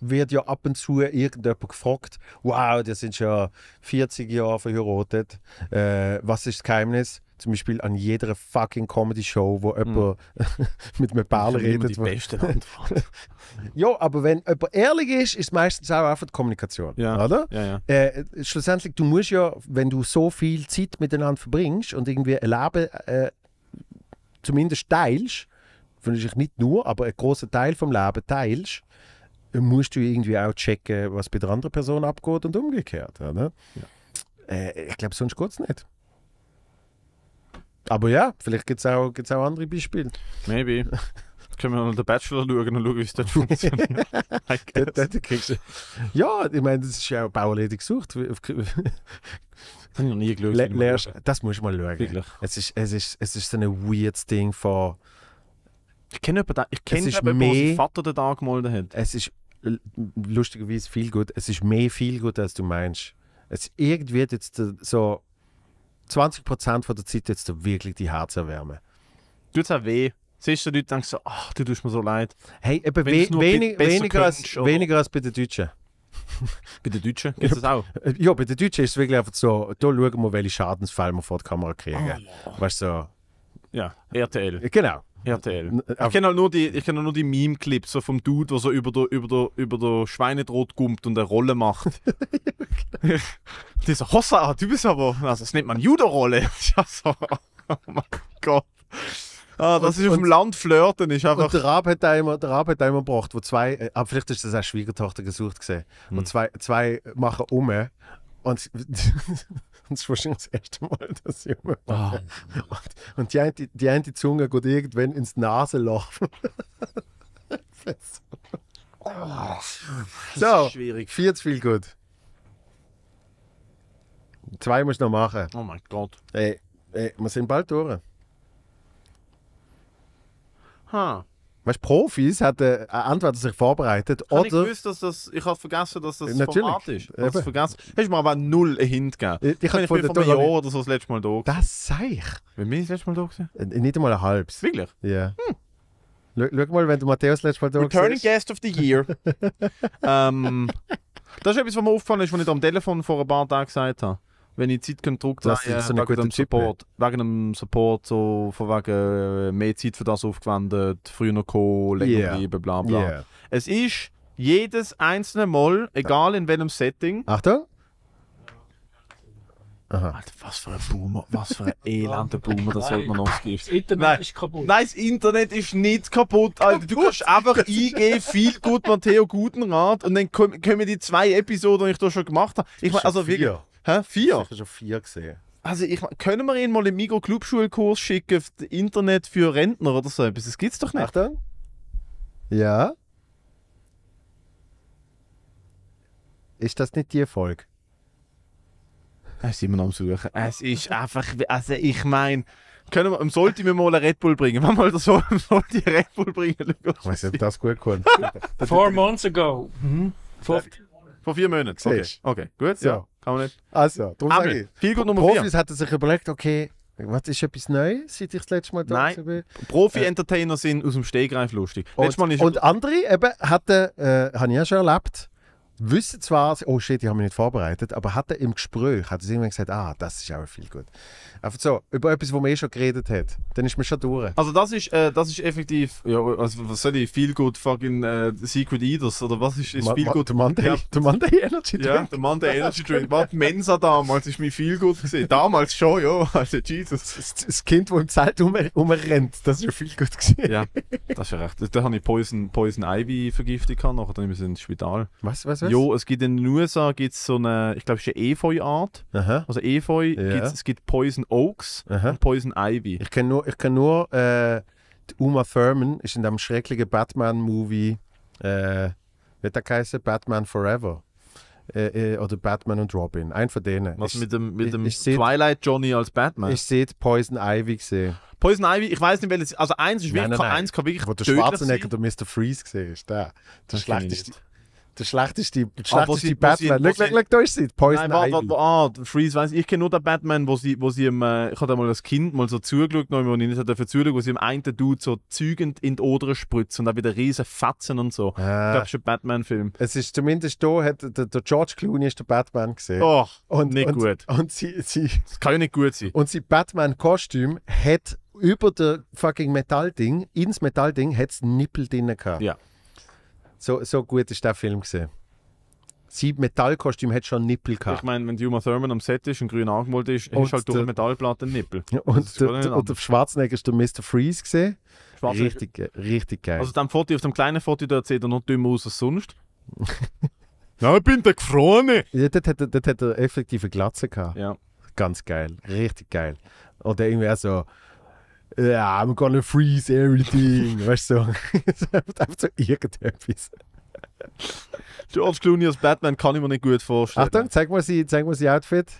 wird ja ab und zu irgendjemand gefragt, wow, das sind schon 40 Jahre verheiratet, äh, was ist das Geheimnis? zum Beispiel an jeder fucking Comedy-Show, wo jemand mm. mit einem Ball redet. die beste Antwort. ja, aber wenn jemand ehrlich ist, ist es meistens auch einfach die Kommunikation. Ja. Oder? Ja, ja. Äh, schlussendlich, du musst ja, wenn du so viel Zeit miteinander verbringst und irgendwie ein Leben äh, zumindest teilst, vielleicht nicht nur, aber einen großen Teil vom Leben teilst, äh, musst du irgendwie auch checken, was bei der anderen Person abgeht und umgekehrt. Oder? Ja. Äh, ich glaube, sonst geht es nicht aber ja, vielleicht gibt es auch, gibt's auch andere Beispiele. Maybe. Können wir noch den Bachelor schauen und schauen, wie es dort funktioniert. das, das ja, ich meine, das ist ja auch Bauerledig gesucht. Das habe ich noch nie geschaut. Le das musst du mal schauen. Wirklich? Es ist, es ist, es ist so ein weirdes Ding von... Ich kenne jemanden, ich kenne jemanden, mehr, Vater den Tag gemolden hat. Es ist lustigerweise viel gut. Es ist mehr viel gut, als du meinst. Es irgendwie jetzt so 20% von der Zeit jetzt wirklich die Herzerwärme. Tut es auch weh. Siehst du, die Leute denken so, ach, du tust mir so leid. Hey, eben we wenig, weniger, als, weniger als bei den Deutschen. bei den Deutschen gibt es das auch. Ja, bei den Deutschen ist es wirklich einfach so, da schauen wir, welche Schadensfälle wir vor der Kamera kriegen. Oh, ja. Weißt du, so. Ja, RTL. Genau. RTL. Äh, ich kenne halt nur die, halt die Meme-Clips so vom Dude, der so über der, über der, über der Schweinedrot gummt und eine Rolle macht. Dieser so, Hossa, du bist aber, also das nennt man Judo-Rolle. so, oh mein Gott. Ah, das und, ist auf dem Land flirten, ist einfach. Und der Rab hat da immer, der immer gebracht, wo zwei, äh, aber vielleicht ist das auch Schwiegertochter gesucht gesehen. Und hm. zwei, zwei machen um äh, und Und es war wahrscheinlich das erste Mal, dass ich umgehe. Oh. Und, und die, eine, die, eine Zunge geht irgendwann ins Nasenloch. oh, so, schwierig. Viel zu viel gut. Zwei muss ich noch machen. Oh mein Gott. Ey, ey wir sind bald durch. Ha. Huh. Weißt Profis hatten äh, entweder sich vorbereitet ich oder. Ich gewusst, dass das. Ich habe vergessen, dass das Natürlich. Format ist. Ich habe vergessen. Hast du mir aber null einen Hint gegeben? Ich, ich, ich, ich bin vor Jahr oder so das letzte Mal da. Das sei ich. Wie bin ich das letzte Mal da? Gewesen? Nicht einmal ein halbes. Wirklich? Ja. Yeah. Hm. Schau mal, wenn du Matthäus letztes Mal da Returning Guest of the Year. ähm, das ist etwas, was mir aufgefallen ist, was ich am Telefon vor ein paar Tagen gesagt habe wenn ich Zeit könnte drucken könnte, ja, so wegen dem Support. wegen dem Support, so von wegen äh, mehr Zeit für das aufgewendet, früher noch gekommen, länger yeah. bleiben, bla bla. Yeah. Es ist jedes einzelne Mal, egal in welchem Setting. Achtung! Aha. Alter, was für ein Boomer, was für ein elender Boomer, das sollte man noch geben. Das Internet Nein. ist kaputt. Nein, das Internet ist nicht kaputt, Alter. Du kannst einfach eingeben, viel gut Matteo Gutenrat und dann kommen die zwei Episoden, die ich da schon gemacht habe. Ich meine, also wirklich. Hä? Vier? Ich habe schon vier gesehen. Also ich, können wir ihn mal im Migro Clubschulkurs schicken, Internet für Rentner oder so etwas? Das gibt's doch nicht. Achtung. Ja. Ist das nicht die Folge? Er ist immer noch am Suchen. Es ist einfach, also ich meine, können wir, sollte mir mal einen Red Bull bringen? Wann mal so, sollte ich Red Bull bringen? Ich weiß nicht, ob das gut kommt. Four months ago. Hm? Vor, vor vier Monaten. Okay. okay, gut. ja. ja. Kann man nicht. Also, darum Aber, sage ich. Figur Nummer Profis vier. hatten sich überlegt, okay, was ist etwas Neues, seit ich das letzte Mal da war? Profi-Entertainer äh, sind aus dem Stegreif lustig. Und, Mal ist und andere eben hatten, äh, habe ich ja schon erlebt, wissen zwar, oh shit, ich habe mich nicht vorbereitet, aber hat er im Gespräch, hat er irgendwann gesagt, ah, das ist auch viel gut. Einfach so, über etwas, wo man eh schon geredet hat, dann ist man schon durch. Also das ist, äh, das ist effektiv, ja, also was soll ich, viel gut fucking äh, Secret Eaters, oder was ist, ist viel gut? Der Monday, ja. Monday Energy Drink. Ja, der Monday Energy Drink. Was, Mensa damals ist mir viel gut gesehen. Damals schon, ja, also Jesus. Das, Kind, das im Zelt um, das ist ja viel gut gesehen. Ja, das ist ja recht. Da habe ich Poison, Poison Ivy vergiftet, gehabt, nachher dann müssen ins Spital. Was, was, was? das? Ja, es gibt in den USA gibt's so eine, ich glaube, es ist eine Efeu-Art. Also Efeu, ja. es gibt Poison Oaks Aha. und Poison Ivy. Ich kenne nur, ich kenn nur äh, Uma Thurman ist in dem schrecklichen Batman-Movie, äh, wie der heißt, Batman Forever. Äh, äh, oder Batman und Robin. Ein von denen. Was ich, mit dem, mit dem ich, ich Twilight Johnny als Batman? Ich sehe Poison Ivy gesehen. Poison Ivy, ich weiß nicht, welches. Also eins ist wirklich, nein, nein, nein. eins kann wirklich. Wo der Schwarzenegger oder Mr. Freeze gesehen ist, der. Das, das schlechteste. Der schlechteste, der ah, schlechteste ah, Batman. Schau, da ist sie. Poison Nein, Ivy. Ah, Freeze, weiss ich. Ich kenne nur den Batman, wo sie, wo sie im, äh, ich habe mal als Kind mal so zugeschaut, wo ich nicht dafür zugeschaut wo sie im einen Dude so zügend in die Ohren spritzt und dann wieder riesen Fetzen und so. Äh. Ich ah. glaube, schon Batman-Film. Es ist zumindest da, hat, der, der George Clooney ist der Batman gesehen. Oh, und, nicht und, gut. Und sie, sie, das kann ja nicht gut sein. Und sein Batman-Kostüm hat über der fucking Metallding, ins Metallding, hat es Nippel drin gehabt. Ja. So, so gut ist der Film gesehen. Sein Metallkostüm hat schon einen Nippel gehabt. Ich meine, wenn Uma Thurman am Set ist und grün angemalt ist, ist halt durch Metallplatten Nippel. und, der, der, und der Schwarzenegger ist der Mr. Freeze gesehen. Richtig, richtig geil. Also dem Foto, auf dem kleinen Foto, da sieht er noch dümmer aus als sonst. Na, ich bin der Gefrorene. Ja, dort hat, er, hat er effektive Glatze gehabt. Ja. Ganz geil, richtig geil. Oder irgendwie auch so ja, I'm gonna freeze everything. weißt du, so. einfach so irgendetwas. George Clooney als Batman kann ich mir nicht gut vorstellen. Achtung, zeig mal sie, zeig mal sie Outfit.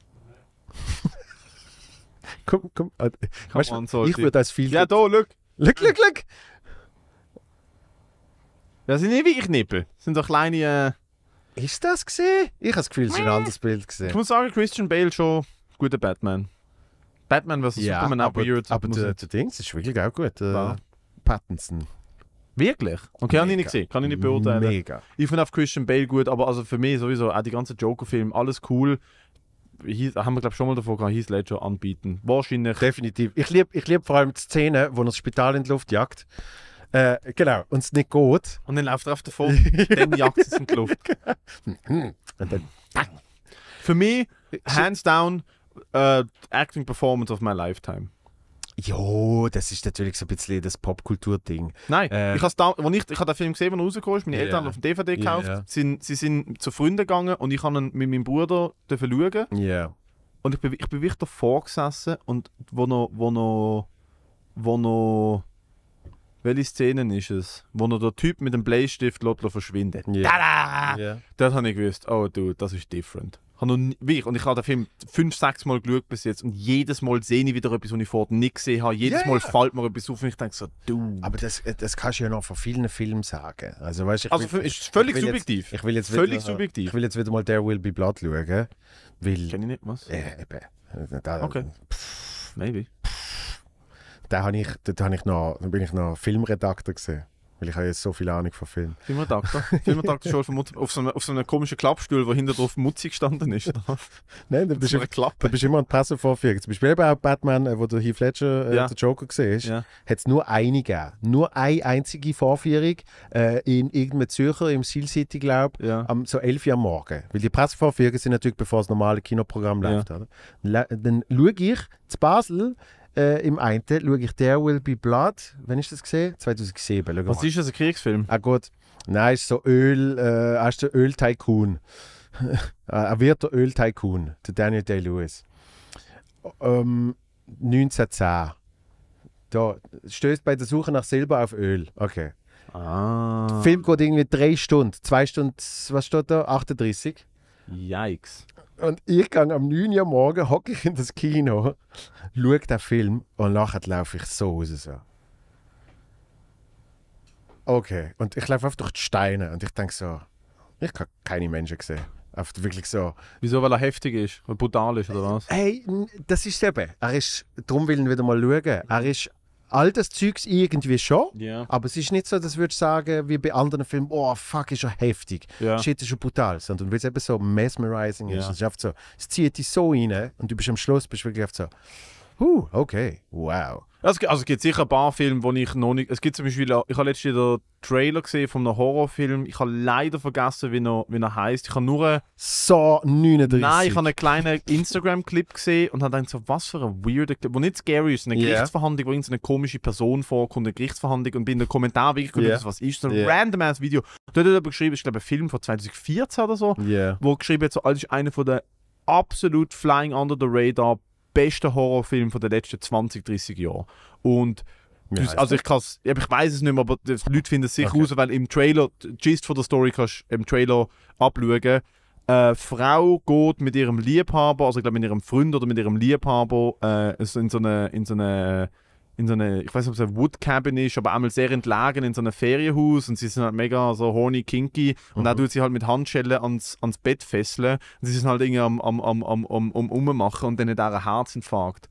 komm, komm. Äh, weißt, on, so ich würde als viel. Ja, da, look. Look, look, look. Das sind nicht wie ich Nippel. Das sind so kleine. Äh... Ist das gesehen? Ich habe das Gefühl, es ist ein anderes Bild gesehen. Ich muss sagen, Christian Bale schon guter Batman. Batman vs. Ja, Superman aber, weird. Aber der, der Dings ist wirklich auch gut. Äh, Pattinson. Wirklich? Okay, habe ich nicht gesehen, kann ich nicht beurteilen. Mega. Ich finde auf Christian Bale gut, aber also für mich sowieso auch die ganzen Joker-Filme, alles cool. Heath, haben wir glaube schon mal davor gehabt, Heath Ledger anbieten. Wahrscheinlich. Definitiv. Ich liebe ich lieb vor allem die Szene, wo er das Spital in die Luft jagt. Äh, genau, und es nicht gut. Und dann läuft er auf davon, dann jagt es in die Luft. Genau. Mhm. und dann bang. Für mich, hands down, äh, Acting Performance of my lifetime. Jo, das ist natürlich so ein bisschen das Popkultur-Ding. Nein, äh, ich habe ich, ich hab den Film gesehen, wenn er rausgekommen ist. Meine Eltern yeah. haben auf dem DVD gekauft. Yeah. Sind, sie sind zu Freunden gegangen und ich habe mit meinem Bruder schauen. Ja. Yeah. Und ich bin, ich bin wirklich davor gesessen und wo noch, wo noch, wo noch, welche Szene ist es? Wo noch der Typ mit dem Bleistift Lotlo verschwindet. Yeah. Tada! Yeah. Das habe ich gewusst, oh du, das ist different habe noch nie, und ich habe den Film fünf, sechs Mal geschaut bis jetzt und jedes Mal sehe ich wieder etwas, was ich vorher nicht gesehen habe. Jedes yeah. Mal fällt mir etwas auf und ich denke so, du. Aber das, äh, das kannst du ja noch von vielen Filmen sagen. Also, weißt, ich also will, ist völlig subjektiv. Jetzt, ich will jetzt völlig wieder, subjektiv. Ich will jetzt wieder mal Der Will Be Blood schauen. Weil, Kenn ich nicht, was? Äh, eben. Äh, da, okay. Pff, Maybe. Pff, da, hab ich, da, hab ich noch, da bin ich noch Filmredakteur gesehen. Weil ich habe jetzt so viel Ahnung von Film. Immer Tag schon auf so einem, auf so einem komischen Klappstuhl, wo hinter drauf Mutzi gestanden ist. Nein, da bist, du Klappe. bist immer ein Passo vorführt. Zum Beispiel eben auch Batman, äh, wo du hier Fletcher, äh, ja. der Joker gesehen hast, ja. hat es nur eine gegeben. Nur eine einzige Vorführung äh, in irgendeinem Zürcher, im Seal City, glaube ich, ja. so 11 Uhr am Morgen. Weil die Pressevorführungen sind natürlich, bevor das normale Kinoprogramm läuft. Oder? Dann schaue ich zu Basel äh, Im einen schaue ich There Will Be Blood. Wann ist das gesehen? 2007. Schau Was mal. ist das, ein Kriegsfilm? Ah gut. Nein, ist so Öl, äh, du Öl-Tycoon. Ah, er wird der Öl-Tycoon, der Daniel Day-Lewis. Ähm, 1910. Da stößt bei der Suche nach Silber auf Öl. Okay. Ah. Der Film geht irgendwie drei Stunden. Zwei Stunden, was steht da? 38? Yikes. Und ich gehe am 9 Uhr morgen, hocke ich in das Kino, schaue den Film und nachher laufe ich so raus. So. Okay, und ich laufe einfach durch die Steine und ich denke so, ich habe keine Menschen gesehen. Einfach wirklich so. Wieso? Weil er heftig ist und brutal ist, oder was? Hey, das ist eben. Er ist, darum will ich wieder mal schauen. Er ist all das Zeugs irgendwie schon, yeah. aber es ist nicht so, dass würdest sagen, wie bei anderen Filmen, oh fuck, ist schon heftig, yeah. shit ist schon brutal, sondern weil es eben so mesmerizing yeah. ist, es, ist so, es zieht dich so rein und du bist am Schluss bist wirklich so, Huh, okay, wow. Also, gibt, also es gibt sicher ein paar Filme, wo ich noch nicht. Es gibt zum Beispiel, äh, ich habe letztens den Trailer gesehen von einem Horrorfilm. Ich habe leider vergessen, wie er, wie er heißt. Ich habe nur einen. So 39. Nein, ich habe einen kleinen Instagram-Clip gesehen und habe gedacht, so, was für ein weirder Clip. Wo nicht scary ist, eine yeah. Gerichtsverhandlung, wo irgendeine komische Person vorkommt, eine Gerichtsverhandlung und bin in den Kommentaren wirklich yeah. was ist. So ein yeah. random ass Video. Dort hat er geschrieben, ich glaube, ein Film von 2014 oder so, yeah. wo geschrieben hat, so, alles ist einer von der absolut flying under the radar besten Horrorfilm also der letzten 20, 30 Jahre. Und das, also ich, ich weiß es nicht mehr, aber die Leute finden es sicher okay. raus, weil im Trailer, Gist von der Story kannst du im Trailer abschauen. Eine äh, Frau geht mit ihrem Liebhaber, also ich glaube mit ihrem Freund oder mit ihrem Liebhaber, äh, in so eine, in so eine in so eine, ich weiß nicht, ob es eine Wood Cabin ist, aber einmal sehr entlagen in so einem Ferienhaus und sie sind halt mega so horny, kinky und mhm. da tut sie halt mit Handschellen ans, ans Bett fesseln und sie sind halt irgendwie am, am, am, am, am, am ummachen und dann hat einen Herzinfarkt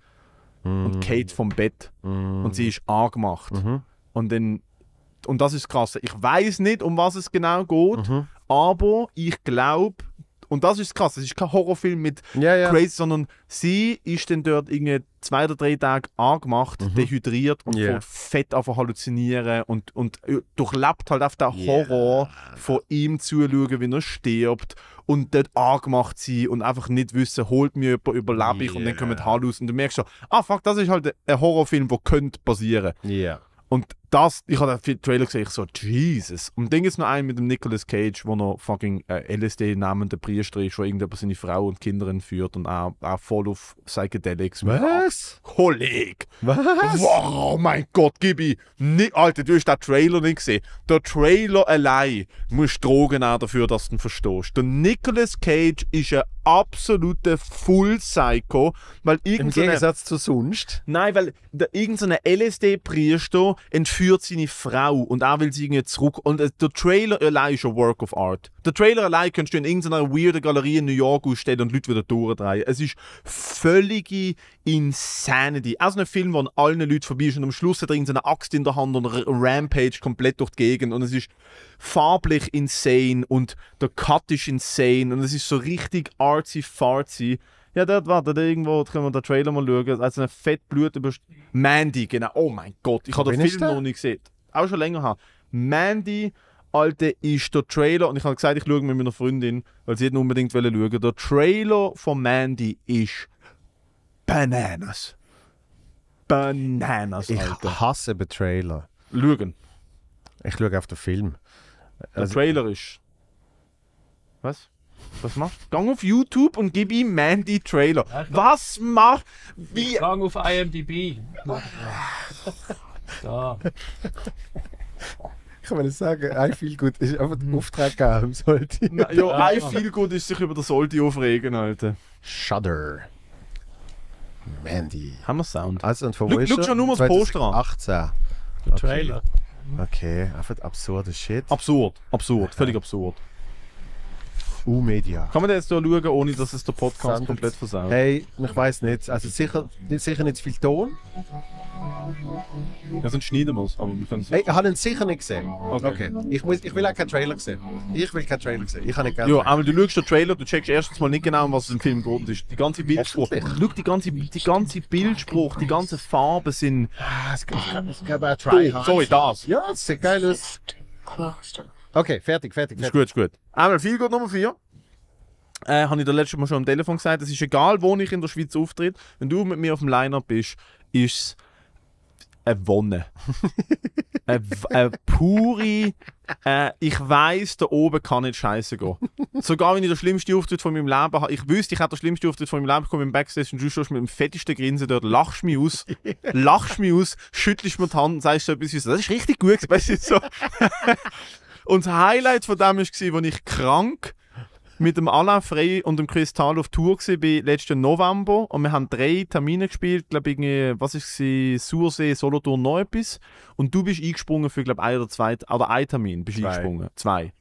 mhm. und Kate vom Bett mhm. und sie ist angemacht mhm. und dann und das ist krass. Ich weiß nicht, um was es genau geht, mhm. aber ich glaube, und das ist krass. Es ist kein Horrorfilm mit ja, ja. Crazy, sondern sie ist dann dort irgendwie zwei oder drei Tage angemacht, mhm. dehydriert und yeah. fett auf halluzinieren und, und äh, durchlebt halt auf den Horror yeah. von ihm zuschauen, wie er stirbt und dort angemacht sein und einfach nicht wissen, holt mir jemand, überlebe ich yeah. und dann kommen Hallus und du merkst schon, ah fuck, das ist halt ein Horrorfilm, der könnte passieren. Yeah. Und das, ich habe den Trailer gesehen, ich so, Jesus. Und dann gibt es noch einen mit dem Nicolas Cage, wo noch fucking äh, LSD namender Priester ist, wo irgendjemand seine Frau und Kinder entführt und auch, auch voll auf Psychedelics. Was? Kollege! Was? Wow, mein Gott, Gibi! Alter, du hast den Trailer nicht gesehen. Der Trailer allein muss Drogen auch dafür, dass du ihn verstehst. Der Nicolas Cage ist ein absoluter Full-Psycho, weil irgendein... Im Gegensatz zu sonst? Nein, weil irgendein LSD-Priester entführt entführt seine Frau und er will sie irgendwie zurück. Und äh, der Trailer allein ist ein Work of Art. Der Trailer allein könntest du in irgendeiner weirden Galerie in New York ausstellen und Leute wieder durchdrehen. Es ist völlige Insanity. also ein Film, wo an allen Leuten vorbei ist und am Schluss hat er irgendeine Axt in der Hand und Rampage komplett durch die Gegend. Und es ist farblich insane und der Cut ist insane und es ist so richtig artsy-fartsy. Ja, dort, warte, da irgendwo da können wir den Trailer mal schauen. Also eine Fettblut über... Mandy, genau. Oh mein Gott, ich habe den Film noch nicht gesehen. Auch schon länger her. Mandy, alte, ist der Trailer... Und ich habe gesagt, ich schaue mit meiner Freundin, weil sie nicht unbedingt schauen Der Trailer von Mandy ist... Bananas. Bananas, Alter. Ich hasse den Trailer. Lügen. Ich schaue auf den Film. Der also, Trailer ist... Was? Was machst du? Gang auf YouTube und gib ihm Mandy Trailer. Ja, Was macht? Wie? Gang auf IMDb. da. Ich will sagen, I Feel Good ist einfach der hm. Auftrag geben sollte. Ja, I Feel Good ist sich über das Solti aufregen, Alter. Shudder. Mandy. Haben wir Sound. Also, und von Look, Look schon nur das Poster an. 18. Okay. Trailer. Okay, einfach absurde Shit. Absurd, absurd, völlig absurd. U-Media. Kann man das so schauen, ohne dass es der Podcast Sand. komplett versaut? Hey, ich weiß nicht. Also sicher sicher nicht zu viel Ton. Ja, sonst schneiden wir es. Aber wir können hey, ich habe ihn sicher nicht gesehen. Okay. okay. Ich, muss, ich will auch keinen Trailer sehen. Ich will keinen Trailer sehen. Ich habe nicht gerne. Ja, aber du schaust den Trailer, du checkst erstens mal nicht genau, um was es im Film geht. Ist. Die ganze Bildspruch. Schau, die ganze, die ganze Bildspruch, die ganzen Farben sind. Ah, es gibt auch oh, Try. Sorry, das. Ja, es sieht geil aus. Okay, fertig, fertig. fertig. Ist gut, ist gut. Einmal viel gut Nummer 4. Äh, habe ich das letzte Mal schon am Telefon gesagt, es ist egal, wo ich in der Schweiz auftritt, wenn du mit mir auf dem Line-Up bist, ist es eine Wonne. eine, eine, pure, äh, ich weiß, da oben kann nicht scheiße gehen. Sogar wenn ich den schlimmsten Auftritt von meinem Leben habe, ich wüsste, ich hätte den schlimmsten Auftritt von meinem Leben bekommen im Backstage und du stehst mit dem fettesten Grinsen dort, lachst mich aus, lachst mich aus, schüttelst mir die Hand und sagst so etwas, wie so, das ist richtig gut, weißt du, so. Und das Highlight von dem war, als ich krank mit dem Alain Frey und dem Kristall auf Tour war letzten November und wir haben drei Termine gespielt, glaube ich, äh, was war es, Sursee, Solothurn, noch etwas. Und du bist eingesprungen für, glaube ich, ein oder zwei, oder ein Termin bist du eingesprungen, zwei.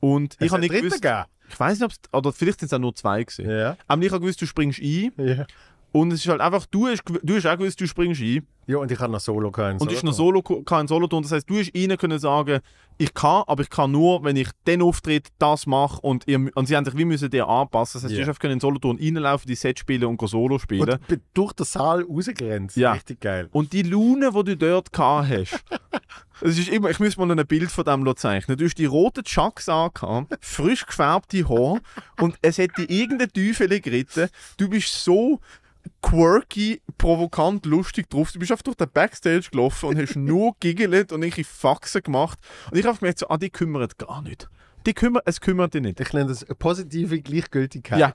Und ich habe nicht gewusst... Gegeben? Ich weiß nicht, ob es, oder vielleicht sind es auch nur zwei gewesen. Ja. Aber ich habe gewusst, du springst ein. Ja. Und es ist halt einfach, du hast, du hast auch gewusst, du springst ein. Ja, und ich habe noch Solo keinen Solo. Und ich habe noch Solo kein Solo tun. Das heißt, du hast ihnen können sagen, ich kann, aber ich kann nur, wenn ich den Auftritt das mache und, ihr, und sie haben sich wie müssen dir anpassen. Das heißt, yeah. du hast können Solo tun, reinlaufen, die Set spielen und Solo spielen. Und durch den Saal rausgerannt. Ja. Richtig geil. Und die Laune, die du dort gehabt hast. es ist immer, ich muss mal ein Bild von dem zeichnen. Du hast die roten Chucks angehabt, frisch gefärbte Haare und es hat hätte irgendeine Teufel geritten. Du bist so quirky, provokant, lustig drauf. Du bist einfach durch den Backstage gelaufen und hast nur giggelt und irgendwelche Faxen gemacht. Und ich habe gemerkt, so, ah, die kümmern gar nicht. Die kümmern, es kümmert dich nicht. Ich nenne das eine positive Gleichgültigkeit. Ja.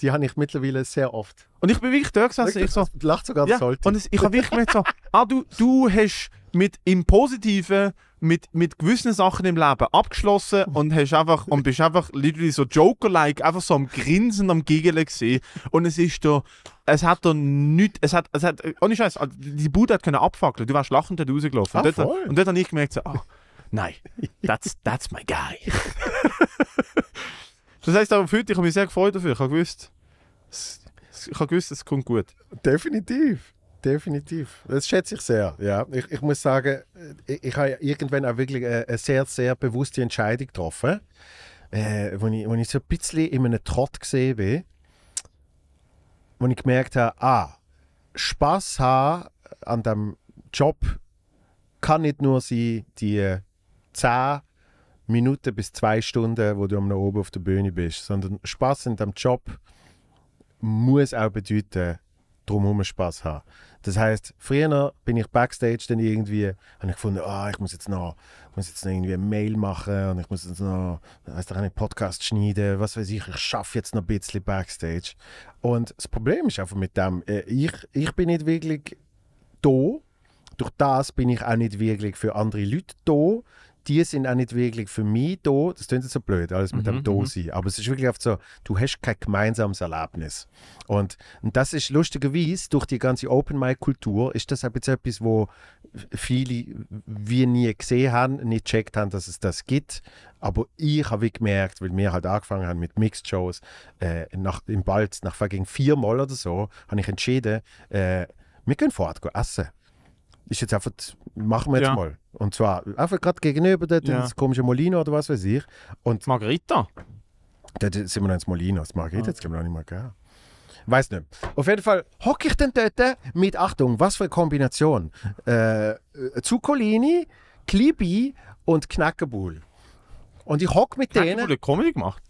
Die habe ich mittlerweile sehr oft. Und ich bin wirklich da gesessen. Ich so, lacht sogar ja, das Und es, ich habe wirklich gemerkt, so, ah, du, du hast mit im Positiven, mit, mit gewissen Sachen im Leben abgeschlossen und, hast einfach, und bist einfach literally so Joker-like, einfach so am Grinsen, am Giggeln gesehen. Und es ist da, es hat da nichts, es hat, es hat, ohne Scheiß, also, die Bude hat können abfackeln, du warst lachend dort rausgelaufen. Ah, und, dort, und dort habe ich gemerkt, so, oh, nein, that's, that's my guy. das heisst aber für dich, ich habe mich sehr gefreut dafür, ich habe gewusst, ich habe gewusst, es kommt gut. Definitiv. Definitiv. Das schätze ich sehr. Ja. Ich, ich muss sagen, äh, ich, ich habe irgendwann auch wirklich eine, äh, eine sehr, sehr bewusste Entscheidung getroffen, äh, wo, ich, wo ich so ein bisschen in einem Trott gesehen bin, wo ich gemerkt habe, ah, Spaß haben an dem Job kann nicht nur sein, die 10 Minuten bis 2 Stunden, wo du oben auf der Bühne bist, sondern Spaß an dem Job muss auch bedeuten, drumherum Spaß haben. Das heißt, früher bin ich backstage dann irgendwie, habe ich gefunden, oh, ich muss jetzt noch, muss jetzt noch irgendwie eine Mail machen und ich muss jetzt noch, weißt du, einen Podcast schneiden, was weiß ich, ich schaffe jetzt noch ein bisschen backstage. Und das Problem ist einfach mit dem, äh, ich, ich bin nicht wirklich da. Durch das bin ich auch nicht wirklich für andere Leute da die sind auch nicht wirklich für mich da. Das klingt jetzt so blöd, alles mit mhm, dem mhm. Dosi. Aber es ist wirklich oft so, du hast kein gemeinsames Erlebnis. Und, und das ist lustigerweise, durch die ganze Open-Mic-Kultur, ist das jetzt etwas, wo viele wir nie gesehen haben, nicht gecheckt haben, dass es das gibt. Aber ich habe gemerkt, weil wir halt angefangen haben mit Mixed-Shows, äh, nach, im Balz, nach fucking viermal oder so, habe ich entschieden, äh, wir können vor Ort essen ist jetzt einfach, machen wir jetzt ja. mal. Und zwar einfach gerade gegenüber dort ja. ins komische Molino oder was weiß ich. Und Margarita? Dort sind wir noch ins Molino. Das Margarita ja. Ah. jetzt können wir noch nicht mal gehen. Weiß nicht. Auf jeden Fall hocke ich dann dort mit, Achtung, was für eine Kombination. Äh, äh Zuccolini, Klibi und Knackebuhl. Und ich hocke mit denen... Knackebuhl hat Comedy gemacht?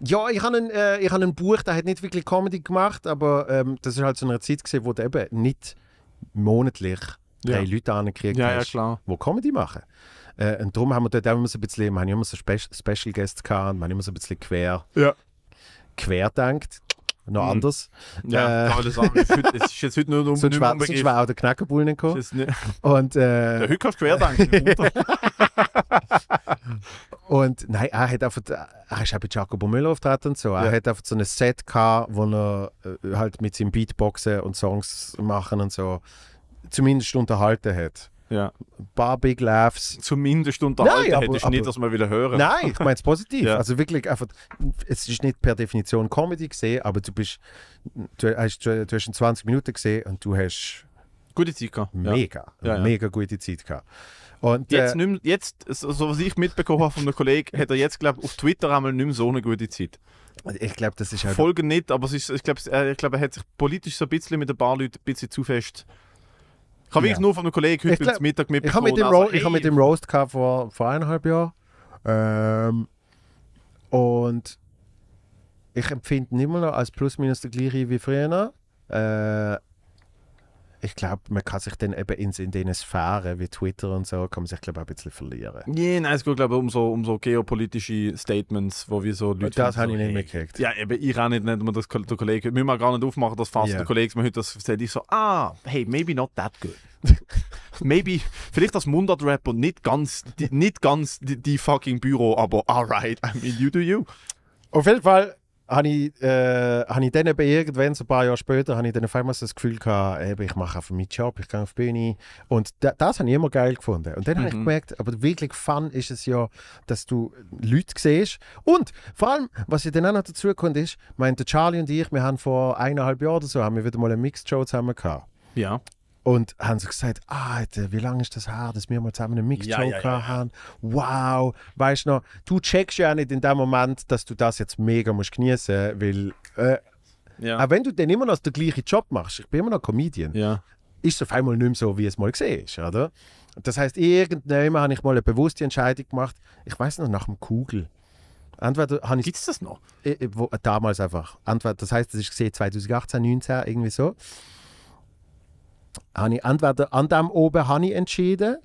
Ja, ich habe ein, äh, hab ein Buch, der hat nicht wirklich Comedy gemacht, aber ähm, das ist halt so eine Zeit, gewesen, wo du eben nicht monatlich ja. drei Leute angekriegt ja, hast, ja, die Comedy machen. Äh, und darum haben wir dort auch immer so ein bisschen, wir haben immer so Spe Special Guests gehabt und wir haben immer so ein bisschen quer, ja. quer denkt. Noch mhm. anders. Ja, äh, alles anders. Es ist jetzt heute nur um so ein Schwarz, Sonst war auch der Knackerbullen gekommen. Und, äh, der Hück hat quer denken. und nein, er hat einfach, er ist auch bei Jacobo Müller auftreten und so. Er ja. hat einfach so ein Set gehabt, wo er äh, halt mit seinem Beatboxen und Songs machen und so zumindest unterhalten hat. Ja. Ein paar Big Laughs. Zumindest unterhalten nein, aber, hättest du nicht, dass wir wieder hören. Nein, ich meine es positiv. ja. Also wirklich einfach, es ist nicht per Definition Comedy gesehen, aber du bist, du hast, du hast 20 Minuten gesehen und du hast gute Zeit gehabt. Mega, ja. Ja, mega gute Zeit gehabt. Und, äh, jetzt, äh, nicht, jetzt, so was ich mitbekommen habe von einem Kollegen, hat er jetzt, glaube auf Twitter einmal nicht mehr so eine gute Zeit. Ich glaube, das ist halt Folgen nicht, aber ist, ich glaube, äh, glaub, er hat sich politisch so ein bisschen mit ein paar Leuten ein bisschen zu fest ich habe wirklich nur von einem Kollegen heute glaub, Mittag mitbekommen. Ich habe mit, dem also, ich mit dem Roast gehabt vor, vor eineinhalb Jahren. Ähm, und ich empfinde ihn immer noch als plus minus der gleiche wie früher. Äh, ich glaube, man kann sich dann eben in, in diesen Sphären wie Twitter und so, kann man sich, glaube ich, auch ein bisschen verlieren. Ja, nein, es geht, glaube ich, um so, um so geopolitische Statements, wo wir so Leute... Das habe so, ich nicht mehr mitgekriegt. Ja, eben, ich auch nicht, nicht man das der Kollege... Müssen wir gar nicht aufmachen, das fast yeah. der Kollege, man heute das erzählt, ich so, ah, hey, maybe not that good. maybe, vielleicht das Mundart-Rap und nicht ganz, die, nicht ganz die, die fucking Büro, aber alright, I mean, you do you. Auf jeden Fall habe ich, äh, hab ich dann eben irgendwann, so ein paar Jahre später, habe ich dann auf einmal so das Gefühl gehabt, eben, ich mache einfach meinen Job, ich gehe auf die Bühne. Und da, das habe ich immer geil gefunden. Und dann mhm. habe ich mhm. gemerkt, aber wirklich fun ist es ja, dass du Leute siehst. Und vor allem, was ich dann auch noch dazu kommt, ist, meinte Charlie und ich, wir haben vor eineinhalb Jahren oder so, haben wir wieder mal eine Mixed-Show zusammen gehabt. Ja. Und haben sie gesagt, Alter, wie lange ist das her, dass wir mal zusammen einen Mixshow ja, ja, ja, haben? Wow, weißt du noch, du checkst ja nicht in dem Moment, dass du das jetzt mega musst genießen, weil äh, ja. auch wenn du dann immer noch den gleichen Job machst, ich bin immer noch Comedian, ja. ist es auf einmal nicht mehr so, wie es mal gesehen ist, oder? Das heißt, irgendwann habe ich mal eine bewusste Entscheidung gemacht. Ich weiß noch, nach dem Kugel. Gibt es das noch? Äh, äh, wo, damals einfach. Entweder, das heißt, das ist gesehen 2018, 2019, irgendwie so habe ich entweder an dem oben habe ich entschieden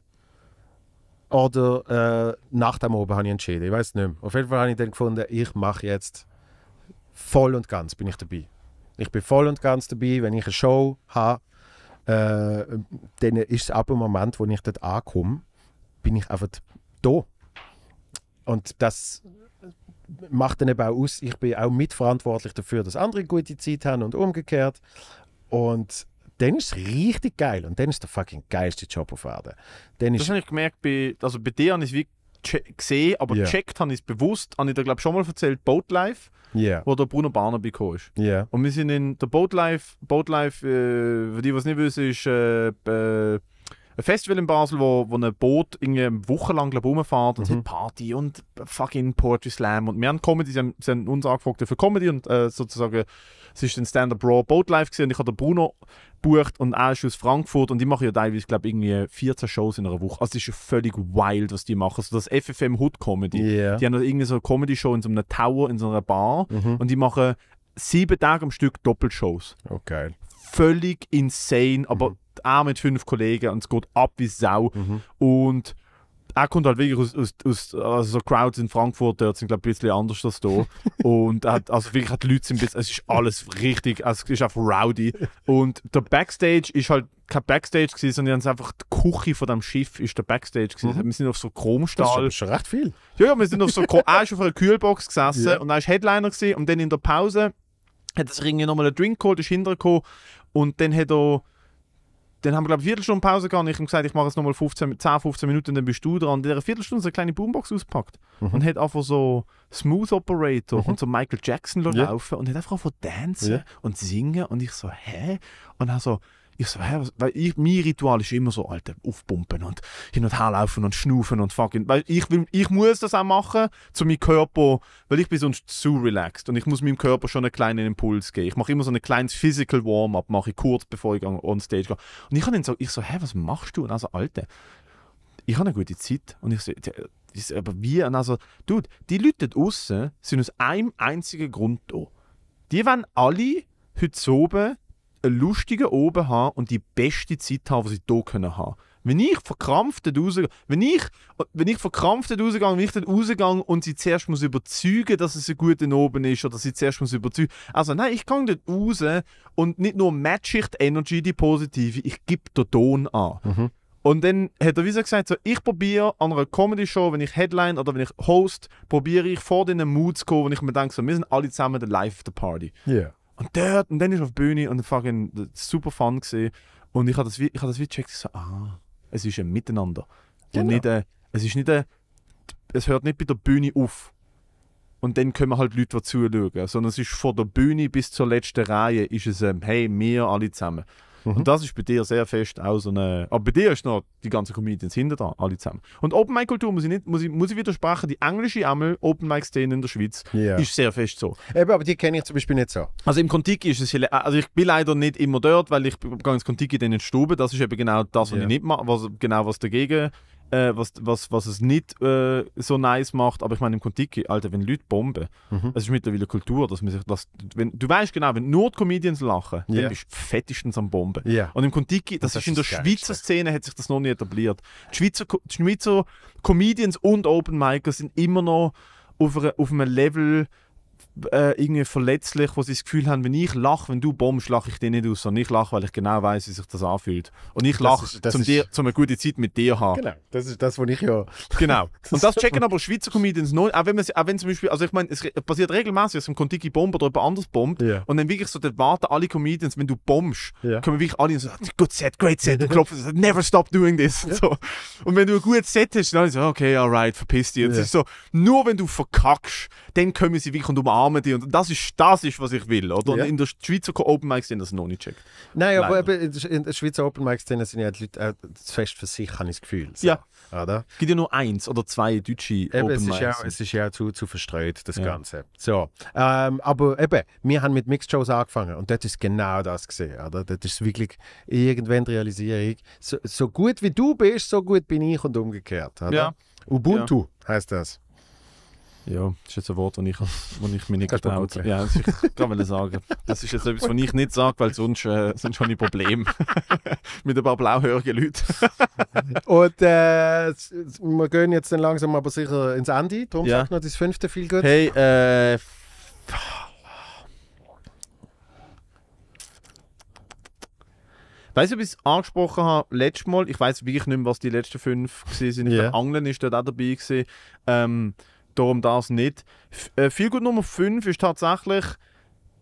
oder äh, nach dem oben habe ich entschieden. Ich weiß nicht mehr. Auf jeden Fall habe ich dann gefunden, ich mache jetzt voll und ganz bin ich dabei. Ich bin voll und ganz dabei, wenn ich eine Show habe, äh, dann ist es ab dem Moment, wo ich dort ankomme, bin ich einfach da. Und das macht dann eben auch aus, ich bin auch mitverantwortlich dafür, dass andere gute Zeit haben und umgekehrt. Und dann ist es richtig geil und dann ist der fucking geilste Job auf Erden. Dann das habe ich gemerkt, bei, also bei dir habe ich es wie gesehen, aber yeah. habe ich es bewusst. Habe ich dir, glaube ich, schon mal erzählt, Boatlife, yeah. wo der Bruno Barnaby gekommen ist. Yeah. Und wir sind in der Boatlife, Boatlife, äh, für die, die was nicht wissen, ist äh, äh, ein Festival in Basel, wo, wo ein Boot irgendwie eine Woche lang rumfährt und mhm. hat Party und fucking Poetry Slam. Und wir haben Comedy, sie haben, sie haben uns angefragt für Comedy und äh, sozusagen, es ist ein Stand-Up Raw Boat Live gewesen und ich habe den Bruno bucht und er ist aus Frankfurt und die machen ja teilweise, glaube irgendwie 14 Shows in einer Woche. Also es ist ja völlig wild, was die machen. So also das FFM Hood Comedy. Yeah. Die haben also irgendwie so eine Comedy-Show in so einem Tower, in so einer Bar mhm. und die machen sieben Tage am Stück Doppelshows. Okay. Oh, völlig insane, aber mhm. auch mit fünf Kollegen und es geht ab wie Sau. Mhm. Und er kommt halt wirklich aus, aus, aus also so Crowds in Frankfurt, dort sind glaube ich ein bisschen anders als da. und er hat, also wirklich hat die Leute ein bisschen, es ist alles richtig, also es ist einfach rowdy. Und der Backstage ist halt kein Backstage gewesen, sondern es einfach die Küche von dem Schiff ist der Backstage gewesen. Mhm. Wir sind auf so Chromstahl. Das ist schon recht viel. Ja, ja, wir sind auf so, er ist auf einer Kühlbox gesessen yeah. und er ist Headliner gewesen und dann in der Pause hat er sich irgendwie nochmal einen Drink geholt, ist hintergekommen und dann hat er dann haben wir, glaube ich, eine Viertelstunde Pause gehabt und ich habe gesagt, ich mache es nochmal 10, 15 Minuten, dann bist du dran. Und in dieser Viertelstunde so eine kleine Boombox ausgepackt mhm. und hat einfach so Smooth Operator mhm. und so Michael Jackson yeah. laufen und hat einfach von tanzen yeah. und singen und ich so, hä? Und dann so, ich so, hä, weil ich, mein Ritual ist immer so, Alter, aufpumpen und hin und her laufen und schnaufen und fucking. Weil ich, will, ich muss das auch machen, zu meinem Körper, weil ich bin sonst zu relaxed und ich muss meinem Körper schon einen kleinen Impuls geben. Ich mache immer so ein kleines Physical Warm-up, mache ich kurz bevor ich on Stage gehe. Und ich habe dann so, ich so, hä, was machst du? Und also, Alter, ich habe eine gute Zeit. Und ich so, ist aber wie? Und also, dude, die Leute draußen sind aus einem einzigen Grund da. Die wollen alle heute oben einen lustigen Oben haben und die beste Zeit haben, die sie hier können haben. Wenn ich verkrampft rausgehe, wenn ich, wenn ich verkrampft rausgehe, wenn ich dann rausgehe und sie zuerst muss überzeugen, dass es ein guter Oben ist oder sie zuerst muss überzeugen. Also nein, ich gehe dort raus und nicht nur match ich die Energy, die positive, ich gebe den Ton an. Mhm. Und dann hat er wie so gesagt, so, ich probiere an einer Comedy-Show, wenn ich Headline oder wenn ich Host, probiere ich vor diesen Mood zu kommen, wenn ich mir denke, so, wir sind alle zusammen live auf der Party. Yeah. Und dort, und dann ist er auf die Bühne und fucking super Fun gesehen. Und ich habe das, wie, ich hab das wie gecheckt, so, ah, es ist ein Miteinander. Genau. Und nicht, äh, es ist nicht, äh, es hört nicht bei der Bühne auf. Und dann können halt Leute, die zuschauen. Sondern es ist von der Bühne bis zur letzten Reihe, ist es, ähm, hey, wir alle zusammen. Mhm. Und das ist bei dir sehr fest auch so eine. Aber bei dir ist noch die ganze Comedians hinter da, alle zusammen. Und Open Mic Kultur muss ich, nicht, muss ich, muss ich widersprechen, die englische Amel Open Mic Szene in der Schweiz yeah. ist sehr fest so. Eben, aber die kenne ich zum Beispiel nicht so. Also im Kontiki ist es. Also ich bin leider nicht immer dort, weil ich gehe ins Kontiki dann in die Stube. Das ist eben genau das, was yeah. ich nicht mache, was, genau was dagegen äh, was, was, was es nicht äh, so nice macht. Aber ich meine, im Kontiki, Alter, wenn Leute bomben, mhm. das ist mittlerweile Kultur, dass man sich das. Wenn, du weißt genau, wenn nur die Comedians lachen, yeah. dann bist du fettestens am Bomben. Yeah. Und im Kontiki, das, das, ist in der Schweizer Szene, hat sich das noch nie etabliert. Die Schweizer, die Schweizer Comedians und Open Micers sind immer noch auf, einer, auf einem Level äh, irgendwie verletzlich, wo sie das Gefühl haben, wenn ich lache, wenn du bombst, lache ich dir nicht aus, sondern ich lache, weil ich genau weiß, wie sich das anfühlt. Und ich lache, um, um eine gute Zeit mit dir zu haben. Genau, das ist das, was ich ja... Genau. Und das checken aber Schweizer Comedians noch, auch wenn, man, auch wenn zum Beispiel, also ich meine, es passiert regelmäßig, dass ein Kontiki bombt oder jemand anders bombt yeah. und dann wirklich so, dann warten alle Comedians, wenn du bombst, yeah. kommen wirklich alle und sagen, so, good set, great set, und klopfen, so, never stop doing this. Yeah. So. Und wenn du ein gutes Set hast, dann ist so, okay, alright, verpiss dich. Yeah. Es ist so, nur wenn du verkackst, dann kommen sie wirklich und umarmen umarmen dich. Und das ist, das ist, was ich will, oder? Ja. in der Schweizer Open Mic sind das noch nicht checkt. Nein, aber eben in der Schweizer Open Mic Szene sind ja die Leute auch fest für sich, habe ich das Gefühl. So. Ja. Oder? Es gibt ja nur eins oder zwei deutsche eben, Open es ja, es ist ja zu, zu verstreut, das ja. Ganze. So. Ähm, aber eben, wir haben mit Mixed Shows angefangen und das ist genau das gesehen, oder? Dort ist wirklich irgendwann die Realisierung, so, so, gut wie du bist, so gut bin ich und umgekehrt, oder? Ja. Ubuntu ja. heißt das. Ja, das ist jetzt ein Wort, das ich, ich mir nicht getraut habe. Ja, das ich gerade sagen. Das ist jetzt etwas, was ich nicht sage, weil sonst, äh, sonst habe ich Probleme mit ein paar blauhörigen Leuten. Und äh, wir gehen jetzt dann langsam aber sicher ins Ende. Tom ja. sag noch das fünfte viel gut. Hey, äh. Weißt du, ob ich es angesprochen habe letztes Mal? Ich weiß wirklich nicht mehr, was die letzten fünf waren. Yeah. Angeln ist dort auch dabei. Gewesen. Ähm, Darum das nicht. Viel äh, gut Nummer 5 ist tatsächlich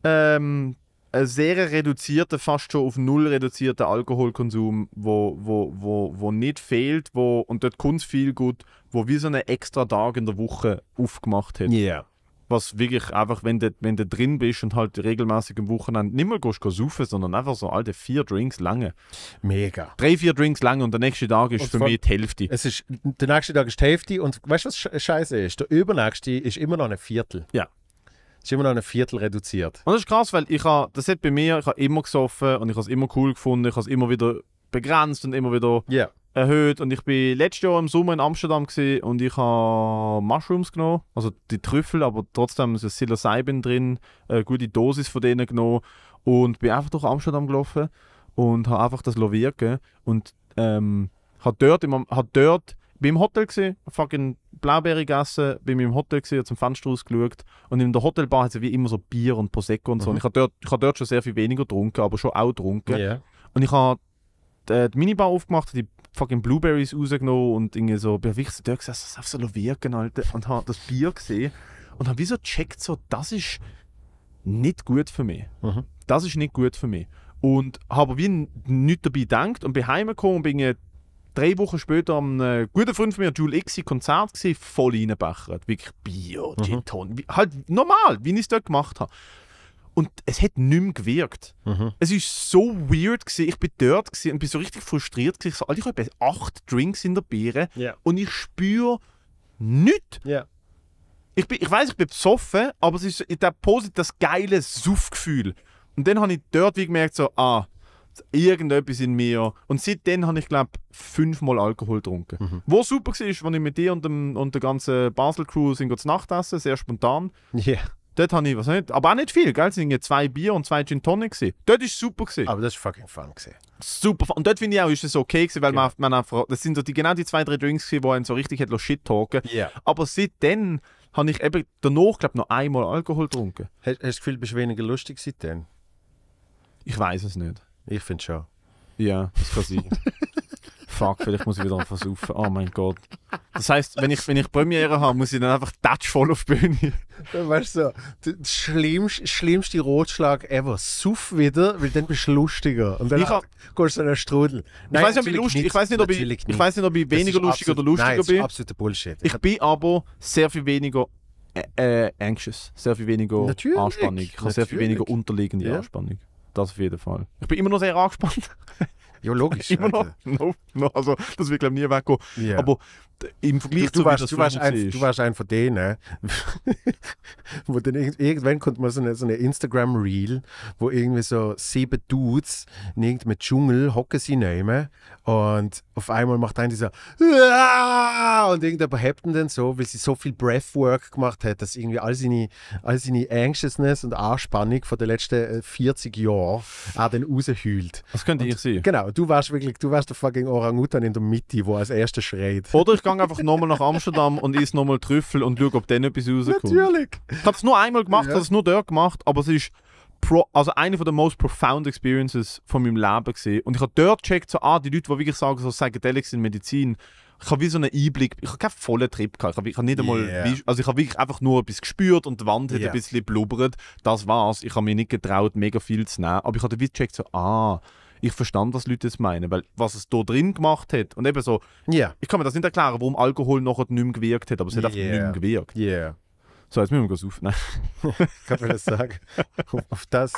ähm, ein sehr reduzierter, fast schon auf null reduzierter Alkoholkonsum, wo, wo, wo, wo nicht fehlt, wo, und dort kommt es viel gut, wo wie so einen extra Tag in der Woche aufgemacht hat. Ja. Yeah was wirklich einfach, wenn du, wenn drin bist und halt regelmäßig im Wochenende nicht mehr gehst, saufen, sondern einfach so alte vier Drinks lange. Mega. Drei, vier Drinks lange und der nächste Tag ist und für mich die Hälfte. Es ist, der nächste Tag ist die Hälfte und weißt du, was scheiße ist? Der übernächste ist immer noch ein Viertel. Ja. Ist immer noch ein Viertel reduziert. Und das ist krass, weil ich habe, das hat bei mir, ich habe immer gesoffen und ich habe es immer cool gefunden, ich habe es immer wieder begrenzt und immer wieder yeah erhöht. Und ich bin letztes Jahr im Sommer in Amsterdam und ich habe Mushrooms genommen, also die Trüffel, aber trotzdem ist Psilocybin drin, eine gute Dosis von denen genommen und bin einfach durch Amsterdam gelaufen und habe einfach das wirken und ähm, habe dort, im, hab dort bin im Hotel gesehen, fucking Blaubeere gegessen, bin im Hotel gesehen, zum Fenster rausgeschaut und in der Hotelbar hat sie wie immer so Bier und Prosecco und so. Mhm. Und ich habe dort, hab dort schon sehr viel weniger getrunken, aber schon auch getrunken. Yeah. Und ich habe äh, die Minibar aufgemacht, die fucking Blueberries rausgenommen und irgendwie so, bin ich so da gesessen, das auf so wirken, Alter, und habe das Bier gesehen und habe wieso gecheckt, so, das ist nicht gut für mich. Mhm. Das ist nicht gut für mich. Und habe wie nichts dabei gedacht und bin heimgekommen und bin drei Wochen später am einem äh, guten Freund von mir, Jule X, Konzert gesehen, voll reingebechert. Wirklich Bio, Gin mhm. Ton. halt normal, wie ich es dort gemacht habe. Und es hat nicht mehr gewirkt. Mhm. Es war so weird. Gewesen. Ich war dort und bin so richtig frustriert. Gewesen. Ich so, Alter, ich habe acht Drinks in der Biere yeah. und ich spüre nichts. Yeah. Ich, bin, ich weiß, ich bin besoffen, aber es ist der Posit das geile Suffgefühl. Und dann habe ich dort wie gemerkt, so, ah, irgendetwas in mir. Und seitdem habe ich, glaube fünfmal Alkohol getrunken. Mhm. Wo super war, als ich mit dir und, dem, und der ganzen Basel-Crew sind Nachtessen, sehr spontan. Yeah. Dort habe ich, was nicht, aber auch nicht viel, gell? Es sind ja zwei Bier und zwei Gin Tonic. Gewesen. Dort war es super. Gewesen. Aber das war fucking fun. Gewesen. Super fun. Und dort finde ich auch, ist es okay gewesen, weil ja. Genau. man, man einfach, das sind so die, genau die zwei, drei Drinks gewesen, die einen so richtig hat shit talken. Yeah. Aber seitdem habe ich eben danach, glaube ich, noch einmal Alkohol getrunken. Hast, hast du das Gefühl, bist du weniger lustig seitdem? Ich weiß es nicht. Ich finde schon. Ja, das kann sein. fuck, vielleicht muss ich wieder versuchen. Oh mein Gott. Das heisst, wenn ich, wenn ich Premiere habe, muss ich dann einfach touch voll auf die Bühne. Weißt du, der schlimmste, schlimmste Rotschlag ever. Suff wieder, weil dann bist du lustiger. Und dann ich hab, gehst du an einen Strudel. Nein, ich weiß nicht, nicht, ich weiß nicht, ob ich, nicht. ich, weiß nicht, ob ich weniger lustig absolut, oder lustiger nein, bin. absoluter Bullshit. Ich, ich bin aber sehr viel weniger äh, äh, anxious, sehr viel weniger Natürlich. Anspannung. Ich habe sehr viel weniger unterliegende ja. Anspannung. Das auf jeden Fall. Ich bin immer noch sehr angespannt. Ja, logisch. Immer noch. No, no, also, das wird, glaube ich, nie weggehen. Yeah. Aber im Vergleich du, du zu warst, du warst, ein, von denen, ne? wo dann irgendwann kommt man so eine, so eine Instagram-Reel, wo irgendwie so sieben Dudes in irgendeinem Dschungel hocken sie nehmen und auf einmal macht einer dieser und irgendwer hebt ihn dann so, weil sie so viel Breathwork gemacht hat, dass irgendwie all seine, all seine Anxiousness und Anspannung von den letzten 40 äh, Jahren auch dann raushüllt. Das könnte und, ich sein. Genau, du warst wirklich, du warst der fucking Orangutan in der Mitte, wo als erster schreit. Oder ich gehe einfach nochmal nach Amsterdam und esse nochmal Trüffel und schaue, ob dann etwas rauskommt. Natürlich. Ich habe es nur einmal gemacht, ja. ich habe es nur dort gemacht, aber es ist pro, also eine der most profound experiences von meinem Leben gesehen. Und ich habe dort gecheckt, so, ah, die Leute, die wirklich sagen, so Psychedelics in Medizin, ich habe wie so einen Einblick, ich habe keinen vollen Trip gehabt, ich habe, ich habe nicht einmal, yeah. also ich habe wirklich einfach nur etwas gespürt und die Wand hat yeah. ein bisschen blubbert, das war's. Ich habe mir nicht getraut, mega viel zu nehmen, aber ich habe wie gecheckt, so, ah, ich verstand, was Leute jetzt meinen, weil was es da drin gemacht hat und eben so, yeah. ich kann mir das nicht erklären, warum Alkohol nachher nicht mehr gewirkt hat, aber es hat yeah. einfach nicht mehr gewirkt. Yeah. So, jetzt müssen wir auf. Nein. kann man das sagen? auf das.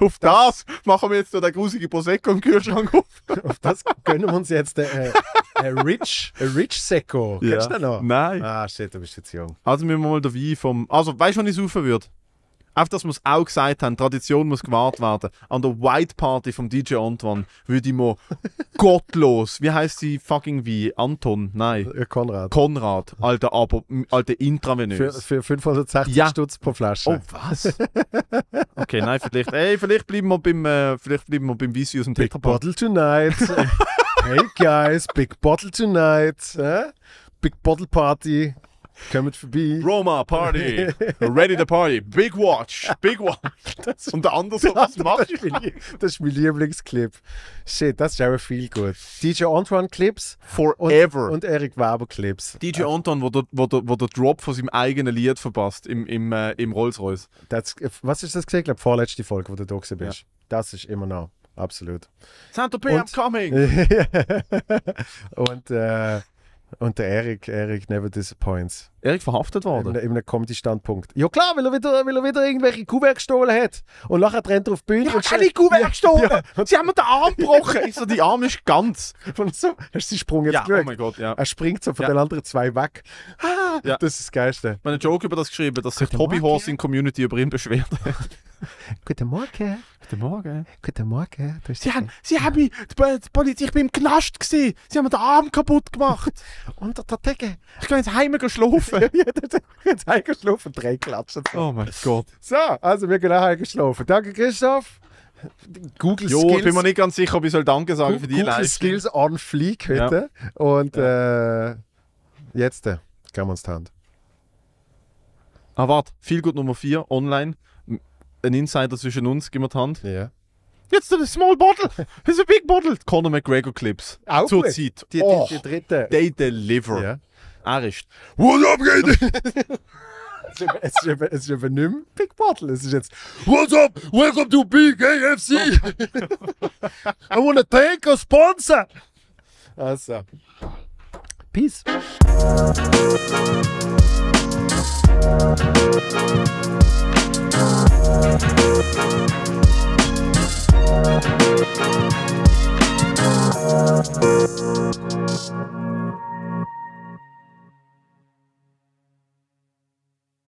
Auf das, das machen wir jetzt noch den grusigen Prosecco im Kühlschrank auf. auf das gönnen wir uns jetzt den äh, äh, Rich, äh, Rich Secco. Ja. Kennst du den noch? Nein. Ah, shit, du bist jetzt jung. Also, wir mal den Wein vom. Also, weißt du, wann ich saufen würde? Auf das muss auch gesagt haben, Tradition muss gewahrt werden. An der White Party vom DJ Antoine würde ich mir gottlos, wie heißt sie fucking wie? Anton? Nein. Konrad. Konrad, alter Abo, alter intravenös. Für, für 560 ja. Stutz pro Flasche. Oh, was? okay, nein, vielleicht, ey, vielleicht bleiben wir beim, äh, vielleicht bleiben wir beim Visi aus dem Big Bottle tonight. hey guys, Big Bottle tonight. Äh? Big Bottle Party. Kommt vorbei. Roma Party. Ready the Party. Big Watch. Big Watch. Das und der andere so, was machst du? Das ist mein Lieblingsclip. Shit, das ist auch viel gut. DJ Antoine Clips. Forever. Und, und Eric Weber Clips. DJ ah. Antoine, wo der, wo, der, wo der Drop von seinem eigenen Lied verpasst im, im, äh, im Rolls Royce. Das, was ist das gesehen? Ich glaube, vorletzte Folge, wo du da bist. Ja. Das ist immer noch. Absolut. Santa P, I'm coming! und äh, Und der Eric, Eric never disappoints. Erik verhaftet worden? In, in einem Comedy-Standpunkt. Ja klar, weil er, wieder, weil er wieder irgendwelche Kuhwerk gestohlen hat. Und nachher rennt er auf die Bühne ich und keine Kuhwerk gestohlen! Ja. Sie haben mir den Arm gebrochen! so, die Arm ist ganz. Und so, hast du den Sprung jetzt ja, geschaut? Oh mein Gott, ja. Er springt so von den anderen zwei weg. Ah, ja. Das ist das Geilste. Ich habe einen Joke über das geschrieben, dass sich Hobbyhorse in Community über ihn beschwert hat. Guten Morgen. Guten Morgen. Guten Morgen. Sie haben, Sie haben mich, die Polizei, ich bin im Knast gesehen. Sie haben mir den Arm kaputt gemacht. Unter der Decke. Ich kann jetzt heim schlafen geschlafen? jetzt habe ich geschlafen, drei Klatschen. Oh mein Gott. So, also wir gehen auch geschlafen. Danke, Christoph. Google jo, Skills. Ich bin mir nicht ganz sicher, ob ich soll Danke sagen Go für die Google Leistung. Skills on Fleek heute. Ja. Und ja. Äh, jetzt äh, gehen wir uns die Hand. Ah, warte. Viel gut Nummer 4 online. Ein Insider zwischen uns, gib mir die Hand. Ja. Jetzt ein Small Bottle. ist ein Big Bottle. Conor McGregor Clips. Auch Zur Zeit. Die, die, die, dritte. They deliver. Ja. What's up, guys? It's is even big bottle. Het is jetzt. What's up? Welcome to Big AFC. I want to thank a sponsor. Also. Uh, peace. Thank you.